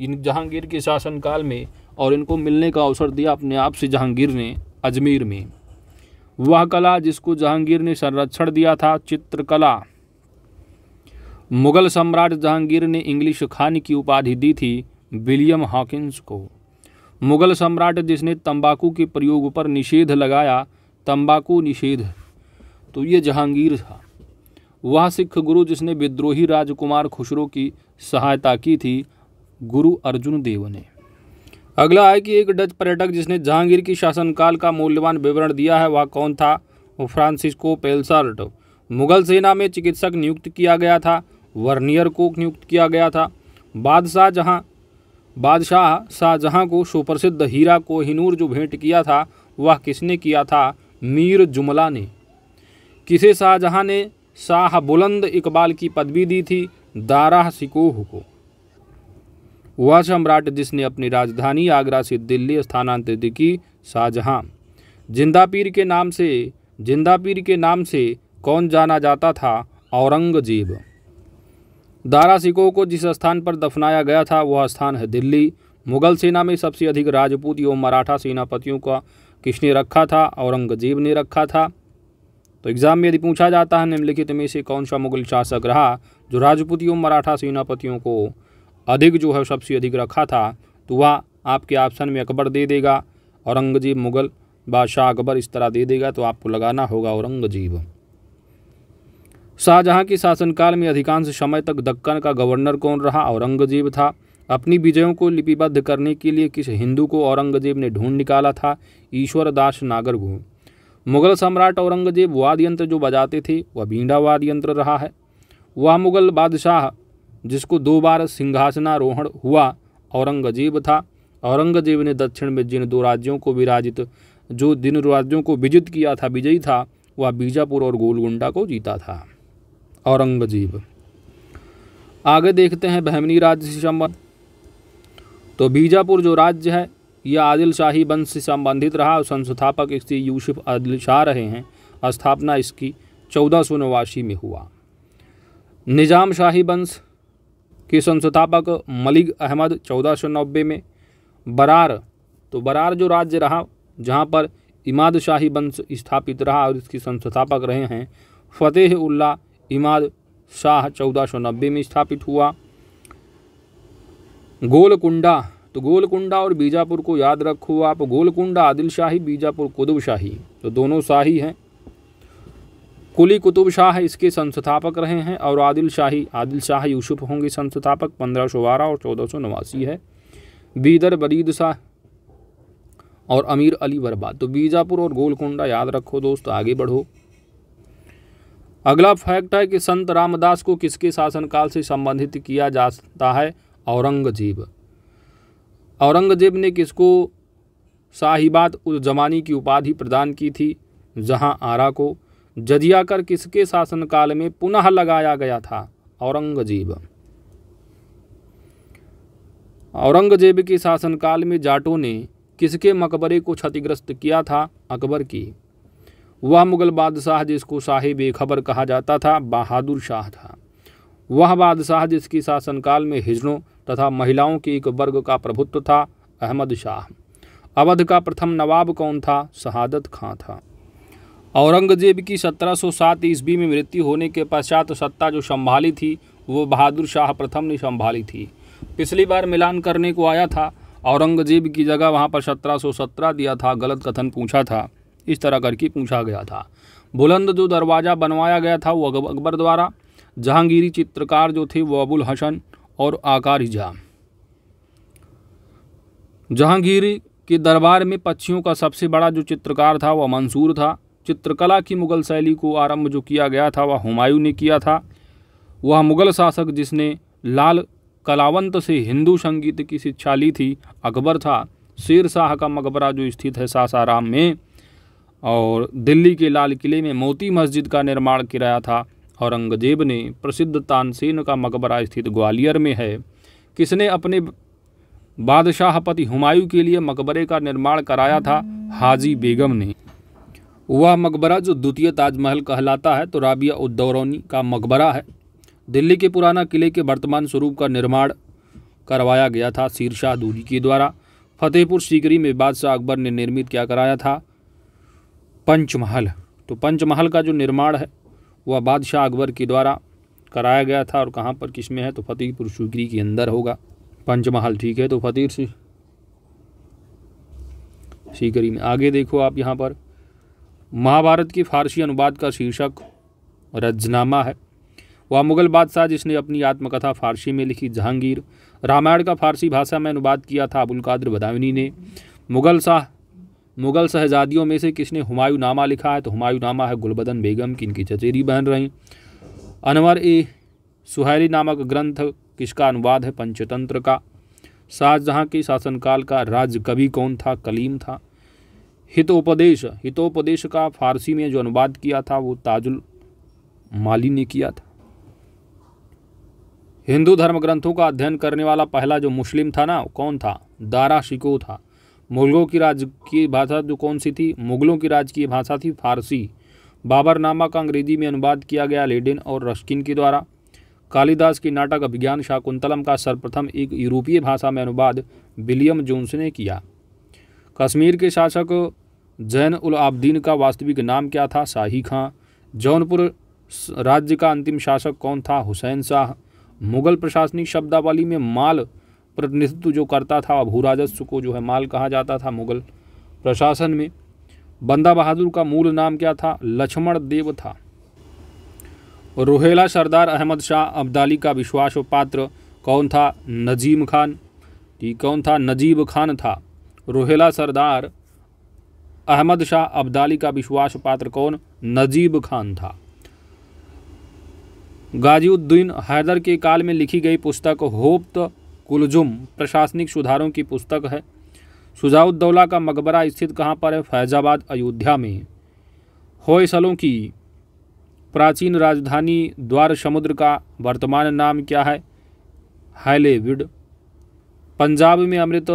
इन जहांगीर के शासनकाल में और इनको मिलने का अवसर दिया अपने आप से जहांगीर ने अजमेर में वह कला जिसको जहांगीर ने संरक्षण दिया था चित्रकला मुगल सम्राट जहांगीर ने इंग्लिश खान की उपाधि दी थी विलियम हॉकिंस को मुगल सम्राट जिसने तंबाकू के प्रयोग पर निषेध लगाया तंबाकू निषेध तो ये जहांगीर था वह सिख गुरु जिसने विद्रोही राजकुमार खुसरो की सहायता की थी गुरु अर्जुन देव ने अगला है कि एक डच पर्यटक जिसने जहांगीर की शासनकाल का मूल्यवान विवरण दिया है वह कौन था फ्रांसिस्को पेल्सर्ट मुगल सेना में चिकित्सक नियुक्त किया गया था वर्नियर को नियुक्त किया गया था बादशाह जहाँ बादशाह शाहजहाँ को सुप्रसिद्ध हीरा को हिनूर जो भेंट किया था वह किसने किया था मीर जुमला ने किसे शाहजहाँ ने शाह बुलंद इकबाल की पदवी दी थी दारा सिकोह को वह सम्राट जिसने अपनी राजधानी आगरा से दिल्ली स्थानांतरित की शाहजहां जिंदा पीर के नाम से जिंदा पीर के नाम से कौन जाना जाता था औरंगजेब दारा सिखों को जिस स्थान पर दफनाया गया था वह स्थान है दिल्ली मुगल सेना में सबसे अधिक राजपूत एवं मराठा सेनापतियों का किसने रखा था औरंगजेब ने रखा था तो एग्जाम में यदि पूछा जाता है निम्नलिखित में से कौन सा मुगल शासक रहा जो राजपूत एवं मराठा सेनापतियों को अधिक जो है सबसे अधिक रखा था तो वह आपके ऑप्शन में अकबर दे देगा औरंगजेब मुग़ल बादशाह अकबर इस तरह दे देगा तो आपको लगाना होगा औरंगजेब शाहजहाँ के शासनकाल में अधिकांश समय तक दक्कन का गवर्नर कौन रहा औरंगजेब था अपनी विजयों को लिपिबद्ध करने के लिए किस हिंदू को औरंगजेब ने ढूंढ निकाला था ईश्वरदास नागरभू मुगल सम्राट औरंगजेब वाद्य यंत्र जो बजाते थे वह बीड़ा वाद्य यंत्र रहा है वह मुगल बादशाह जिसको दो बार सिंहासनारोहण हुआ औरंगजेब था औरंगजेब ने दक्षिण में जिन दो राज्यों को विराजित जो दिन राज्यों को विजित किया था विजयी था वह बीजापुर और गोलगुंडा को जीता था औरंगजेब आगे देखते हैं बहमनी राज्य से संबंध तो बीजापुर जो राज्य है यह आदिल शाही वंश से संबंधित रहा और संस्थापक इसकी यूसुफ आदिल शाह रहे हैं स्थापना इसकी चौदह सौ नवासी में हुआ निजाम शाही वंश के संस्थापक मलिक अहमद चौदह सौ नब्बे में बरार तो बरार जो राज्य रहा जहाँ पर इमाद शाही वंश स्थापित रहा और इसके संस्थापक रहे हैं फ़तेह उल्ला इमाद शाह चौदह सौ नब्बे में स्थापित हुआ गोलकुंडा तो गोलकुंडा और बीजापुर को याद रखो आप गोलकुंडा आदिल शाही बीजापुर कुतुब शाही तो दोनों शाही हैं कुली कुतुब शाह इसके संस्थापक रहे हैं और आदिल शाही आदिल शाह यूसुफ होंगे संस्थापक पंद्रह सौ बारह और चौदह सौ नवासी है बीदर बरीद शाह और अमीर अली बर्बाद तो बीजापुर और गोलकुंडा याद रखो दोस्त आगे बढ़ो अगला फैक्ट है कि संत रामदास को किसके शासनकाल से संबंधित किया जाता है औरंगजेब औरंगजेब ने किसको साहिबात उस जमानी की उपाधि प्रदान की थी जहां आरा को जजिया कर किसके शासनकाल में पुनः लगाया गया था औरंगजेब औरंगजेब के शासनकाल में जाटों ने किसके मकबरे को क्षतिग्रस्त किया था अकबर की वह मुगल बादशाह जिसको शाही बेखबर कहा जाता था बहादुर शाह था वह बादशाह जिसकी शासनकाल में हिजड़ों तथा महिलाओं के एक वर्ग का प्रभुत्व था अहमद शाह अवध का प्रथम नवाब कौन था शहादत खां था औरंगजेब की 1707 ईस्वी में मृत्यु होने के पश्चात सत्ता जो संभाली थी वो बहादुर शाह प्रथम ने संभाली थी पिछली बार मिलान करने को आया था औरंगजेब की जगह वहाँ पर 1717 दिया था गलत कथन पूछा था इस तरह करके पूछा गया था बुलंद जो दरवाज़ा बनवाया गया था वो अकबर द्वारा जहांगीरी चित्रकार जो थे वो अबुल हसन और आकार झा जहांगीरी के दरबार में पक्षियों का सबसे बड़ा जो चित्रकार था वह मंसूर था चित्रकला की मुग़ल शैली को आरंभ जो किया गया था वह हुमायूं ने किया था वह मुग़ल शासक जिसने लाल कलावंत से हिंदू संगीत की शिक्षा ली थी अकबर था शेर शाह का मकबरा जो स्थित है सासाराम में और दिल्ली के लाल किले में मोती मस्जिद का निर्माण किराया था औरंगजेब ने प्रसिद्ध तानसेन का मकबरा स्थित ग्वालियर में है किसने अपने बादशाहपति हुमायूं के लिए मकबरे का निर्माण कराया था हाजी बेगम ने वह मकबरा जो द्वितीय ताजमहल कहलाता है तो राबिया उद्दौरौनी का मकबरा है दिल्ली के पुराना किले के वर्तमान स्वरूप का निर्माण करवाया गया था शीरशाह दूरी के द्वारा फतेहपुर सीकरी में बादशाह अकबर ने निर्मित क्या कराया था पंचमहल तो पंचमहल का जो निर्माण है वह बादशाह अकबर के द्वारा कराया गया था और कहाँ पर किस में है तो फतेहपुर सीकरी के अंदर होगा पंचमहल ठीक है तो फतेह सीकरी में आगे देखो आप यहाँ पर महाभारत की फारसी अनुवाद का शीर्षक रजनामा है वह मुगल बादशाह जिसने अपनी आत्मकथा फारसी में लिखी जहांगीर रामायण का फारसी भाषा में अनुवाद किया था अबुल कादर बदायूनी ने मुगल शाह मुगल शहजादियों में से किसने हुमायूं नामा लिखा है तो हुमायूं नामा है गुलबदन बेगम की इनकी चचेरी बहन रहीं अनवर ए सुहैली नामक ग्रंथ किसका अनुवाद है पंचतंत्र का शाहजहाँ के शासनकाल का राज कवि कौन था कलीम था हितोपदेश हितोपदेश का फारसी में जो अनुवाद किया था वो ताजुल माली ने किया था हिंदू धर्म ग्रंथों का अध्ययन करने वाला पहला जो मुस्लिम था ना कौन था दारा शिको था मुगलों की राज की भाषा जो कौन सी थी मुगलों की राजकीय भाषा थी फारसी बाबरनामा का अंग्रेजी में अनुवाद किया गया लेडिन और रश्किन के द्वारा कालिदास की नाटक अभिज्ञान शाकुंतलम का सर्वप्रथम एक यूरोपीय भाषा में अनुवाद विलियम जोन्स ने किया कश्मीर के शासक जैन उल आब्दीन का वास्तविक नाम क्या था शाही खां जौनपुर राज्य का अंतिम शासक कौन था हुसैन शाह मुगल प्रशासनिक शब्दावली में माल प्रतिनिधित्व जो करता था भू राजस्व को जो है माल कहा जाता था मुगल प्रशासन में बंदा बहादुर का मूल नाम क्या था लक्ष्मण देव था रोहेला सरदार अहमद शाह अब्दाली का विश्वास पात्र कौन था नजीम खान ठीक कौन था नजीब खान था रोहेला सरदार अहमद शाह अब्दाली का विश्वास पात्र कौन नजीब खान था गाजीउद्दीन हैदर के काल में लिखी गई पुस्तक होप्त कुलजुम प्रशासनिक सुधारों की पुस्तक है सुजाउद्दौला का मकबरा स्थित कहाँ पर है फैजाबाद अयोध्या में होयसलों की प्राचीन राजधानी द्वार समुद्र का वर्तमान नाम क्या है हैलेविड पंजाब में अमृत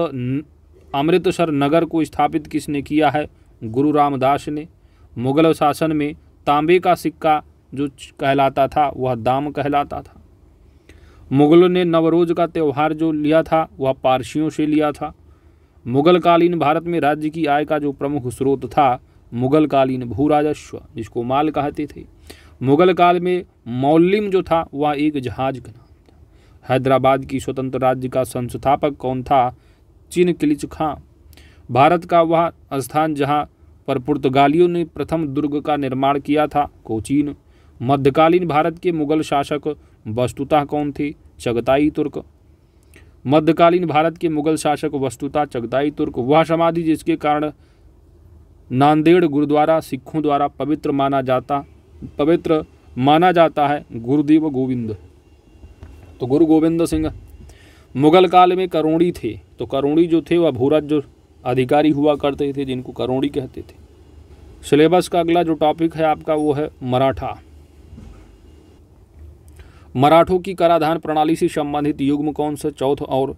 अमृतसर नगर को स्थापित किसने किया है गुरु रामदास ने मुगल शासन में तांबे का सिक्का जो कहलाता था वह दाम कहलाता था मुगलों ने नवरोज का त्यौहार जो लिया था वह पारसियों से लिया था मुगलकालीन भारत में राज्य की आय का जो प्रमुख स्रोत था मुगलकालीन भू राजस्व जिसको माल कहते थे मुगल काल में मौलिम जो था वह एक जहाज का नाम था हैदराबाद की स्वतंत्र राज्य का संस्थापक कौन था चीन खां भारत का वह स्थान जहां पर पुर्तगालियों ने प्रथम दुर्ग का निर्माण किया था कोचीन मध्यकालीन भारत के मुगल शासक वस्तुता कौन थे चगताई तुर्क मध्यकालीन भारत के मुगल शासक वस्तुता चगताई तुर्क वह समाधि जिसके कारण नांदेड़ गुरुद्वारा सिखों द्वारा पवित्र माना जाता पवित्र माना जाता है गुरुदेव गोविंद तो गुरु गोविंद सिंह मुगल काल में करोड़ी थे तो करोड़ी जो थे वह भूरत जो अधिकारी हुआ करते थे जिनको करोड़ी कहते थे सिलेबस का अगला जो टॉपिक है आपका वो है मराठा मराठों की कराधान प्रणाली से संबंधित युग्म कौन सा चौथ और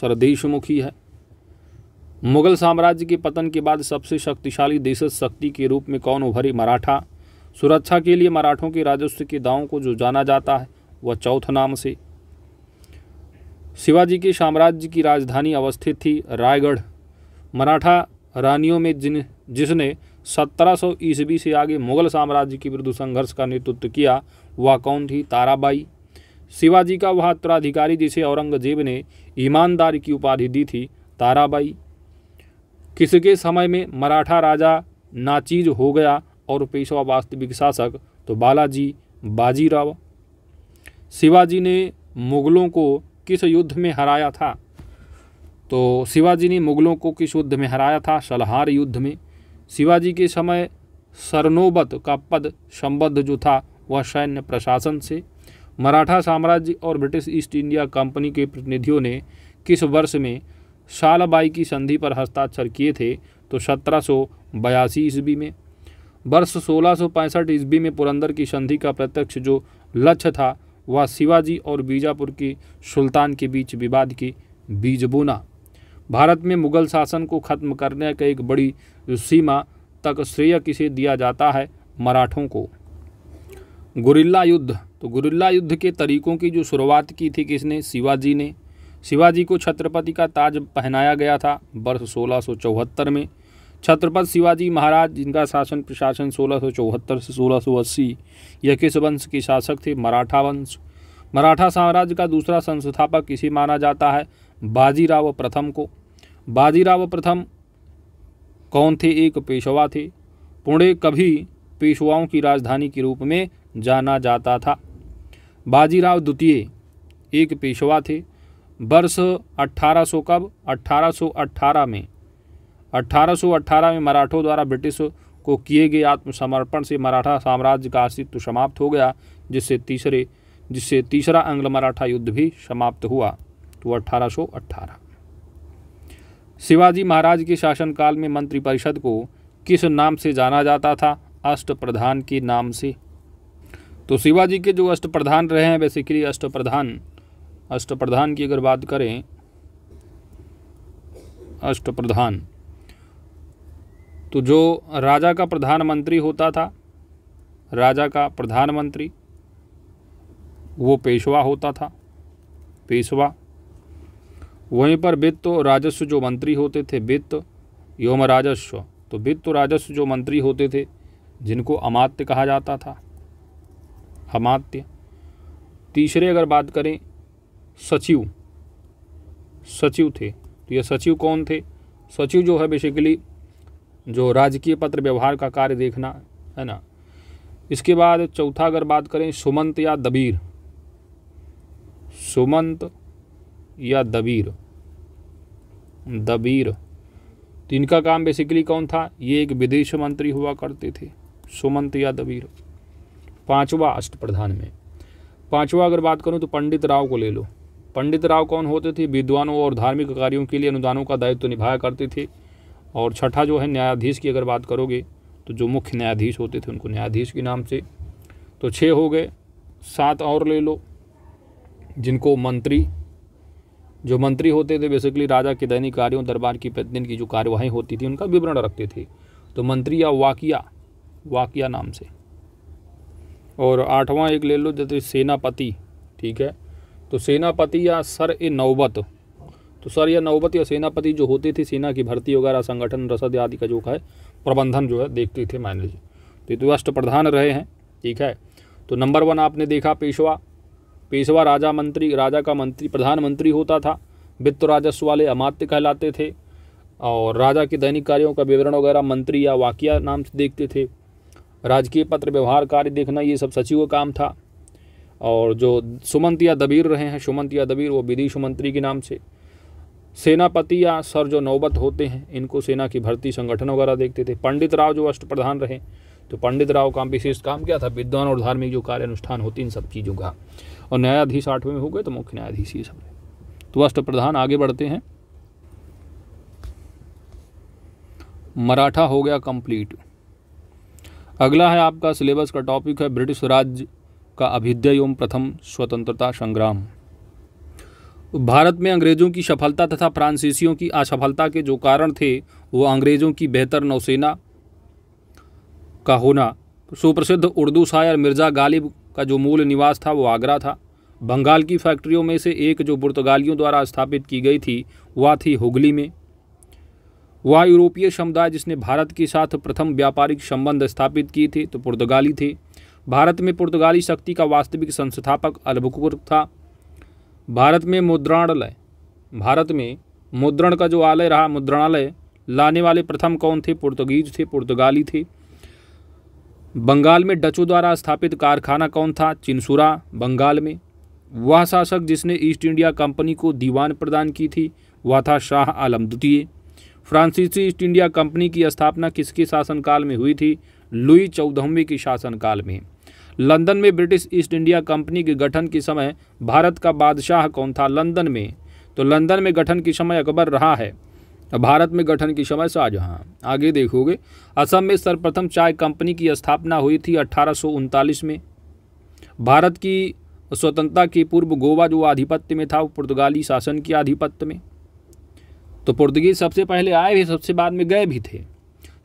सरदेशमुखी है मुगल साम्राज्य के पतन के बाद सबसे शक्तिशाली देश शक्ति के रूप में कौन उभरी मराठा सुरक्षा के लिए मराठों के राजस्व के दावों को जो जाना जाता है वह चौथ नाम से शिवाजी के साम्राज्य की राजधानी अवस्थित थी रायगढ़ मराठा रानियों में जिन जिसने 1700 ईस्वी से आगे मुगल साम्राज्य के विरुद्ध संघर्ष का नेतृत्व किया वह कौन थी ताराबाई शिवाजी का वह उत्तराधिकारी जिसे औरंगजेब ने ईमानदार की उपाधि दी थी ताराबाई किसके समय में मराठा राजा नाचीज हो गया और पेशवा वास्तविक शासक तो बालाजी बाजीराव शिवाजी ने मुगलों को किस युद्ध में हराया था तो शिवाजी ने मुगलों को किस युद्ध में हराया था सलहार युद्ध में शिवाजी के समय सरनोबत का पद संबद्ध जो था वह सैन्य प्रशासन से मराठा साम्राज्य और ब्रिटिश ईस्ट इंडिया कंपनी के प्रतिनिधियों ने किस वर्ष में शालाबाई की संधि पर हस्ताक्षर किए थे तो सत्रह सौ बयासी ईस्वी में वर्ष सोलह सौ पैंसठ ईस्वी में पुरंदर की संधि का प्रत्यक्ष जो लक्ष्य था वह शिवाजी और बीजापुर के सुल्तान के बीच विवाद की बीज बोना भारत में मुगल शासन को खत्म करने का एक बड़ी सीमा तक श्रेय किसे दिया जाता है मराठों को गुरिल्ला युद्ध तो गुरिल्ला युद्ध के तरीकों की जो शुरुआत की थी किसने शिवाजी ने शिवाजी को छत्रपति का ताज पहनाया गया था वर्ष सोलह में छत्रपत शिवाजी महाराज जिनका शासन प्रशासन सोलह से सोलह सौ अस्सी यह किस वंश के शासक थे मराठा वंश मराठा साम्राज्य का दूसरा संस्थापक किसे माना जाता है बाजीराव प्रथम को बाजीराव प्रथम कौन थे एक पेशवा थे पुणे कभी पेशवाओं की राजधानी के रूप में जाना जाता था बाजीराव द्वितीय एक पेशवा थे वर्ष 1800 कब 1818 में 1818 में मराठों द्वारा ब्रिटिश को किए गए आत्मसमर्पण से मराठा साम्राज्य का अस्तित्व समाप्त हो गया जिससे तीसरे जिससे तीसरा अंग्ल मराठा युद्ध भी समाप्त हुआ तो 1818 शिवाजी महाराज के शासनकाल में मंत्रिपरिषद को किस नाम से जाना जाता था अष्ट प्रधान के नाम से तो शिवाजी के जो अष्ट प्रधान रहे हैं बेसिकली अष्ट प्रधान अष्ट प्रधान की अगर बात करें अष्ट प्रधान तो जो राजा का प्रधानमंत्री होता था राजा का प्रधानमंत्री वो पेशवा होता था पेशवा वहीं पर वित्त तो राजस्व जो मंत्री होते थे वित्त योम राजस्व तो वित्त तो राजस्व जो मंत्री होते थे जिनको अमात्य कहा जाता था अमात्य तीसरे अगर बात करें सचिव सचिव थे तो ये सचिव कौन थे सचिव जो है बेसिकली जो राजकीय पत्र व्यवहार का कार्य देखना है ना इसके बाद चौथा अगर बात करें सुमंत या दबीर सुमंत या दबीर दबीर तो इनका काम बेसिकली कौन था ये एक विदेश मंत्री हुआ करते थे सुमंत या दबीर पांचवा अष्ट प्रधान में पांचवा अगर बात करूँ तो पंडित राव को ले लो पंडित राव कौन होते थे विद्वानों और धार्मिक कार्यों के लिए अनुदानों का दायित्व तो निभाया करते थे और छठा जो है न्यायाधीश की अगर बात करोगे तो जो मुख्य न्यायाधीश होते थे उनको न्यायाधीश के नाम से तो छः हो गए सात और ले लो जिनको मंत्री जो मंत्री होते थे बेसिकली राजा के दैनिक कार्यों दरबार की प्रतिदिन की जो कार्यवाही होती थी उनका विवरण रखते थे तो मंत्री या वाकिया वाकिया नाम से और आठवां एक ले लो जैसे सेनापति ठीक है तो सेनापति या सर ए नौबत तो सर यह नौबत या सेनापति जो होते थे सेना की भर्ती वगैरह संगठन रसद आदि का जो है प्रबंधन जो है देखते थे मैनेज तो ये राष्ट्र प्रधान रहे हैं ठीक है तो नंबर वन आपने देखा पेशवा पेशवा राजा मंत्री राजा का मंत्री प्रधानमंत्री होता था वित्त राजस्व वाले अमात्य कहलाते थे और राजा के दैनिक कार्यों का विवरण वगैरह मंत्री या वाकिया नाम से देखते थे राजकीय पत्र व्यवहार कार्य देखना ये सब सचिव का काम था और जो सुमंत या दबीर रहे हैं सुमंत या दबीर वो विदेश मंत्री के नाम से सेनापति या सर जो नौबत होते हैं इनको सेना की भर्ती संगठन वगैरह देखते थे पंडित राव जो अष्ट प्रधान रहे तो पंडित राव का विशेष काम क्या था विद्वान और धार्मिक जो कार्य अनुष्ठान होते इन सब चीज़ों का और न्यायाधीश आठवें में हो गए तो मुख्य न्यायाधीश ये सब तो अष्ट प्रधान आगे बढ़ते हैं मराठा हो गया कंप्लीट अगला है आपका सिलेबस का टॉपिक है ब्रिटिश राज्य का अभिद्य एवं प्रथम स्वतंत्रता संग्राम भारत में अंग्रेज़ों की सफलता तथा फ्रांसीसियों की असफलता के जो कारण थे वो अंग्रेज़ों की बेहतर नौसेना का होना सुप्रसिद्ध उर्दू शायर मिर्ज़ा गालिब का जो मूल निवास था वो आगरा था बंगाल की फैक्ट्रियों में से एक जो पुर्तगालियों द्वारा स्थापित की गई थी वह थी हुगली में वह यूरोपीय समुदाय जिसने भारत के साथ प्रथम व्यापारिक संबंध स्थापित किए थे तो पुर्तगाली थे भारत में पुर्तगाली शक्ति का वास्तविक संस्थापक अलबकुर था भारत में मुद्रणालय भारत में मुद्रण का जो आलय रहा मुद्रणालय लाने वाले प्रथम कौन थे पुर्तगीज थे पुर्तगाली थे बंगाल में डचों द्वारा स्थापित कारखाना कौन था चिनसुरा बंगाल में वह शासक जिसने ईस्ट इंडिया कंपनी को दीवान प्रदान की थी वह था शाह आलम द्वितीय फ्रांसीसी ईस्ट इंडिया कंपनी की स्थापना किसके शासनकाल में हुई थी लुई चौदहवें के शासनकाल में लंदन में ब्रिटिश ईस्ट इंडिया कंपनी के गठन के समय भारत का बादशाह कौन था लंदन में तो लंदन में गठन के समय अकबर रहा है तो भारत में गठन के समय शाहजहाँ आगे देखोगे असम में सर्वप्रथम चाय कंपनी की स्थापना हुई थी अट्ठारह में भारत की स्वतंत्रता के पूर्व गोवा जो आधिपत्य में था वो पुर्तगाली शासन के आधिपत्य में तो पुर्तगीज सबसे पहले आए भी सबसे बाद में गए भी थे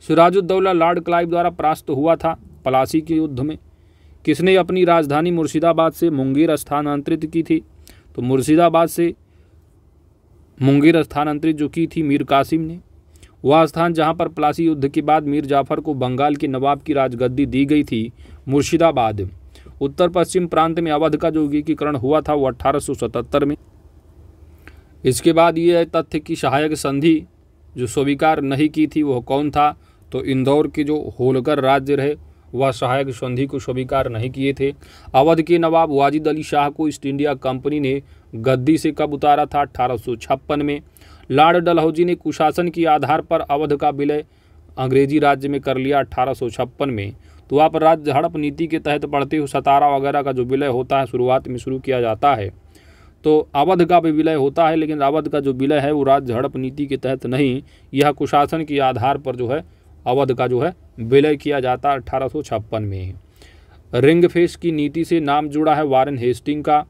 सिराजुद्दौला लॉर्ड क्लाइव द्वारा परास्त हुआ था पलासी के युद्ध में किसने अपनी राजधानी मुर्शिदाबाद से मुंगेर स्थानांतरित की थी तो मुर्शिदाबाद से मुंगेर स्थानांतरित जो की थी मीर कासिम ने वह स्थान जहां पर प्लासी युद्ध के बाद मीर जाफर को बंगाल के नवाब की राजगद्दी दी गई थी मुर्शिदाबाद उत्तर पश्चिम प्रांत में अवध का जो एकीकरण हुआ था वो सतहत्तर में इसके बाद ये तथ्य की सहायक संधि जो स्वीकार नहीं की थी वह कौन था तो इंदौर के जो होलकर राज्य रहे व सहायक संधि को स्वीकार नहीं किए थे अवध के नवाब वाजिद अली शाह को ईस्ट इंडिया कंपनी ने गद्दी से कब उतारा था अठारह में लॉर्ड डलहौजी ने कुशासन के आधार पर अवध का विलय अंग्रेजी राज्य में कर लिया अठारह में तो आप राज्य हड़प नीति के तहत पढ़ते हुए सतारा वगैरह का जो विलय होता है शुरुआत में शुरू किया जाता है तो अवध का भी विलय होता है लेकिन अवध का जो विलय है वो राज्य हड़प नीति के तहत नहीं यह कुशासन के आधार पर जो है अवध का जो है विलय किया जाता है अठारह में रिंग फेस की नीति से नाम जुड़ा है वारन हेस्टिंग का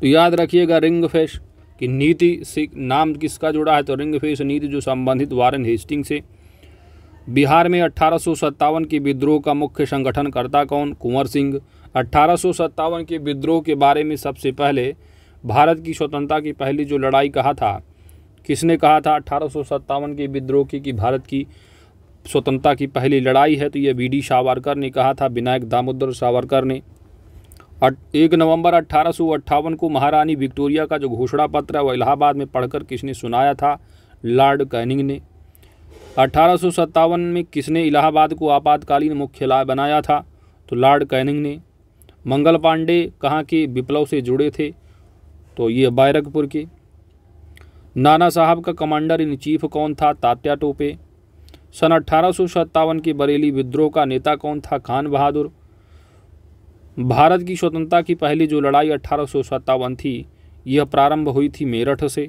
तो याद रखिएगा रिंग फेस की नीति से नाम किसका जुड़ा है तो रिंग फेस नीति जो संबंधित वारन हेस्टिंग से बिहार में अठारह के विद्रोह का मुख्य संगठनकर्ता कौन कुंवर सिंह अठारह के विद्रोह के बारे में सबसे पहले भारत की स्वतंत्रता की पहली जो लड़ाई कहा था किसने कहा था अठारह के विद्रोह की कि भारत की स्वतंत्रता की पहली लड़ाई है तो यह वी डी सावरकर ने कहा था विनायक दामोदर सावरकर ने एक नवंबर अट्ठारह को महारानी विक्टोरिया का जो घोषणा पत्र है वह इलाहाबाद में पढ़कर किसने सुनाया था लॉर्ड कैनिंग ने अठारह में किसने इलाहाबाद को आपातकालीन मुख्यालय बनाया था तो लॉर्ड कैनिंग ने मंगल पांडे कहाँ के विप्लव से जुड़े थे तो ये बैरकपुर के नाना साहब का कमांडर इन चीफ कौन था तात्या टोपे सन अठारह की बरेली विद्रोह का नेता कौन था खान बहादुर भारत की स्वतंत्रता की पहली जो लड़ाई अठारह थी यह प्रारंभ हुई थी मेरठ से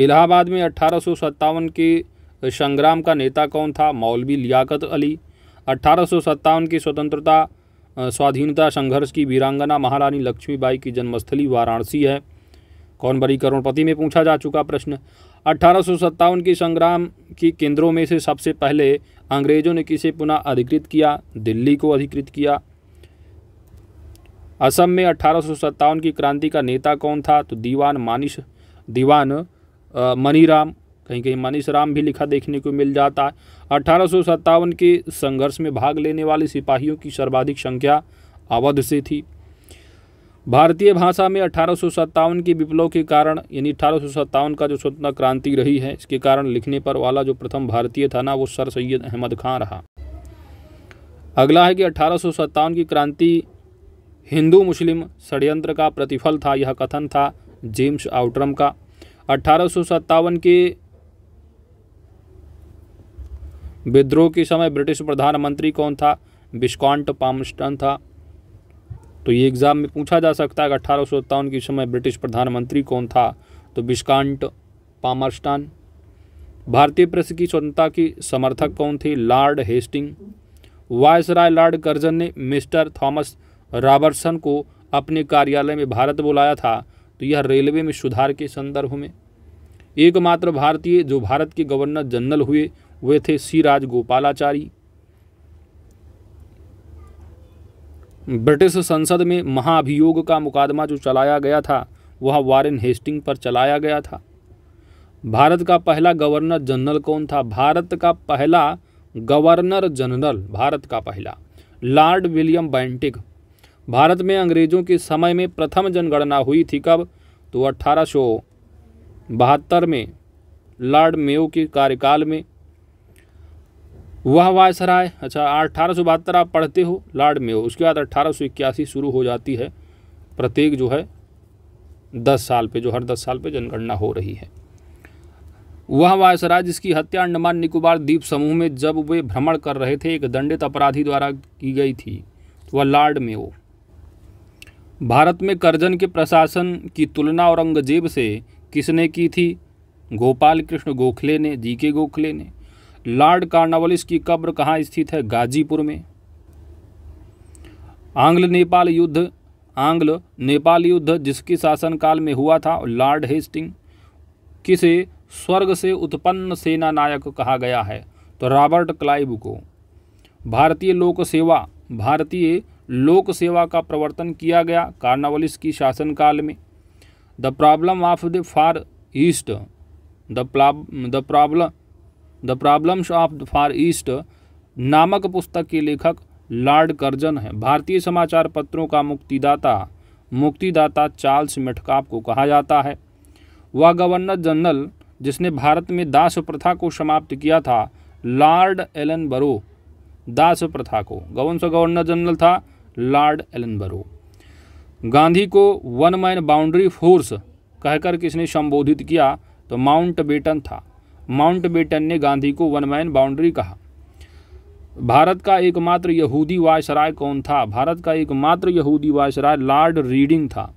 इलाहाबाद में अठारह के संग्राम का नेता कौन था मौलवी लियाकत अली अठारह की स्वतंत्रता स्वाधीनता संघर्ष की वीरांगना महारानी लक्ष्मीबाई की जन्मस्थली वाराणसी है कौन बड़ी करोड़पति में पूछा जा चुका प्रश्न अठारह की संग्राम की केंद्रों में से सबसे पहले अंग्रेजों ने किसे पुनः अधिकृत किया दिल्ली को अधिकृत किया असम में अठारह की क्रांति का नेता कौन था तो दीवान मानिश दीवान मनीराम कहीं कहीं मनीष राम भी लिखा देखने को मिल जाता है अठारह के संघर्ष में भाग लेने वाले सिपाहियों की सर्वाधिक संख्या अवध से थी भारतीय भाषा में अठारह की विप्लव के कारण यानी अठारह का जो स्वतंत्र क्रांति रही है इसके कारण लिखने पर वाला जो प्रथम भारतीय था ना वो सर सैयद अहमद खां रहा अगला है कि अठारह की क्रांति हिंदू मुस्लिम षडयंत्र का प्रतिफल था यह कथन था जेम्स आउट्रम का अठारह के विद्रोह के समय ब्रिटिश प्रधानमंत्री कौन था बिस्कॉन्ट पामस्टन था तो ये एग्ज़ाम में पूछा जा सकता है कि अठारह सौ सत्तावन के समय ब्रिटिश प्रधानमंत्री कौन था तो बिस्कांट पामरस्टान भारतीय प्रेस की स्वतंत्रता की समर्थक कौन थे Lord Hastings viceroy Lord Curzon ने मिस्टर थॉमस रॉबर्टसन को अपने कार्यालय में भारत बुलाया था तो यह रेलवे में सुधार के संदर्भ में एकमात्र भारतीय जो भारत के गवर्नर जनरल हुए वे थे सी राजगोपालाचारी ब्रिटिश संसद में महाभियोग का मुकादमा जो चलाया गया था वह वारेन हेस्टिंग पर चलाया गया था भारत का पहला गवर्नर जनरल कौन था भारत का पहला गवर्नर जनरल भारत का पहला लॉर्ड विलियम बैंटिक भारत में अंग्रेजों के समय में प्रथम जनगणना हुई थी कब तो अठारह में लॉर्ड मेयो के कार्यकाल में वह वायसराय अच्छा अठारह सौ बहत्तर आप पढ़ते हो लाड में हो उसके बाद अट्ठारह सौ इक्यासी शुरू हो जाती है प्रत्येक जो है दस साल पे जो हर दस साल पे जनगणना हो रही है वह वायसराय जिसकी हत्या अंडमान निकोबार द्वीप समूह में जब वे भ्रमण कर रहे थे एक दंडित अपराधी द्वारा की गई थी वह लार्ड में हो भारत में करजन के प्रशासन की तुलना औरंगजेब से किसने की थी गोपाल कृष्ण गोखले ने जी के गोखले ने लॉर्ड कार्नावलिस की कब्र कहाँ स्थित है गाजीपुर में आंग्ल नेपाल युद्ध आंग्ल नेपाल युद्ध जिसके शासनकाल में हुआ था लॉर्ड हेस्टिंग किसे स्वर्ग से उत्पन्न सेना नायक कहा गया है तो रॉबर्ट क्लाइव को भारतीय लोक सेवा भारतीय लोक सेवा का प्रवर्तन किया गया कार्नावलिस की शासनकाल में the problem of the far east the problem the problems of the far east नामक पुस्तक के लेखक लॉर्ड कर्जन है भारतीय समाचार पत्रों का मुक्तिदाता मुक्तिदाता चार्ल्स मेठकाप को कहा जाता है वह गवर्नर जनरल जिसने भारत में दास प्रथा को समाप्त किया था लॉर्ड एलन बरो दास प्रथा को गवन सा गवर्नर जनरल था लॉर्ड एलन बरो गांधी को वन मैन बाउंड्री फोर्स कहकर किसने संबोधित किया तो माउंट बेटन था माउंटबेटन ने गांधी को वन मैन बाउंड्री कहा भारत का एकमात्र यहूदी वायसराय कौन था भारत का एकमात्र यहूदी वायसराय लॉर्ड रीडिंग था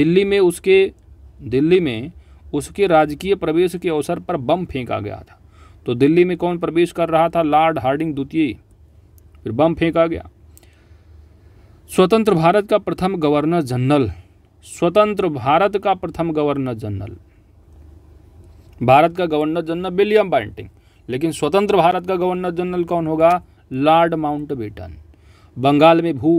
दिल्ली में उसके दिल्ली में उसके राजकीय प्रवेश के अवसर पर बम फेंका गया था तो दिल्ली में कौन प्रवेश कर रहा था लॉर्ड हार्डिंग द्वितीय फिर बम फेंका गया स्वतंत्र भारत का प्रथम गवर्नर जनरल स्वतंत्र भारत का प्रथम गवर्नर जनरल भारत का गवर्नर जनरल विलियम बैंटिंग लेकिन स्वतंत्र भारत का गवर्नर जनरल कौन होगा लॉर्ड माउंट बेटन बंगाल में भू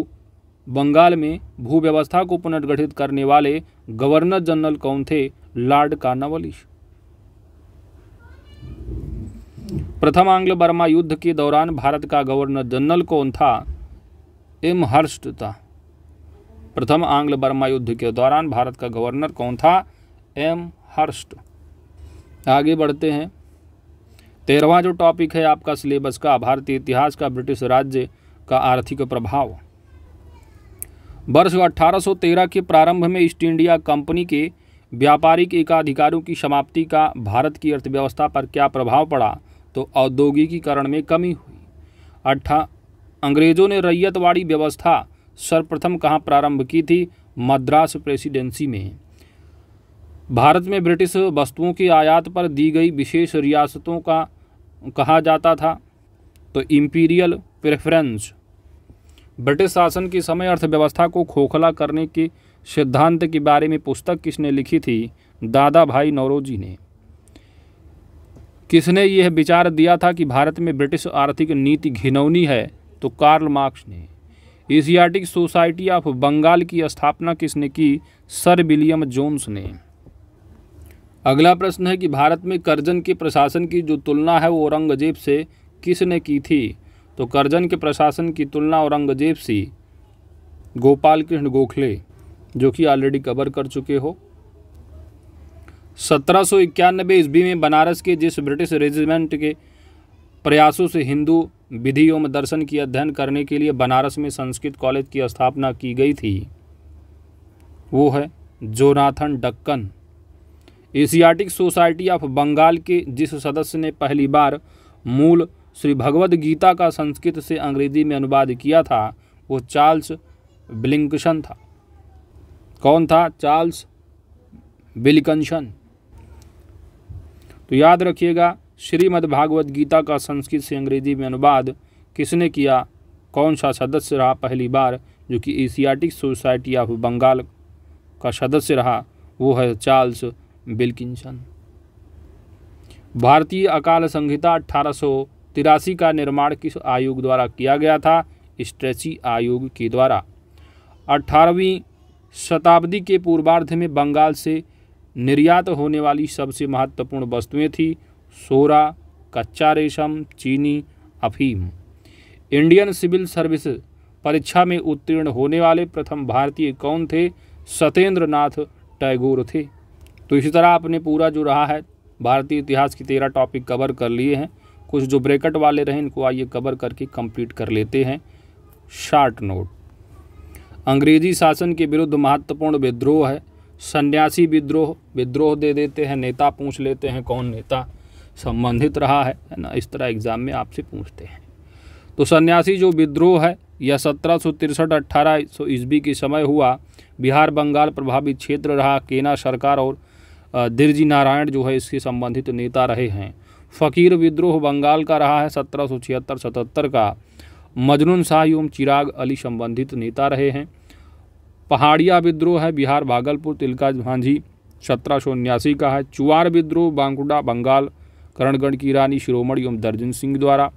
बंगाल में भू व्यवस्था को पुनर्गठित करने वाले गवर्नर जनरल कौन थे लॉर्ड कार्नावलिश प्रथम आंग्ल बर्मा युद्ध के दौरान भारत का गवर्नर जनरल कौन था एम हर्स्ट था प्रथम आंग्ल बर्मा युद्ध के दौरान भारत का गवर्नर कौन था एम हर्स्ट आगे बढ़ते हैं तेरहवा जो टॉपिक है आपका सिलेबस का भारतीय इतिहास का ब्रिटिश राज्य का आर्थिक प्रभाव वर्ष 1813 के प्रारंभ में ईस्ट इंडिया कंपनी के व्यापारिक एकाधिकारों की समाप्ति का भारत की अर्थव्यवस्था पर क्या प्रभाव पड़ा तो औद्योगिकीकरण में कमी हुई अट्ठा अंग्रेज़ों ने रैयतवाड़ी व्यवस्था सर्वप्रथम कहाँ प्रारंभ की थी मद्रास प्रेसिडेंसी में भारत में ब्रिटिश वस्तुओं की आयात पर दी गई विशेष रियासतों का कहा जाता था तो इम्पीरियल प्रेफरेंस ब्रिटिश शासन के समय अर्थव्यवस्था को खोखला करने के सिद्धांत के बारे में पुस्तक किसने लिखी थी दादा भाई नौरोजी ने किसने यह विचार दिया था कि भारत में ब्रिटिश आर्थिक नीति घिनौनी है तो कार्ल मार्क्स ने एशियाटिक सोसाइटी ऑफ बंगाल की स्थापना किसने की सर विलियम जोन्स ने अगला प्रश्न है कि भारत में करजन के प्रशासन की जो तुलना है वो औरंगजेब से किसने की थी तो करजन के प्रशासन की तुलना औरंगजेब से गोपाल कृष्ण गोखले जो कि ऑलरेडी कवर कर चुके हो सत्रह सौ इक्यानबे ईस्वी में बनारस के जिस ब्रिटिश रेजिमेंट के प्रयासों से हिंदू विधि एवं दर्शन की अध्ययन करने के लिए बनारस में संस्कृत कॉलेज की स्थापना की गई थी वो है Jonathan Duncan Asiatic Society of Bengal के जिस सदस्य ने पहली बार मूल श्री भगवद गीता का संस्कृत से अंग्रेजी में अनुवाद किया था वो चार्ल्स बिलिंकशन था कौन था चार्ल्स बिलिकनशन तो याद रखिएगा श्रीमद् भागवत गीता का संस्कृत से अंग्रेजी में अनुवाद किसने किया कौन सा सदस्य रहा पहली बार जो कि एशियाटिक सोसाइटी ऑफ बंगाल का सदस्य रहा वो है चार्ल्स बिल्किंसन भारतीय अकाल संहिता अठारह का निर्माण किस आयोग द्वारा किया गया था स्ट्रेची आयोग के द्वारा अठारहवीं शताब्दी के पूर्वार्ध में बंगाल से निर्यात होने वाली सबसे महत्वपूर्ण वस्तुएं थी सोरा कच्चा रेशम चीनी अफीम इंडियन सिविल सर्विस परीक्षा में उत्तीर्ण होने वाले प्रथम भारतीय कौन थे सत्येंद्र टैगोर थे तो इसी तरह आपने पूरा जो रहा है भारतीय इतिहास की तेरह टॉपिक कवर कर लिए हैं कुछ जो ब्रेकट वाले रहे इनको आइए कवर करके कंप्लीट कर लेते हैं शार्ट नोट अंग्रेजी शासन के विरुद्ध महत्वपूर्ण विद्रोह है सन्यासी विद्रोह विद्रोह दे देते हैं नेता पूछ लेते हैं कौन नेता संबंधित रहा है ना इस तरह एग्ज़ाम में आपसे पूछते हैं तो सन्यासी जो विद्रोह है यह सत्रह सौ तिरसठ अट्ठारह सौ ईस्वी के समय हुआ बिहार बंगाल प्रभावित क्षेत्र रहा केना सरकार और दिरजी नारायण जो है इसके संबंधित नेता रहे हैं फ़कीर विद्रोह बंगाल का रहा है सत्रह सौ छिहत्तर सतहत्तर का मजनून शाह एवं चिराग अली संबंधित नेता रहे हैं पहाड़िया विद्रोह है बिहार भागलपुर तिलका झांझी सत्रह सौ उन्यासी का है चुवार विद्रोह बांकुड़ा बंगाल करणगढ़ की रानी शिरोमणि एवं दर्जन सिंह द्वारा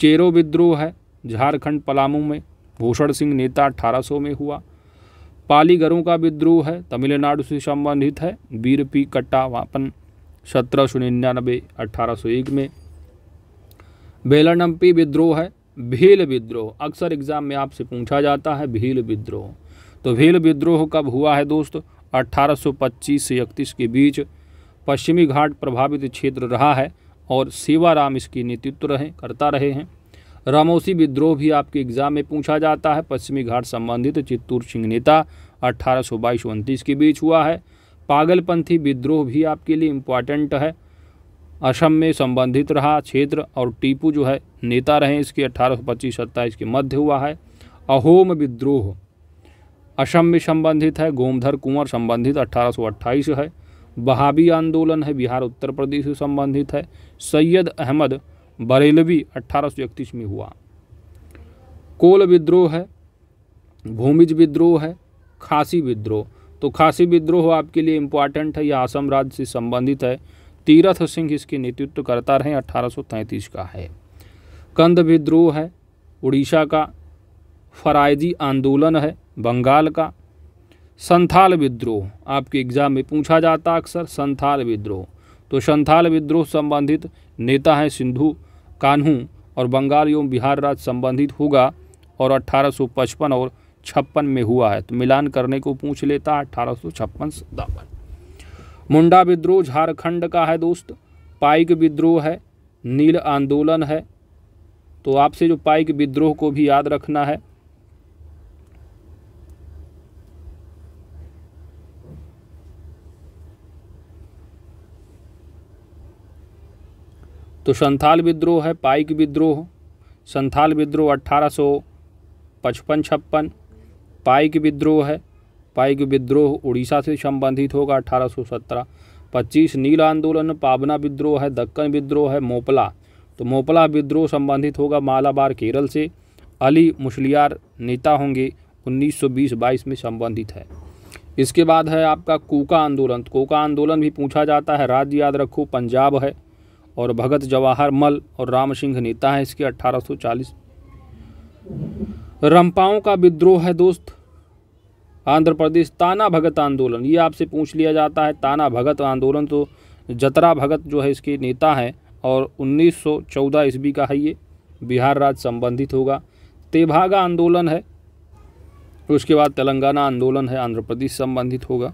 चेरो विद्रोह है झारखंड पलामू में भूषण सिंह नेता सौ में हुआ पालीगरों का विद्रोह है तमिलनाडु से संबंधित है वीर पी कट्टावापन सत्रह सौ निन्यानबे अठारह सौ एक में बेलनम्पी विद्रोह है भील विद्रोह अक्सर एग्जाम में आपसे पूछा जाता है भील विद्रोह तो भील विद्रोह कब हुआ है दोस्त 1825 से इकतीस के बीच पश्चिमी घाट प्रभावित क्षेत्र रहा है और सेवाराम इसके नेतृत्व रहे करता रहे हैं रामोसी विद्रोह भी आपके एग्जाम में पूछा जाता है पश्चिमी घाट संबंधित चित्तूर सिंह नेता अट्ठारह सौ बाईस उनतीस के बीच हुआ है पागलपंथी विद्रोह भी आपके लिए इम्पॉर्टेंट है असम में संबंधित रहा क्षेत्र और टीपू जो है नेता रहे इसके अट्ठारह सौ पच्चीस सत्ताईस के मध्य हुआ है अहोम विद्रोह असम में संबंधित है गोमधर कुंवर संबंधित अट्ठारह सौ अट्ठाईस है बहाबी आंदोलन है बिहार उत्तर प्रदेश से संबंधित है सैयद अहमद बरेलवी अट्ठारह में हुआ कोल विद्रोह है भूमिज विद्रोह है खासी विद्रोह तो खासी विद्रोह आपके लिए इम्पॉर्टेंट है यह आसम राज्य से संबंधित है तीरथ सिंह इसके नेतृत्व करता रहे अठारह का है कंद विद्रोह है उड़ीसा का फराइजी आंदोलन है बंगाल का संथाल विद्रोह आपके एग्जाम में पूछा जाता अक्सर संथाल विद्रोह तो संथाल विद्रोह संबंधित नेता हैं सिंधु कान्हू और बंगाल एवं बिहार राज्य संबंधित होगा और 1855 और छप्पन में हुआ है तो मिलान करने को पूछ लेता अठारह सौ छप्पन मुंडा विद्रोह झारखंड का है दोस्त पाइक विद्रोह है नील आंदोलन है तो आपसे जो पाइक विद्रोह को भी याद रखना है तो संथाल विद्रोह है पाइक विद्रोह संथाल विद्रोह अट्ठारह सौ पचपन छप्पन पाइक विद्रोह है पाइक विद्रोह उड़ीसा से संबंधित होगा अठारह सौ सत्रह पच्चीस नील आंदोलन पावना विद्रोह है दक्कन विद्रोह है मोपला तो मोपला विद्रोह संबंधित होगा मालाबार केरल से अली मुशलियार नेता होंगे 1920-22 में संबंधित है इसके बाद है आपका कोका आंदोलन तो कोका आंदोलन भी पूछा जाता है राज्य याद रखो पंजाब है और भगत जवाहर मल और राम सिंह नेता है इसके 1840 रंपाओं का विद्रोह है दोस्त आंध्र प्रदेश ताना भगत आंदोलन ये आपसे पूछ लिया जाता है ताना भगत आंदोलन तो जतरा भगत जो है इसके नेता है और 1914 ईस्वी का है ये बिहार राज्य संबंधित होगा तेभागा आंदोलन है उसके बाद तेलंगाना आंदोलन है आंध्र प्रदेश संबंधित होगा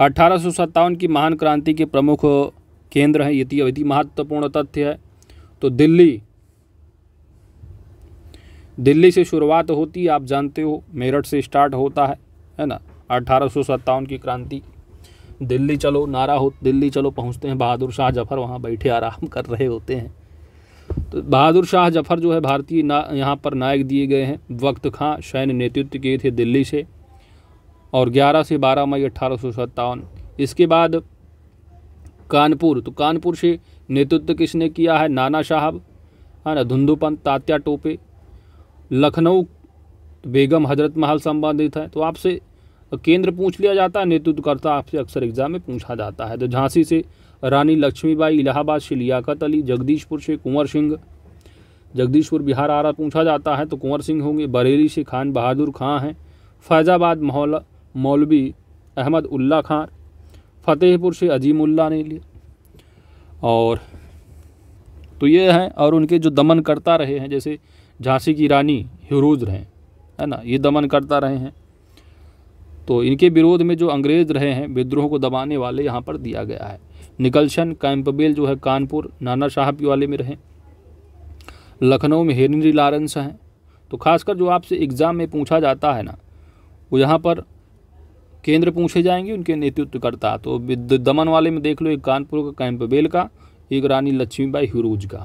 अठारह की महान क्रांति के प्रमुख केंद्र है यदि यदि महत्वपूर्ण तथ्य है तो दिल्ली दिल्ली से शुरुआत होती है आप जानते हो मेरठ से स्टार्ट होता है है ना अठारह की क्रांति दिल्ली चलो नारा हो दिल्ली चलो पहुंचते हैं बहादुर शाह जफ़र वहाँ बैठे आराम कर रहे होते हैं तो बहादुर शाह जफ़र जो है भारतीय ना यहाँ पर नायक दिए गए हैं वक्त खां सैन्य नेतृत्व किए थे दिल्ली से और 11 से 12 मई अट्ठारह इसके बाद कानपुर तो कानपुर से नेतृत्व किसने किया है नाना साहब है ना धुंधुपंत तात्या टोपे लखनऊ बेगम हजरत महल संबंधित है तो आपसे केंद्र पूछ लिया जाता है नेतृत्वकर्ता आपसे अक्सर एग्जाम में पूछा जाता है तो झांसी से रानी लक्ष्मीबाई इलाहाबाद से लियाकत अली जगदीशपुर से कुंवर सिंह जगदीशपुर बिहार आ रहा पूछा जाता है तो कुंवर सिंह होंगे बरेली से खान बहादुर खां हैं फैज़ाबाद मौल मौलवी अहमद उल्ला खान फतेहपुर से अजीमुल्ला ने लिया और तो ये हैं और उनके जो दमन करता रहे हैं जैसे झांसी की रानी हिरूज रहे है ना ये दमन करता रहे हैं तो इनके विरोध में जो अंग्रेज़ रहे हैं विद्रोह को दबाने वाले यहाँ पर दिया गया है निकलशन कैंपबेल जो है कानपुर नाना साहब वाले में रहे लखनऊ में हेनरी लारेंस हैं तो खासकर जो आपसे एग्ज़ाम में पूछा जाता है ना वो यहाँ पर केंद्र पूछे जाएंगे उनके नेतृत्वकर्ता तो दमन वाले में देख लो एक कानपुर का कैंप बेल का एक रानी लक्ष्मीबाई हिरोज का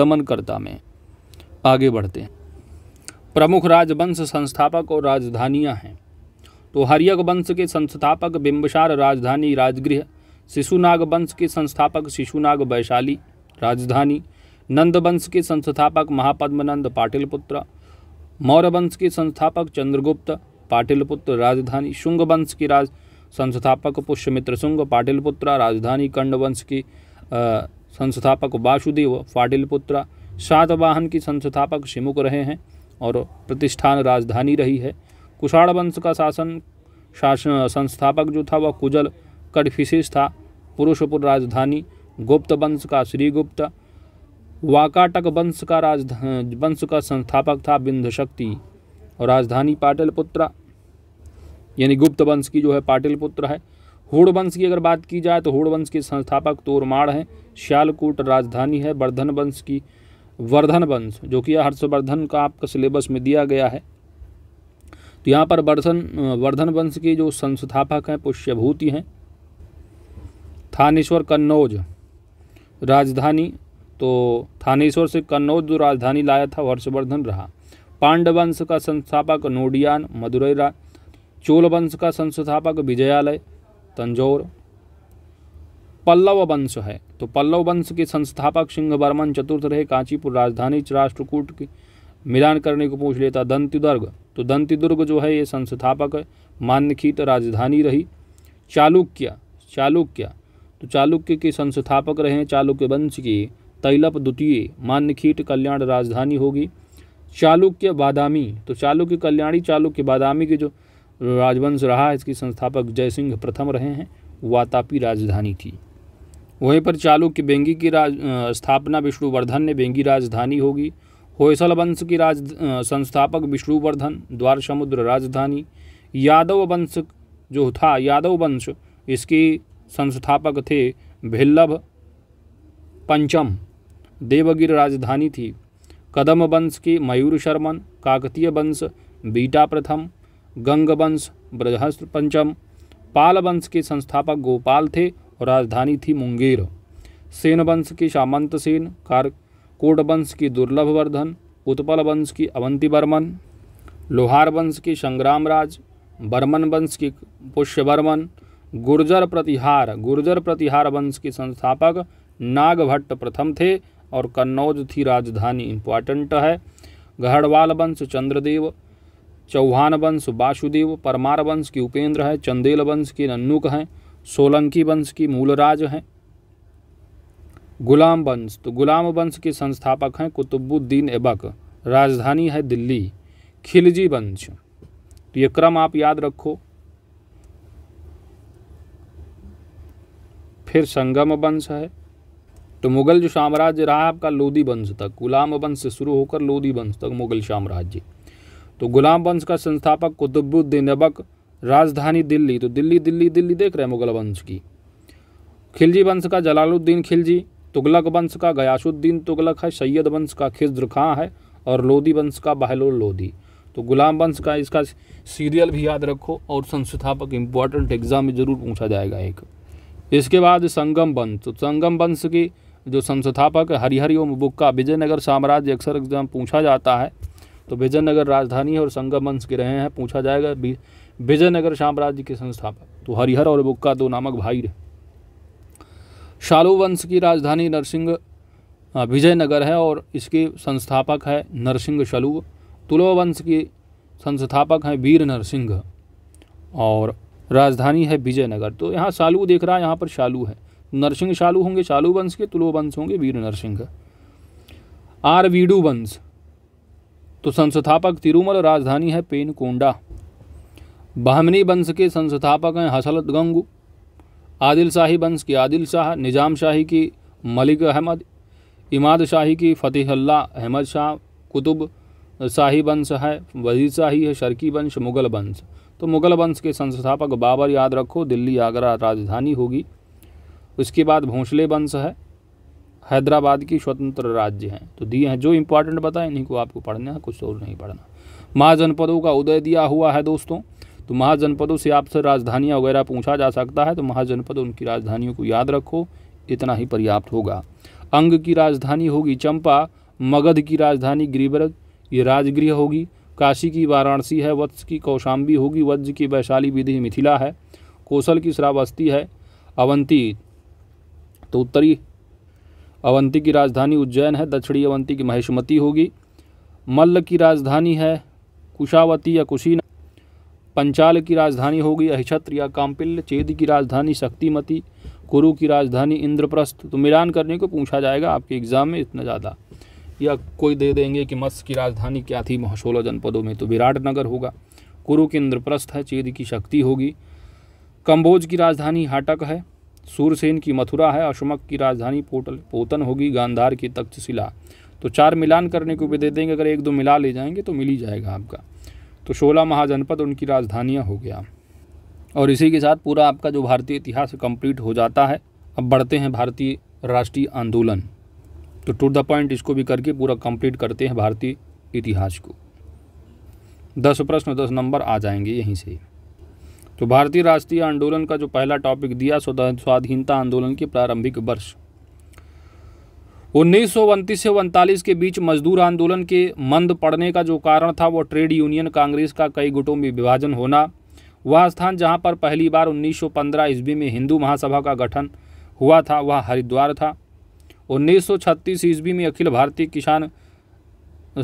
दमनकर्ता में आगे बढ़ते हैं प्रमुख राजवंश संस्थापक और राजधानियां हैं तो हरियक वंश के संस्थापक बिंबसार राजधानी राजगृह शिशुनाग वंश के संस्थापक शिशुनाग वैशाली राजधानी नंद वंश के संस्थापक महापद्मनंद पाटिलपुत्र मौर्य वंश के संस्थापक चंद्रगुप्त पाटिलपुत्र राजधानी शुंग वंश की राज संस्थापक पुष्यमित्र शुंग पाटिलपुत्रा राजधानी कंड वंश की संस्थापक वासुदेव पाटिलपुत्रा सातवाहन की संस्थापक शिमुक रहे हैं और प्रतिष्ठान राजधानी रही है कुषाण वंश का शासन शासन संस्थापक जो था वह कुजल कटफिशेष था पुरुषपुर राजधानी गुप्त वंश का श्रीगुप्त वाकाटक वंश का राजधान वंश का संस्थापक था शक्ति और राजधानी पाटिलपुत्रा यानी गुप्त वंश की जो है पाटिल पुत्र है होड़ वंश की अगर बात की जाए तो होड़ वंश के संस्थापक तोरमाड़ हैं श्यालकूट राजधानी है वर्धन वंश की वर्धन वंश जो कि हर्षवर्धन का आपका सिलेबस में दिया गया है तो यहाँ पर वर्धन वर्धन वंश के जो संस्थापक हैं पुष्यभूति हैं थानेश्वर कन्नौज राजधानी तो थानेश्वर से कन्नौज जो राजधानी लाया था हर्षवर्धन रहा पांडवंश का संस्थापक नोडियान मदुरैरा चोल वंश का संस्थापक विजयालय तंजौर पल्लव वंश है तो पल्लव वंश के संस्थापक सिंहवर्मन चतुर्थ रहे कांचीपुर राजधानी राष्ट्रकूट की मिलान करने को पूछ लेता दंतिदुर्ग तो दंतिदुर्ग जो है ये संस्थापक मान्यखीत राजधानी रही चालुक्य चालुक्य तो चालुक्य के संस्थापक रहे चालुक्य वंश के तैलप द्वितीय मान्यखीट कल्याण राजधानी होगी चालुक्य बादामी तो चालुक्य कल्याणी चालुक्य बादामी के जो राजवंश रहा इसके संस्थापक जयसिंह प्रथम रहे हैं वातापी राजधानी थी वहीं पर चालुक्य बेंगी की राज स्थापना विष्णुवर्धन ने बेंगी राजधानी होगी होयसल वंश की राज संस्थापक विष्णुवर्धन द्वार समुद्र राजधानी यादव वंश जो था यादव वंश इसकी संस्थापक थे भिल्लभ पंचम देवगिर राजधानी थी कदम वंश की मयूर शर्मन काकतीय वंश बीटा प्रथम गंगवंश ब्रजहस्त्र पंचम पाल वंश के संस्थापक गोपाल थे और राजधानी थी मुंगेर सेन वंश की सामंत सेन कार कोट वंश की दुर्लभ वर्धन उत्पल वंश की अवंती बर्मन लोहार वंश की संग्राम राज बर्मन वंश की पुष्यवर्मन गुर्जर प्रतिहार गुर्जर प्रतिहार वंश के संस्थापक नागभट्ट प्रथम थे और कन्नौज थी राजधानी इम्पॉर्टेंट है गहड़वाल वंश चंद्रदेव चौहान वंश वासुदेव परमार वंश की उपेंद्र है चंदेल वंश की नन्नुक हैं सोलंकी वंश की मूलराज हैं गुलाम वंश तो गुलाम वंश के संस्थापक हैं कुतुबुद्दीन ऐबक राजधानी है दिल्ली खिलजी वंश तो ये क्रम आप याद रखो फिर संगम वंश है तो मुगल जो साम्राज्य रहा आपका लोधी वंश तक गुलाम वंश से शुरू होकर लोधी वंश तक मुगल साम्राज्य तो गुलाम वंश का संस्थापक कुतुबुद्दीन ऐबक राजधानी दिल्ली तो दिल्ली दिल्ली दिल्ली देख रहे हैं मुगल वंश की खिलजी वंश का जलालुद्दीन खिलजी तुगलक वंश का गयासुद्दीन तुगलक है सैयद वंश का खिज्र खां है और लोधी वंश का बहलोल लोधी तो गुलाम वंश का इसका सीरियल भी याद रखो और संस्थापक इम्पोर्टेंट एग्जाम में ज़रूर पूछा जाएगा एक इसके बाद संगम वंश तो संगम वंश की जो संस्थापक हरिहरि ओम बुक्का विजयनगर साम्राज्य अक्सर एग्जाम पूछा जाता है तो विजयनगर राजधानी है और संगम वंश के रहे हैं पूछा जाएगा विजयनगर साम्राज्य के संस्थापक तो हरिहर और बुक्का दो नामक भाई रहे शालू वंश की राजधानी नरसिंह विजयनगर है और इसके संस्थापक है नरसिंह शालू तुलो वंश के संस्थापक हैं वीर नरसिंह और राजधानी है विजयनगर तो यहाँ शालू देख रहा है यहाँ पर शालू है नरसिंह शालू होंगे शालू वंश के तुलो वंश होंगे वीर नरसिंह आर वीडू वंश तो संस्थापक तिरुमल राजधानी है पेनकोंडा बहमनी वंश के संस्थापक हैं हसलत गंगू आदिल शाही वंश की आदिल शाह निजाम शाही की मलिक अहमद इमाद शाही की फ़तेहल्ला अहमद शाह कुतुब शाही वंश है वजीर शाही है शर्की वंश मुग़ल वंश तो मुग़ल वंश के संस्थापक बाबर याद रखो दिल्ली आगरा राजधानी होगी उसके बाद भोंसले वंश है हैदराबाद की स्वतंत्र राज्य हैं तो दिए हैं जो इम्पोर्टेंट बताए इन्हीं को आपको पढ़ना है कुछ और नहीं पढ़ना महाजनपदों का उदय दिया हुआ है दोस्तों तो महाजनपदों से आपसे राजधानियाँ वगैरह पूछा जा सकता है तो महाजनपद उनकी राजधानियों को याद रखो इतना ही पर्याप्त होगा अंग की राजधानी होगी चंपा मगध की राजधानी गिरिबरग ये राजगृह होगी काशी की वाराणसी है वत्स की कौशाम्बी होगी वज्र की वैशाली विधि मिथिला है कौशल की श्रावस्ती है अवंती तो उत्तरी अवंती की राजधानी उज्जैन है दक्षिणी अवंती की महेशमती होगी मल्ल की राजधानी है कुशावती या कुशीना पंचाल की राजधानी होगी अहिछत्र या काम्पिल्य चेद की राजधानी शक्तिमती कुरु की राजधानी इंद्रप्रस्थ तो मिलान करने को पूछा जाएगा आपके एग्ज़ाम में इतना ज़्यादा या कोई दे देंगे कि मत्स्य की राजधानी क्या थी महसोला जनपदों में तो विराट नगर होगा कुरु की इंद्रप्रस्थ है चेद की शक्ति होगी कंबोज की राजधानी हाटक है सूरसेन की मथुरा है अशमक की राजधानी पोटल पोतन होगी गांधार की तख्तशिला तो चार मिलान करने को भी दे देंगे अगर एक दो मिला ले जाएंगे तो मिल ही जाएगा आपका तो शोला महाजनपद उनकी राजधानियाँ हो गया और इसी के साथ पूरा आपका जो भारतीय इतिहास कंप्लीट हो जाता है अब बढ़ते हैं भारतीय राष्ट्रीय आंदोलन तो टू द पॉइंट इसको भी करके पूरा कंप्लीट करते हैं भारतीय इतिहास को दस प्रश्न दस नंबर आ जाएंगे यहीं से तो भारतीय राष्ट्रीय आंदोलन का जो पहला टॉपिक दिया स्वाधीनता आंदोलन के प्रारंभिक वर्ष उन्नीस से उनतालीस के बीच मजदूर आंदोलन के मंद पड़ने का जो कारण था वो ट्रेड यूनियन कांग्रेस का कई गुटों में विभाजन होना वह स्थान जहां पर पहली बार 1915 ईस्वी में हिंदू महासभा का गठन हुआ था वह हरिद्वार था 1936 ईस्वी में अखिल भारतीय किसान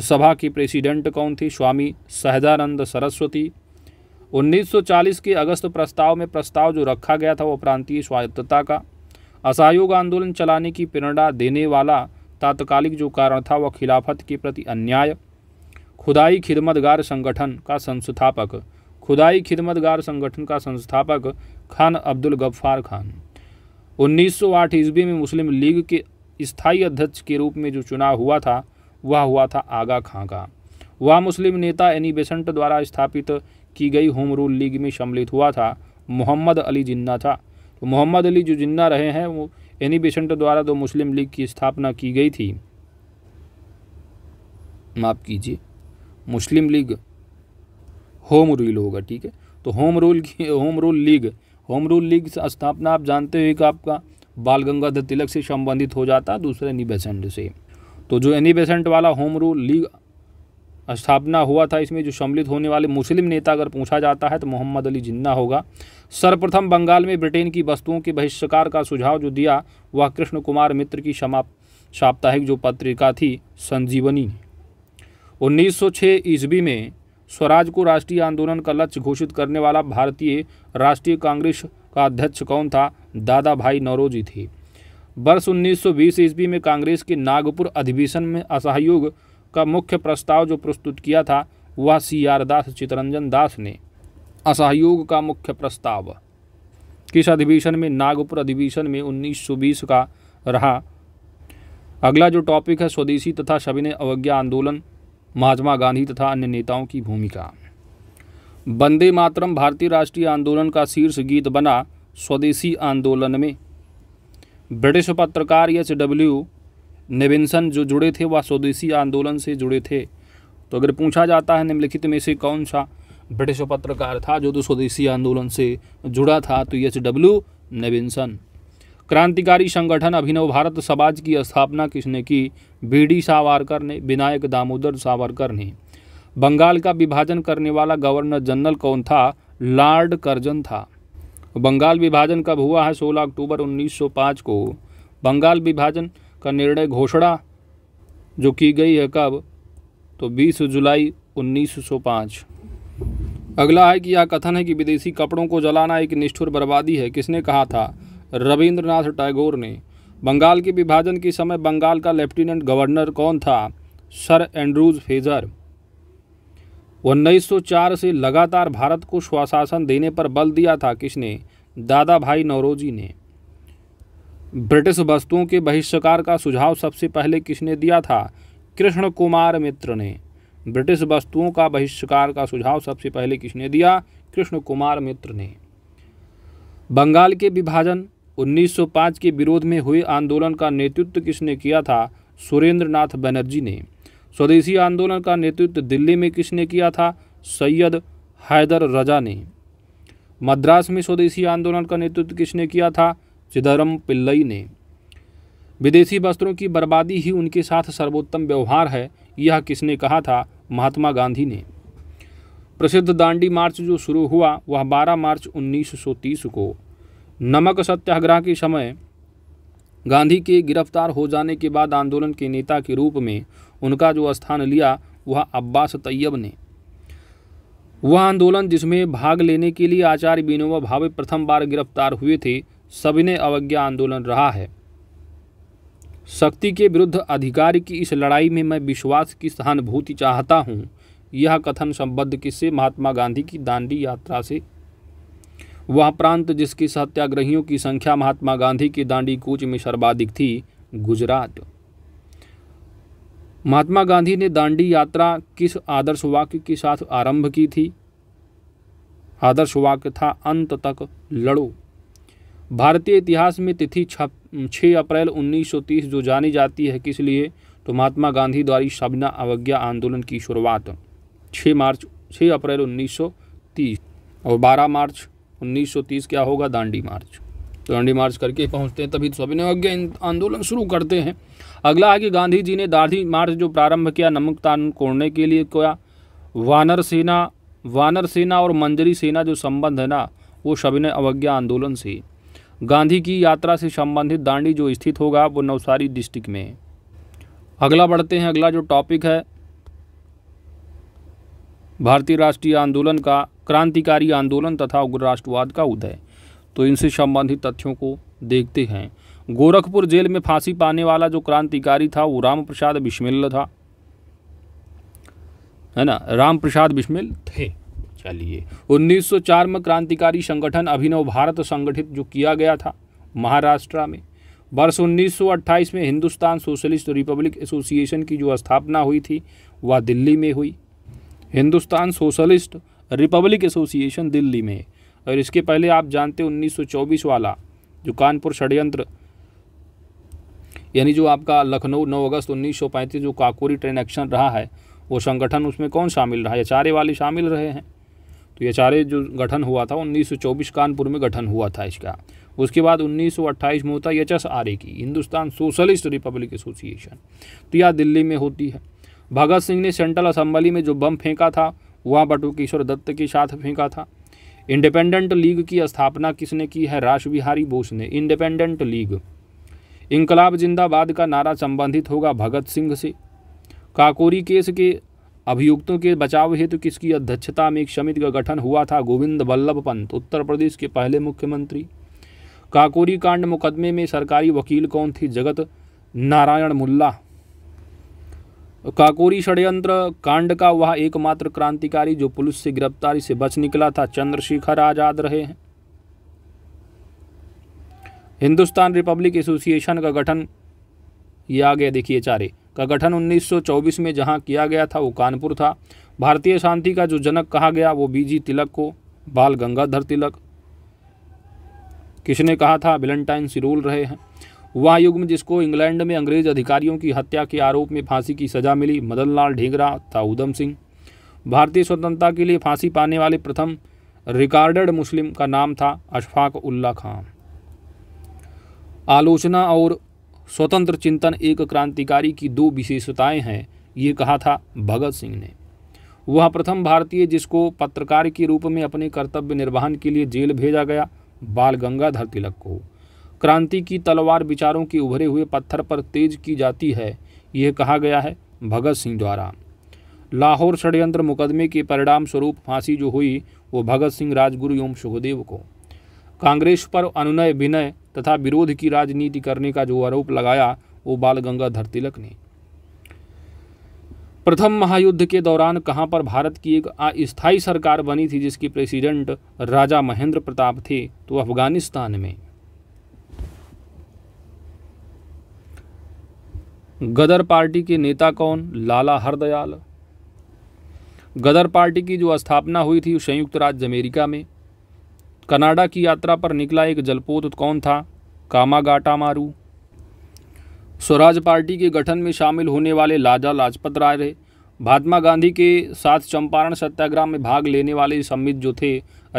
सभा की प्रेसिडेंट कौन थी स्वामी सहजानंद सरस्वती 1940 के अगस्त प्रस्ताव में प्रस्ताव जो रखा गया था वो प्रांतीय स्वायत्तता का असहयोग आंदोलन चलाने की प्रेरणा देने वाला तात्कालिक जो कारण था वह खिलाफत के प्रति अन्याय खुदाई खिदमतगार संगठन का संस्थापक खुदाई खिदमतगार संगठन का संस्थापक खान अब्दुल गफ्फार खान 1908 ईस्वी में मुस्लिम लीग के स्थायी अध्यक्ष के रूप में जो चुनाव हुआ था वह हुआ था आगा खां का वह मुस्लिम नेता एनी बेसेंट द्वारा स्थापित की गई होम रूल लीग में सम्मिलित हुआ था मोहम्मद अली जिन्ना था तो मोहम्मद अली जो जिन्ना रहे हैं वो एनी बेसेंट द्वारा दो मुस्लिम लीग की स्थापना की गई थी माफ़ कीजिए मुस्लिम लीग होम रूल होगा ठीक है तो होम रूल की Home Rule League Home Rule League स्थापना आप जानते हुए कि आपका बाल गंगाधर तिलक से संबंधित हो जाता दूसरे एनी बेसेंट से तो जो एनी बेसेंट वाला होम रूल लीग स्थापना हुआ था इसमें जो सम्मिलित होने वाले मुस्लिम नेता अगर पूछा जाता है तो मोहम्मद अली जिन्ना होगा सर्वप्रथम बंगाल में ब्रिटेन की वस्तुओं के बहिष्कार का सुझाव जो दिया वह कृष्ण कुमार मित्र की समाप्त साप्ताहिक जो पत्रिका थी संजीवनी 1906 ईस्वी में स्वराज को राष्ट्रीय आंदोलन का लक्ष्य घोषित करने वाला भारतीय राष्ट्रीय कांग्रेस का अध्यक्ष कौन था दादा भाई नौरोजी थे वर्ष 1920 ईस्वी में कांग्रेस के नागपुर अधिवेशन में असहयोग का मुख्य प्रस्ताव जो प्रस्तुत किया था वह सी आर दास चितरंजन दास ने असहयोग का मुख्य प्रस्ताव किस अधिवेशन में नागपुर अधिवेशन में 1920 का रहा अगला जो टॉपिक है स्वदेशी तथा सविनय अवज्ञा आंदोलन महात्मा गांधी तथा अन्य नेताओं की भूमिका वंदे मातरम भारतीय राष्ट्रीय आंदोलन का शीर्ष गीत बना स्वदेशी आंदोलन में ब्रिटिश पत्रकार एच डब्ल्यू नेविंसन जो जुड़े थे वह स्वदेशी आंदोलन से जुड़े थे तो अगर पूछा जाता है निम्नलिखित में से कौन सा ब्रिटिश पत्रकार था जो तो स्वदेशी आंदोलन से जुड़ा था तो एच डब्ल्यू नेविंसन क्रांतिकारी संगठन अभिनव भारत समाज की स्थापना किसने की बी डी सावरकर ने विनायक दामोदर सावरकर ने बंगाल का विभाजन करने वाला गवर्नर जनरल कौन था लॉर्ड कर्जन था बंगाल विभाजन कब हुआ है 16 अक्टूबर 1905 को बंगाल विभाजन का निर्णय घोषणा जो की गई है कब तो 20 जुलाई 1905 अगला है कि यह कथन है कि विदेशी कपड़ों को जलाना एक निष्ठुर बर्बादी है किसने कहा था रविंद्रनाथ टैगोर ने बंगाल के विभाजन के समय बंगाल का लेफ्टिनेंट गवर्नर कौन था सर एंड्रूज फेजर 1904 से लगातार भारत को स्वशासन देने पर बल दिया था किसने दादा भाई नौरोजी ने ब्रिटिश वस्तुओं के बहिष्कार का सुझाव सबसे पहले किसने दिया था कृष्ण कुमार मित्र ने ब्रिटिश वस्तुओं का बहिष्कार का सुझाव सबसे पहले किसने दिया कृष्ण कुमार मित्र ने बंगाल के विभाजन 1905 के विरोध में हुए आंदोलन का नेतृत्व किसने किया था सुरेंद्र नाथ बनर्जी ने स्वदेशी आंदोलन का नेतृत्व दिल्ली में किसने किया था सैयद हैदर रजा ने मद्रास में स्वदेशी आंदोलन का नेतृत्व किसने किया था चिदरम पिल्लई ने विदेशी वस्त्रों की बर्बादी ही उनके साथ सर्वोत्तम व्यवहार है यह किसने कहा था महात्मा गांधी ने प्रसिद्ध दांडी मार्च जो शुरू हुआ वह 12 मार्च 1930 को नमक सत्याग्रह के समय गांधी के गिरफ्तार हो जाने के बाद आंदोलन के नेता के रूप में उनका जो स्थान लिया वह अब्बास तैयब ने वह आंदोलन जिसमें भाग लेने के लिए आचार्य विनोबा भावे प्रथम बार गिरफ्तार हुए थे सविनय अवज्ञा आंदोलन रहा है शक्ति के विरुद्ध अधिकार की इस लड़ाई में मैं विश्वास की सहानुभूति चाहता हूँ यह कथन संबद्ध किससे महात्मा गांधी की दांडी यात्रा से वह प्रांत जिसकी सत्याग्रहियों की संख्या महात्मा गांधी की दांडी कूच में सर्वाधिक थी गुजरात महात्मा गांधी ने दांडी यात्रा किस आदर्श वाक्य के साथ आरंभ की थी आदर्श वाक्य था अंत तक लड़ो भारतीय इतिहास में तिथि छः अप्रैल 1930 जो जानी जाती है किस लिए तो महात्मा गांधी द्वारा सबना अवज्ञा आंदोलन की शुरुआत 6 मार्च 6 अप्रैल 1930 और 12 मार्च 1930 क्या होगा दांडी मार्च तो दांडी मार्च करके पहुंचते हैं तभी सविनय तो अवज्ञा आंदोलन शुरू करते हैं अगला है कि गांधी जी ने दांडी मार्च जो प्रारंभ किया तान कोड़ने के लिए क्या वानर सेना वानर सेना और मंजरी सेना जो संबंध है ना वो सविनय अवज्ञा आंदोलन से गांधी की यात्रा से संबंधित दांडी जो स्थित होगा वो नवसारी डिस्ट्रिक्ट में अगला बढ़ते हैं अगला जो टॉपिक है भारतीय राष्ट्रीय आंदोलन का क्रांतिकारी आंदोलन तथा उग्र राष्ट्रवाद का उदय तो इनसे संबंधित तथ्यों को देखते हैं गोरखपुर जेल में फांसी पाने वाला जो क्रांतिकारी था वो राम प्रसाद बिस्मिल था है ना राम प्रसाद बिस्मिल थे लिए 1904 में क्रांतिकारी संगठन अभिनव भारत संगठित जो किया गया था महाराष्ट्र में वर्ष 1928 में हिंदुस्तान सोशलिस्ट रिपब्लिक एसोसिएशन की जो स्थापना हुई थी वह दिल्ली में हुई Hindustan Socialist Republic Association Delhi में और इसके पहले आप जानते हो 1924 वाला जो कानपुर षडयंत्र यानी जो आपका लखनऊ 9 अगस्त 1935 जो काकोरी ट्रेन एक्शन रहा है वो संगठन उसमें कौन शामिल रहा है चारे वाले शामिल रहे हैं तो ये चारे जो गठन हुआ था 1924 कानपुर में गठन हुआ था इसका उसके बाद 1928 में होता है एच एस आर ए की हिंदुस्तान सोशलिस्ट रिपब्लिक एसोसिएशन तो यह दिल्ली में होती है भगत सिंह ने सेंट्रल असम्बली में जो बम फेंका था वह बटुकेश्वर दत्त के साथ फेंका था इंडिपेंडेंट लीग की स्थापना किसने की है राज बिहारी बोस ने इंडिपेंडेंट लीग इंकलाब जिंदाबाद का नारा संबंधित होगा भगत सिंह से काकोरी केस के अभियुक्तों के बचाव हेतु किसकी अध्यक्षता में एक समिति का गठन हुआ था गोविंद वल्लभ पंत उत्तर प्रदेश के पहले मुख्यमंत्री काकोरी कांड मुकदमे में सरकारी वकील कौन थे जगत नारायण मुल्ला काकोरी षड्यंत्र कांड का वह एकमात्र क्रांतिकारी जो पुलिस से गिरफ्तारी से बच निकला था चंद्रशेखर आजाद रहे हैं हिंदुस्तान रिपब्लिक एसोसिएशन का गठन ये आ गया देखिए चारे का गठन 1924 में जहां किया गया था वो कानपुर था भारतीय शांति का जो जनक कहा गया वो बीजी तिलक को बाल गंगाधर तिलक किसने कहा था वेलेंटाइन सिरूल रहे हैं वह युग में जिसको इंग्लैंड में अंग्रेज अधिकारियों की हत्या के आरोप में फांसी की सजा मिली मदन लाल ढींगरा था उधम सिंह भारतीय स्वतंत्रता के लिए फांसी पाने वाले प्रथम रिकॉर्डेड मुस्लिम का नाम था अशफाक उल्ला खान आलोचना और स्वतंत्र चिंतन एक क्रांतिकारी की दो विशेषताएं हैं ये कहा था भगत सिंह ने वह प्रथम भारतीय जिसको पत्रकार के रूप में अपने कर्तव्य निर्वहन के लिए जेल भेजा गया बाल गंगाधर तिलक को क्रांति की तलवार विचारों के उभरे हुए पत्थर पर तेज की जाती है यह कहा गया है भगत सिंह द्वारा लाहौर षड्यंत्र मुकदमे के परिणाम स्वरूप फांसी जो हुई वो भगत सिंह राजगुरु एवं सुखदेव को कांग्रेस पर अनुनय विनय तथा विरोध की राजनीति करने का जो आरोप लगाया वो बाल गंगाधर तिलक ने प्रथम महायुद्ध के दौरान कहाँ पर भारत की एक अस्थायी सरकार बनी थी जिसकी प्रेसिडेंट राजा महेंद्र प्रताप थे तो अफगानिस्तान में गदर पार्टी के नेता कौन लाला हरदयाल गदर पार्टी की जो स्थापना हुई थी संयुक्त राज्य अमेरिका में कनाडा की यात्रा पर निकला एक जलपोत तो कौन था कामागाटा मारू स्वराज पार्टी के गठन में शामिल होने वाले लाजा लाजपत राय रहे महात्मा गांधी के साथ चंपारण सत्याग्रह में भाग लेने वाले सम्मित जो थे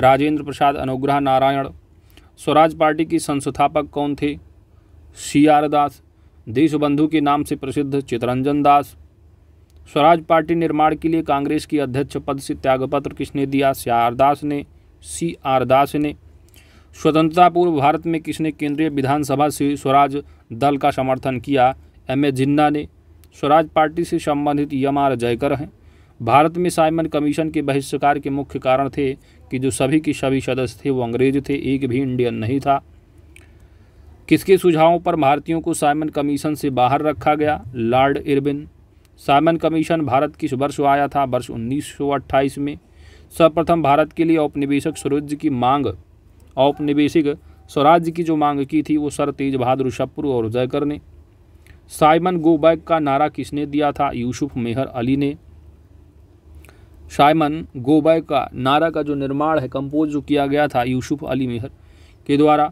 राजेंद्र प्रसाद अनुग्रह नारायण स्वराज पार्टी के संस्थापक कौन थे सी आर दास देशबंधु के नाम से प्रसिद्ध चितरंजन दास स्वराज पार्टी निर्माण के लिए कांग्रेस की अध्यक्ष पद से त्यागपत्र किसने दिया आर दास ने सी आर दास ने स्वतंत्रता पूर्व भारत में किसने केंद्रीय विधानसभा से स्वराज दल का समर्थन किया एम ए जिन्ना ने स्वराज पार्टी से संबंधित यम आर जयकर हैं भारत में साइमन कमीशन के बहिष्कार के मुख्य कारण थे कि जो सभी के सभी सदस्य थे वो अंग्रेज थे एक भी इंडियन नहीं था किसके सुझावों पर भारतीयों को साइमन कमीशन से बाहर रखा गया Lord Irwin Simon Commission Bharat किस वर्ष आया था वर्ष 1928 में सर्वप्रथम भारत के लिए औपनिवेशक स्वराज्य की मांग औपनिवेशिक स्वराज्य की जो मांग की थी वो सर तेज बहादुर शपुर और जयकर ने साइमन गो बैक का नारा किसने दिया था यूसुफ मेहर अली ने साइमन गो बैक का नारा का जो निर्माण है कंपोज जो किया गया था यूसुफ अली मेहर के द्वारा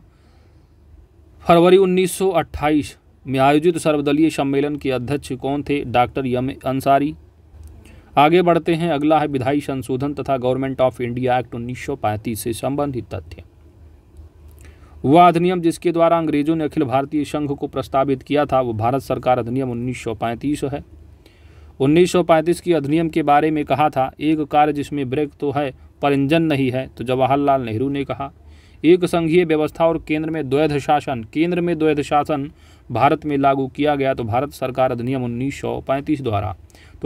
फरवरी 1928 में आयोजित सर्वदलीय सम्मेलन के अध्यक्ष कौन थे डॉक्टर यम अंसारी आगे बढ़ते हैं अगला है विधायी संशोधन तथा गवर्नमेंट ऑफ इंडिया एक्ट उन्नीस से संबंधित तथ्य वह अधिनियम जिसके द्वारा अंग्रेजों ने अखिल भारतीय संघ को प्रस्तावित किया था वो भारत सरकार अधिनियम पैंतीस है 1935 की अधिनियम के बारे में कहा था एक कार्य जिसमें ब्रेक तो है पर इंजन नहीं है तो जवाहरलाल नेहरू ने कहा एक संघीय व्यवस्था और केंद्र में द्वैध शासन केंद्र में द्वैध शासन भारत में लागू किया गया तो भारत सरकार अधिनियम 1935 द्वारा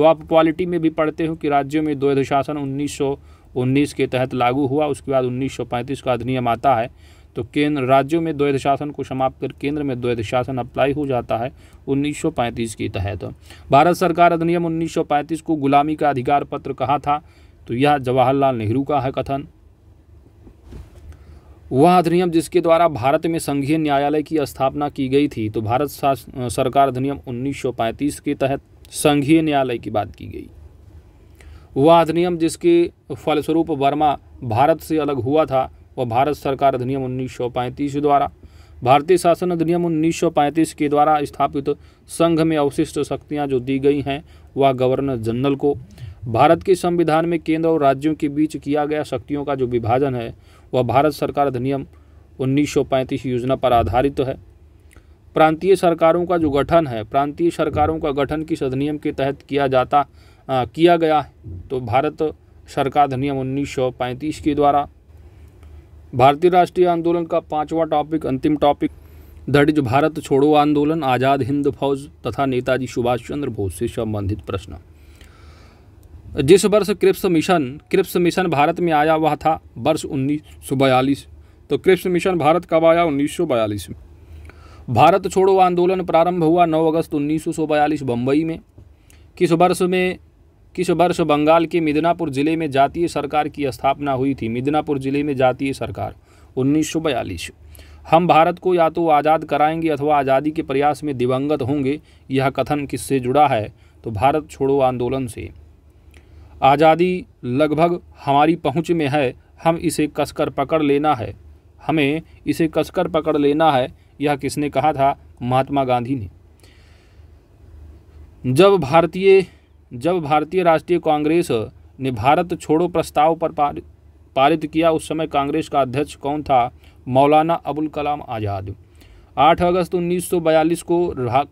तो आप क्वालिटी में भी पढ़ते हो कि राज्यों में द्वैध शासन उन्नीस के तहत लागू हुआ उसके बाद 1935 का अधिनियम आता है तो केंद्र राज्यों में द्वैध शासन को समाप्त कर केंद्र में द्वैध शासन अप्लाई हो जाता है 1935 के तहत भारत सरकार अधिनियम 1935 को गुलामी का अधिकार पत्र कहा था तो यह जवाहरलाल नेहरू का है कथन वह अधिनियम जिसके द्वारा भारत में संघीय न्यायालय की स्थापना की गई थी तो भारत सरकार अधिनियम 1935 के तहत संघीय न्यायालय की बात की गई वह अधिनियम जिसके फलस्वरूप वर्मा भारत से अलग हुआ था वह भारत सरकार अधिनियम उन्नीस द्वारा भारतीय शासन अधिनियम उन्नीस के द्वारा स्थापित संघ में अवशिष्ट शक्तियां जो दी गई हैं वह गवर्नर जनरल को भारत के संविधान में केंद्र और राज्यों के बीच किया गया शक्तियों का जो विभाजन है वह भारत सरकार अधिनियम 1935 योजना पर आधारित तो है प्रांतीय सरकारों का जो गठन है प्रांतीय सरकारों का गठन किस अधिनियम के तहत किया जाता आ, किया गया तो भारत सरकार अधिनियम 1935 के द्वारा भारतीय राष्ट्रीय आंदोलन का पांचवा टॉपिक अंतिम टॉपिक दर्ज भारत छोड़ो आंदोलन आज़ाद हिंद फौज तथा नेताजी सुभाष चंद्र बोस से संबंधित प्रश्न जिस वर्ष Cripps Mission Cripps Mission Bharat में आया वह था वर्ष उन्नीस तो क्रिप्स मिशन भारत कब आया उन्नीस में भारत छोड़ो आंदोलन प्रारंभ हुआ 9 अगस्त उन्नीस बयालीस बम्बई में किस वर्ष में किस वर्ष बंगाल के मिदनापुर जिले में जातीय सरकार की स्थापना हुई थी मिदनापुर जिले में जातीय सरकार 1942 हम भारत को या तो आज़ाद कराएंगे अथवा आज़ादी के प्रयास में दिवंगत होंगे यह कथन किससे जुड़ा है तो भारत छोड़ो आंदोलन से आज़ादी लगभग हमारी पहुँच में है हम इसे कसकर पकड़ लेना है हमें इसे कसकर पकड़ लेना है यह किसने कहा था महात्मा गांधी ने जब भारतीय जब भारतीय राष्ट्रीय कांग्रेस ने भारत छोड़ो प्रस्ताव पर पारित किया उस समय कांग्रेस का अध्यक्ष कौन था मौलाना अबुल कलाम आज़ाद 8 अगस्त 1942 को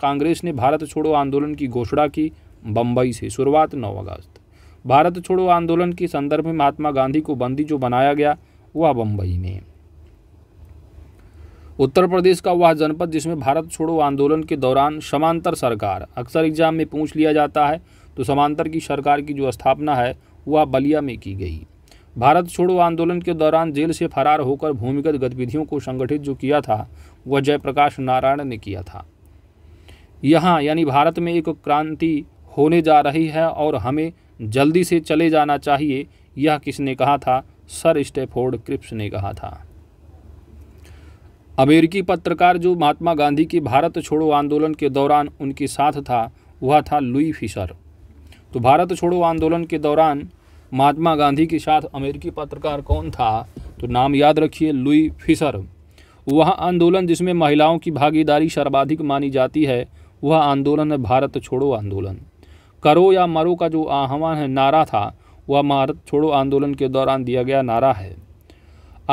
कांग्रेस ने भारत छोड़ो आंदोलन की घोषणा की बम्बई से शुरुआत 9 अगस्त भारत छोड़ो आंदोलन के संदर्भ में महात्मा गांधी को बंदी जो बनाया गया वह बम्बई में उत्तर प्रदेश का वह जनपद जिसमें भारत छोड़ो आंदोलन के दौरान समांतर सरकार अक्सर एग्जाम में पूछ लिया जाता है तो समांतर की सरकार की जो स्थापना है वह बलिया में की गई भारत छोड़ो आंदोलन के दौरान जेल से फरार होकर भूमिगत गतिविधियों को संगठित जो किया था वह जयप्रकाश नारायण ने किया था यहाँ यानी भारत में एक क्रांति होने जा रही है और हमें जल्दी से चले जाना चाहिए यह किसने कहा था सर स्टेफोर्ड क्रिप्स ने कहा था अमेरिकी पत्रकार जो महात्मा गांधी की भारत छोड़ो आंदोलन के दौरान उनके साथ था वह था लुई फिशर तो भारत छोड़ो आंदोलन के दौरान महात्मा गांधी के साथ अमेरिकी पत्रकार कौन था तो नाम याद रखिए लुई फिशर वह आंदोलन जिसमें महिलाओं की भागीदारी सर्वाधिक मानी जाती है वह आंदोलन है भारत छोड़ो आंदोलन करो या मरो का जो आह्वान है नारा था वह भारत छोड़ो आंदोलन के दौरान दिया गया नारा है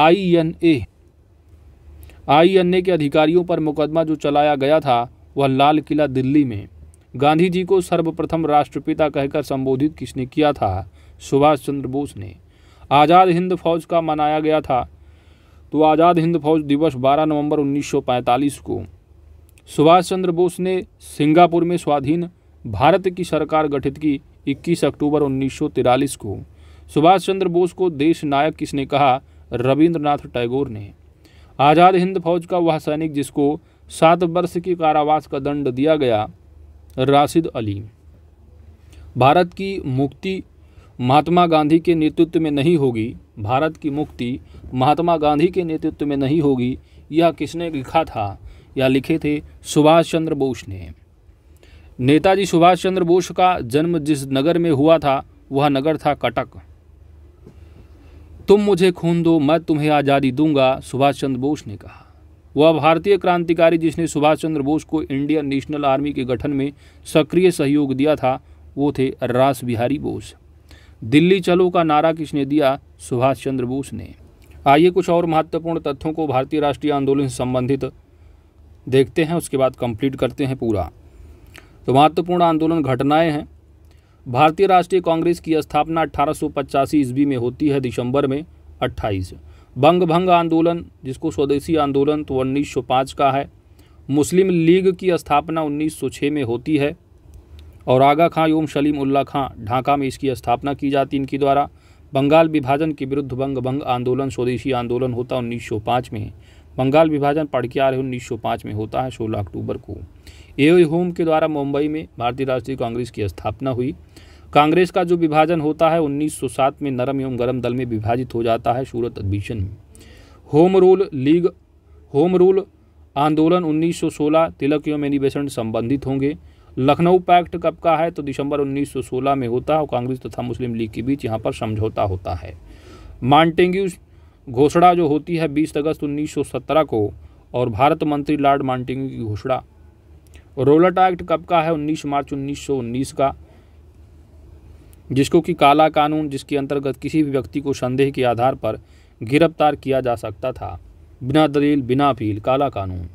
आई एन ए आईएनए के अधिकारियों पर मुकदमा जो चलाया गया था वह लाल किला दिल्ली में गांधी जी को सर्वप्रथम राष्ट्रपिता कहकर संबोधित किसने किया था सुभाष चंद्र बोस ने आज़ाद हिंद फौज का मनाया गया था तो आज़ाद हिंद फौज दिवस 12 नवंबर 1945 को सुभाष चंद्र बोस ने सिंगापुर में स्वाधीन भारत की सरकार गठित की 21 अक्टूबर 1943 को सुभाष चंद्र बोस को देश नायक किसने कहा रविंद्रनाथ टैगोर ने आज़ाद हिंद फौज का वह सैनिक जिसको सात वर्ष की कारावास का दंड दिया गया राशिद अली भारत की मुक्ति महात्मा गांधी के नेतृत्व में नहीं होगी भारत की मुक्ति महात्मा गांधी के नेतृत्व में नहीं होगी यह किसने लिखा था या लिखे थे सुभाष चंद्र बोस ने नेताजी सुभाष चंद्र बोस का जन्म जिस नगर में हुआ था वह नगर था कटक तुम मुझे खून दो मैं तुम्हें आज़ादी दूंगा सुभाष चंद्र बोस ने कहा वह भारतीय क्रांतिकारी जिसने सुभाष चंद्र बोस को इंडियन नेशनल आर्मी के गठन में सक्रिय सहयोग दिया था वो थे रास बिहारी बोस दिल्ली चलो का नारा किसने दिया सुभाष चंद्र बोस ने आइए कुछ और महत्वपूर्ण तथ्यों को भारतीय राष्ट्रीय आंदोलन से संबंधित देखते हैं उसके बाद कंप्लीट करते हैं पूरा तो महत्वपूर्ण आंदोलन घटनाएं हैं भारतीय राष्ट्रीय कांग्रेस की स्थापना अठारह ईस्वी में होती है दिसंबर में अट्ठाईस बंग भंग आंदोलन जिसको स्वदेशी आंदोलन तो 1905 का है मुस्लिम लीग की स्थापना 1906 में होती है और आगा खां ओम सलीम उल्ला खां ढाका में इसकी स्थापना की जाती इनके द्वारा बंगाल विभाजन के विरुद्ध बंग भंग आंदोलन स्वदेशी आंदोलन होता 1905 में है बंगाल विभाजन पढ़ के आ रहे पाँच में होता है सोलह अक्टूबर को ए होम के द्वारा मुंबई में भारतीय राष्ट्रीय कांग्रेस की स्थापना हुई कांग्रेस का जो विभाजन होता है 1907 में नरम एवं गरम दल में विभाजित हो जाता है सूरत अधिवेशन में Home Rule League Home Rule आंदोलन 1916 तिलक एवं एनिवेशन संबंधित होंगे लखनऊ पैक्ट कब का है तो दिसंबर 1916 में होता है और कांग्रेस तथा मुस्लिम लीग के बीच यहाँ पर समझौता होता है मांटेंग्यू घोषणा जो होती है बीस अगस्त उन्नीस को और भारत मंत्री लॉर्ड मांटेंग्यू की घोषणा रोलट एक्ट कब का है 19 मार्च 1919 का जिसको कि काला कानून जिसके अंतर्गत किसी भी व्यक्ति को संदेह के आधार पर गिरफ्तार किया जा सकता था बिना दलील बिना अपील काला कानून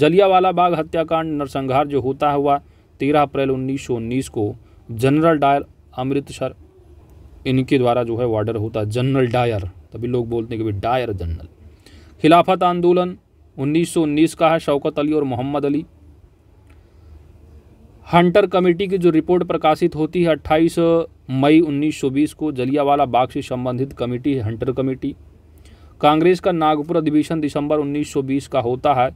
जलियावाला बाग हत्याकांड नरसंहार जो होता हुआ तेरह अप्रैल 1919 को जनरल डायर अमृतसर इनके द्वारा जो है वार्डर होता है जनरल डायर तभी लोग बोलते हैं कि डायर जनरल खिलाफत आंदोलन 1919 का है शौकत अली और मोहम्मद अली हंटर कमेटी की जो रिपोर्ट प्रकाशित होती है 28 मई 1920 को जलियावाला बाग से संबंधित कमेटी है हंटर कमेटी कांग्रेस का नागपुर अधिवेशन दिसंबर 1920 का होता है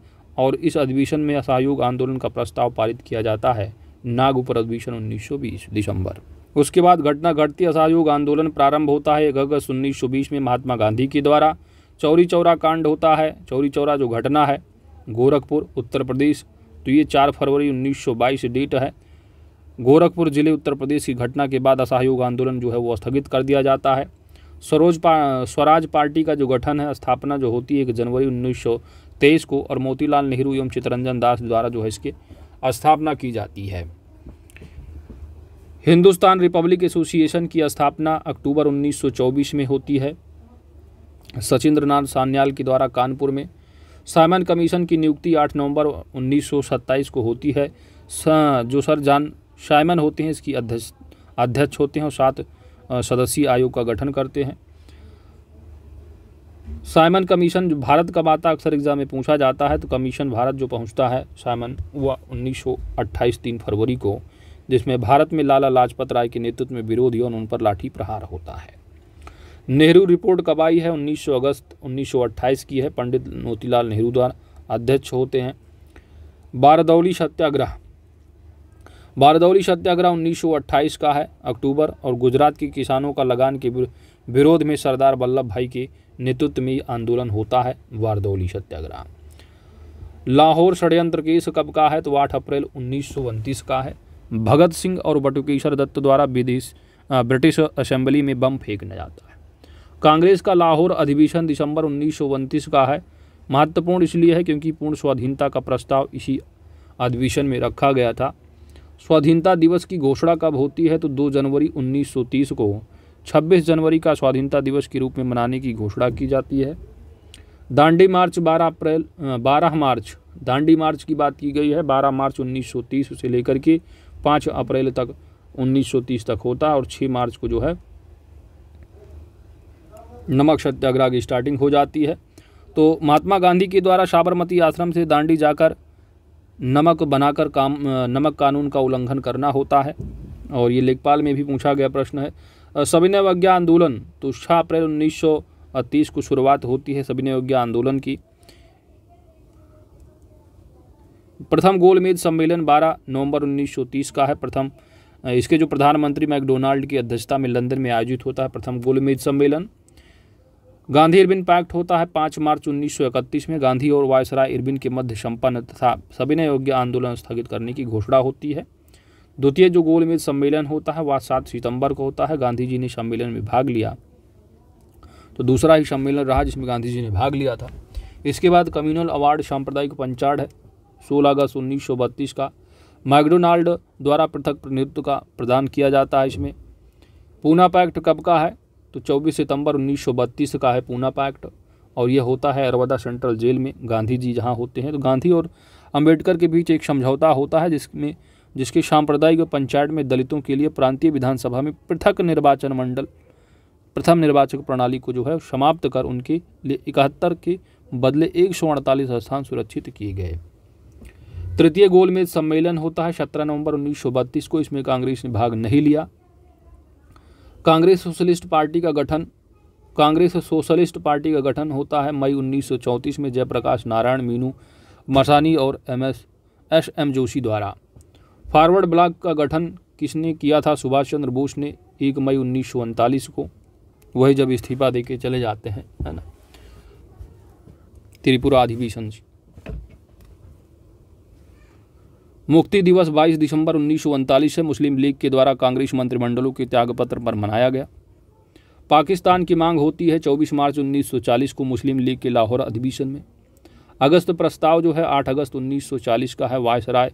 और इस अधिवेशन में असहयोग आंदोलन का प्रस्ताव पारित किया जाता है नागपुर अधिवेशन 1920 दिसंबर उसके बाद घटना घटती असहयोग आंदोलन प्रारंभ होता है एक अगस्त उन्नीस में महात्मा गांधी के द्वारा चौरी चौरा कांड होता है चौरी चौरा जो घटना है गोरखपुर उत्तर प्रदेश तो ये चार फरवरी 1922 डेट है गोरखपुर जिले उत्तर प्रदेश की घटना के बाद असहयोग आंदोलन जो है वो स्थगित कर दिया जाता है सरोज पा, स्वराज पार्टी का जो गठन है स्थापना जो होती है एक जनवरी 1923 को और मोतीलाल नेहरू एवं चितरंजन दास द्वारा जो है इसके स्थापना की जाती है हिंदुस्तान रिपब्लिक एसोसिएशन की स्थापना अक्टूबर 1924 में होती है सचिंद्रनाथ सान्याल के द्वारा कानपुर में साइमन कमीशन की नियुक्ति 8 नवंबर 1927 को होती है जो सर जान साइमन होते हैं इसकी अध्यक्ष अध्यक्ष होते हैं और सात सदस्यीय आयोग का गठन करते हैं साइमन कमीशन जो भारत का बाता अक्सर एग्जाम में पूछा जाता है तो कमीशन भारत जो पहुंचता है साइमन वह 1928 तीन फरवरी को जिसमें भारत में लाला लाजपत राय के नेतृत्व में विरोधियों और उन पर लाठी प्रहार होता है नेहरू रिपोर्ट कब आई है 19 अगस्त 1928 की है पंडित मोतीलाल नेहरू द्वारा अध्यक्ष होते हैं बारदौली सत्याग्रह बारदौली सत्याग्रह 1928 का है अक्टूबर और गुजरात के किसानों का लगान के विरोध में सरदार वल्लभ भाई के नेतृत्व में आंदोलन होता है बारदौली सत्याग्रह लाहौर षड्यंत्र केस कब का है तो आठ अप्रैल उन्नीस का है भगत सिंह और बटुकेश्वर दत्त द्वारा विदेश ब्रिटिश असेंबली में बम फेंकना जाता है कांग्रेस का लाहौर अधिवेशन दिसंबर उन्नीस का है महत्वपूर्ण इसलिए है क्योंकि पूर्ण स्वाधीनता का प्रस्ताव इसी अधिवेशन में रखा गया था स्वाधीनता दिवस की घोषणा कब होती है तो 2 जनवरी 1930 को 26 जनवरी का स्वाधीनता दिवस के रूप में मनाने की घोषणा की जाती है दांडी मार्च 12 अप्रैल 12 मार्च दांडी मार्च की बात की गई है 12 मार्च 1930 से लेकर के 5 अप्रैल तक 1930 तक होता है और 6 मार्च को जो है नमक सत्याग्रह की स्टार्टिंग हो जाती है तो महात्मा गांधी के द्वारा साबरमती आश्रम से दांडी जाकर नमक बनाकर काम नमक कानून का उल्लंघन करना होता है और ये लेखपाल में भी पूछा गया प्रश्न है सविनय अज्ञा आंदोलन तो छः अप्रैल उन्नीस को शुरुआत होती है सविनय अवज्ञा आंदोलन की प्रथम गोलमेज सम्मेलन 12 नवंबर 1930 का है प्रथम इसके जो प्रधानमंत्री मैकडोनाल्ड की अध्यक्षता में लंदन में आयोजित होता है प्रथम गोलमेज सम्मेलन गांधी इरबिन पैक्ट होता है पाँच मार्च इकतीस में गांधी और वायसराय इरबिन के मध्य संपन्न तथा सविनय योग्य आंदोलन स्थगित करने की घोषणा होती है द्वितीय जो गोलमेज सम्मेलन होता है वह सात सितंबर को होता है गांधी जी ने सम्मेलन में भाग लिया तो दूसरा ही सम्मेलन रहा जिसमें गांधी जी ने भाग लिया था इसके बाद कम्युनल अवार्ड सांप्रदायिक पंचाड़ है सोलह अगस्त उन्नीस का मैकडोनाल्ड द्वारा पृथक नेतृत्व का प्रदान किया जाता है इसमें पूना पैक्ट कब का है तो 24 सितंबर 1932 का है पूना पैक्ट और यह होता है अरवदा सेंट्रल जेल में गांधी जी जहाँ होते हैं तो गांधी और अम्बेडकर के बीच एक समझौता होता है जिसमें जिसके सांप्रदायिक और पंचायत में दलितों के लिए प्रांतीय विधानसभा में पृथक निर्वाचन मंडल प्रथम निर्वाचक प्रणाली को जो है समाप्त कर उनके लिए इकहत्तर के बदले एक स्थान सुरक्षित किए गए तृतीय गोलमेज सम्मेलन होता है सत्रह नवंबर 1932 को इसमें कांग्रेस ने भाग नहीं लिया कांग्रेस सोशलिस्ट पार्टी का गठन कांग्रेस सोशलिस्ट पार्टी का गठन होता है मई 1934 में जयप्रकाश नारायण मीनू मसानी और M S S M Joshi द्वारा फॉरवर्ड ब्लॉक का गठन किसने किया था सुभाष चंद्र बोस ने एक मई उन्नीस को वही जब इस्तीफा दे के चले जाते हैं है ना त्रिपुरा अधिवेशन मुक्ति दिवस 22 दिसंबर उन्नीस से मुस्लिम लीग के द्वारा कांग्रेस मंत्रिमंडलों के त्यागपत्र पर मनाया गया पाकिस्तान की मांग होती है 24 मार्च 1940 को मुस्लिम लीग के लाहौर अधिवेशन में अगस्त प्रस्ताव जो है 8 अगस्त 1940 का है वायसराय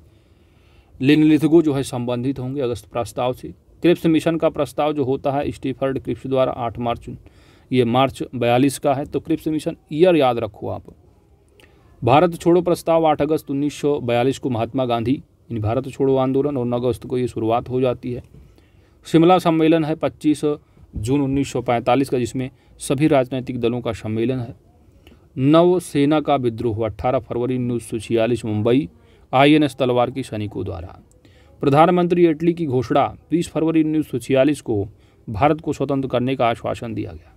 लिनलिथगो जो है संबंधित होंगे अगस्त प्रस्ताव से क्रिप्स मिशन का प्रस्ताव जो होता है स्टीफर्ड क्रिप्स द्वारा आठ मार्च ये मार्च बयालीस का है तो क्रिप्स मिशन ईयर याद रखो आप भारत छोड़ो प्रस्ताव 8 अगस्त 1942 को महात्मा गांधी यानी भारत छोड़ो आंदोलन और 9 अगस्त को ये शुरुआत हो जाती है शिमला सम्मेलन है 25 जून 1945 का जिसमें सभी राजनीतिक दलों का सम्मेलन है नव सेना का विद्रोह 18 फरवरी उन्नीस मुंबई आईएनएस तलवार की सैनिकों द्वारा प्रधानमंत्री इटली की घोषणा 20 फरवरी उन्नीस को भारत को स्वतंत्र करने का आश्वासन दिया गया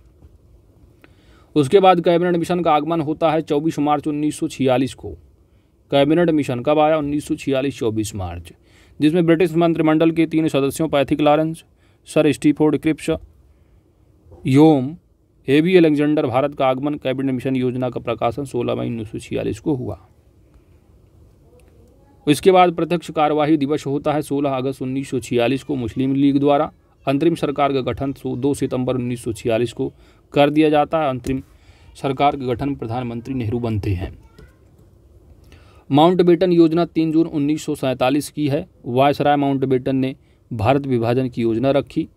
उसके बाद कैबिनेट मिशन का आगमन होता है 24 मार्च 1946 को कैबिनेट मिशन कब आया 1946 24 मार्च जिसमें ब्रिटिश मंत्रिमंडल के तीन सदस्यों Pethick Lawrence sir Stafford Cripps योम ए बी एलेक्जेंडर भारत का आगमन कैबिनेट मिशन योजना का प्रकाशन 16 मई उन्नीस को हुआ इसके बाद प्रत्यक्ष कार्यवाही दिवस होता है 16 अगस्त 1946 को मुस्लिम लीग द्वारा अंतरिम सरकार का गठन 2 सितंबर 1946 को कर दिया जाता है अंतरिम सरकार के गठन प्रधानमंत्री नेहरू बनते हैं माउंटबेटन योजना तीन जून उन्नीस की है वायसराय माउंटबेटन ने भारत विभाजन की योजना रखी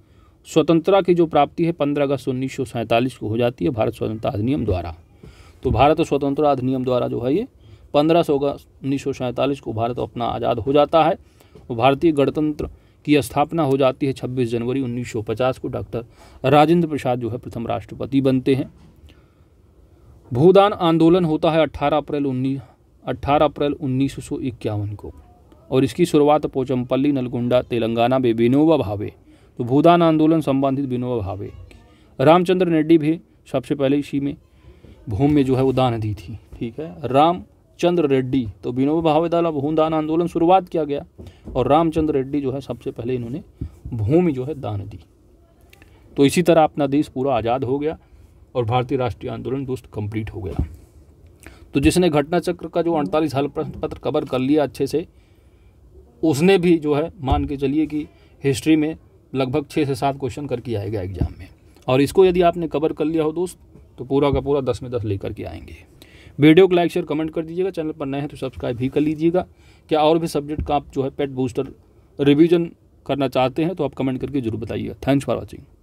स्वतंत्रता की जो प्राप्ति है पंद्रह अगस्त उन्नीस को हो जाती है भारत स्वतंत्रता अधिनियम द्वारा तो भारत स्वतंत्रता अधिनियम द्वारा जो है ये पंद्रह अगस्त उन्नीस को भारत अपना आज़ाद हो जाता है भारतीय गणतंत्र की स्थापना हो जाती है 26 जनवरी 1950 को डॉक्टर राजेंद्र प्रसाद जो है प्रथम राष्ट्रपति बनते हैं भूदान आंदोलन होता है 18 अप्रैल उन्नीस 18 अप्रैल उन्नीस को और इसकी शुरुआत पोचमपल्ली नलगुंडा तेलंगाना में विनोबा भावे तो भूदान आंदोलन संबंधित विनोबा भावे रामचंद्र नेड्डी भी सबसे पहले इसी में भूमि में जो है दान दी थी ठीक है राम चंद्र रेड्डी तो विनोबा भावे द्वारा भूमि दान आंदोलन शुरुआत किया गया और रामचंद्र रेड्डी जो है सबसे पहले इन्होंने भूमि जो है दान दी तो इसी तरह अपना देश पूरा आज़ाद हो गया और भारतीय राष्ट्रीय आंदोलन दुष्ट कंप्लीट हो गया तो जिसने घटना चक्र का जो अड़तालीस साल प्रश्न पत्र कवर कर लिया अच्छे से उसने भी जो है मान के चलिए कि हिस्ट्री में लगभग छः से सात क्वेश्चन करके आएगा एग्जाम में और इसको यदि आपने कवर कर लिया हो दोस्त तो पूरा का पूरा दस में दस लेकर के आएंगे वीडियो को लाइक शेयर कमेंट कर दीजिएगा चैनल पर नए हैं तो सब्सक्राइब भी कर लीजिएगा क्या और भी सब्जेक्ट का आप जो है पेट बूस्टर रिविज़न करना चाहते हैं तो आप कमेंट करके जरूर बताइएगा थैंक्स फॉर वॉचिंग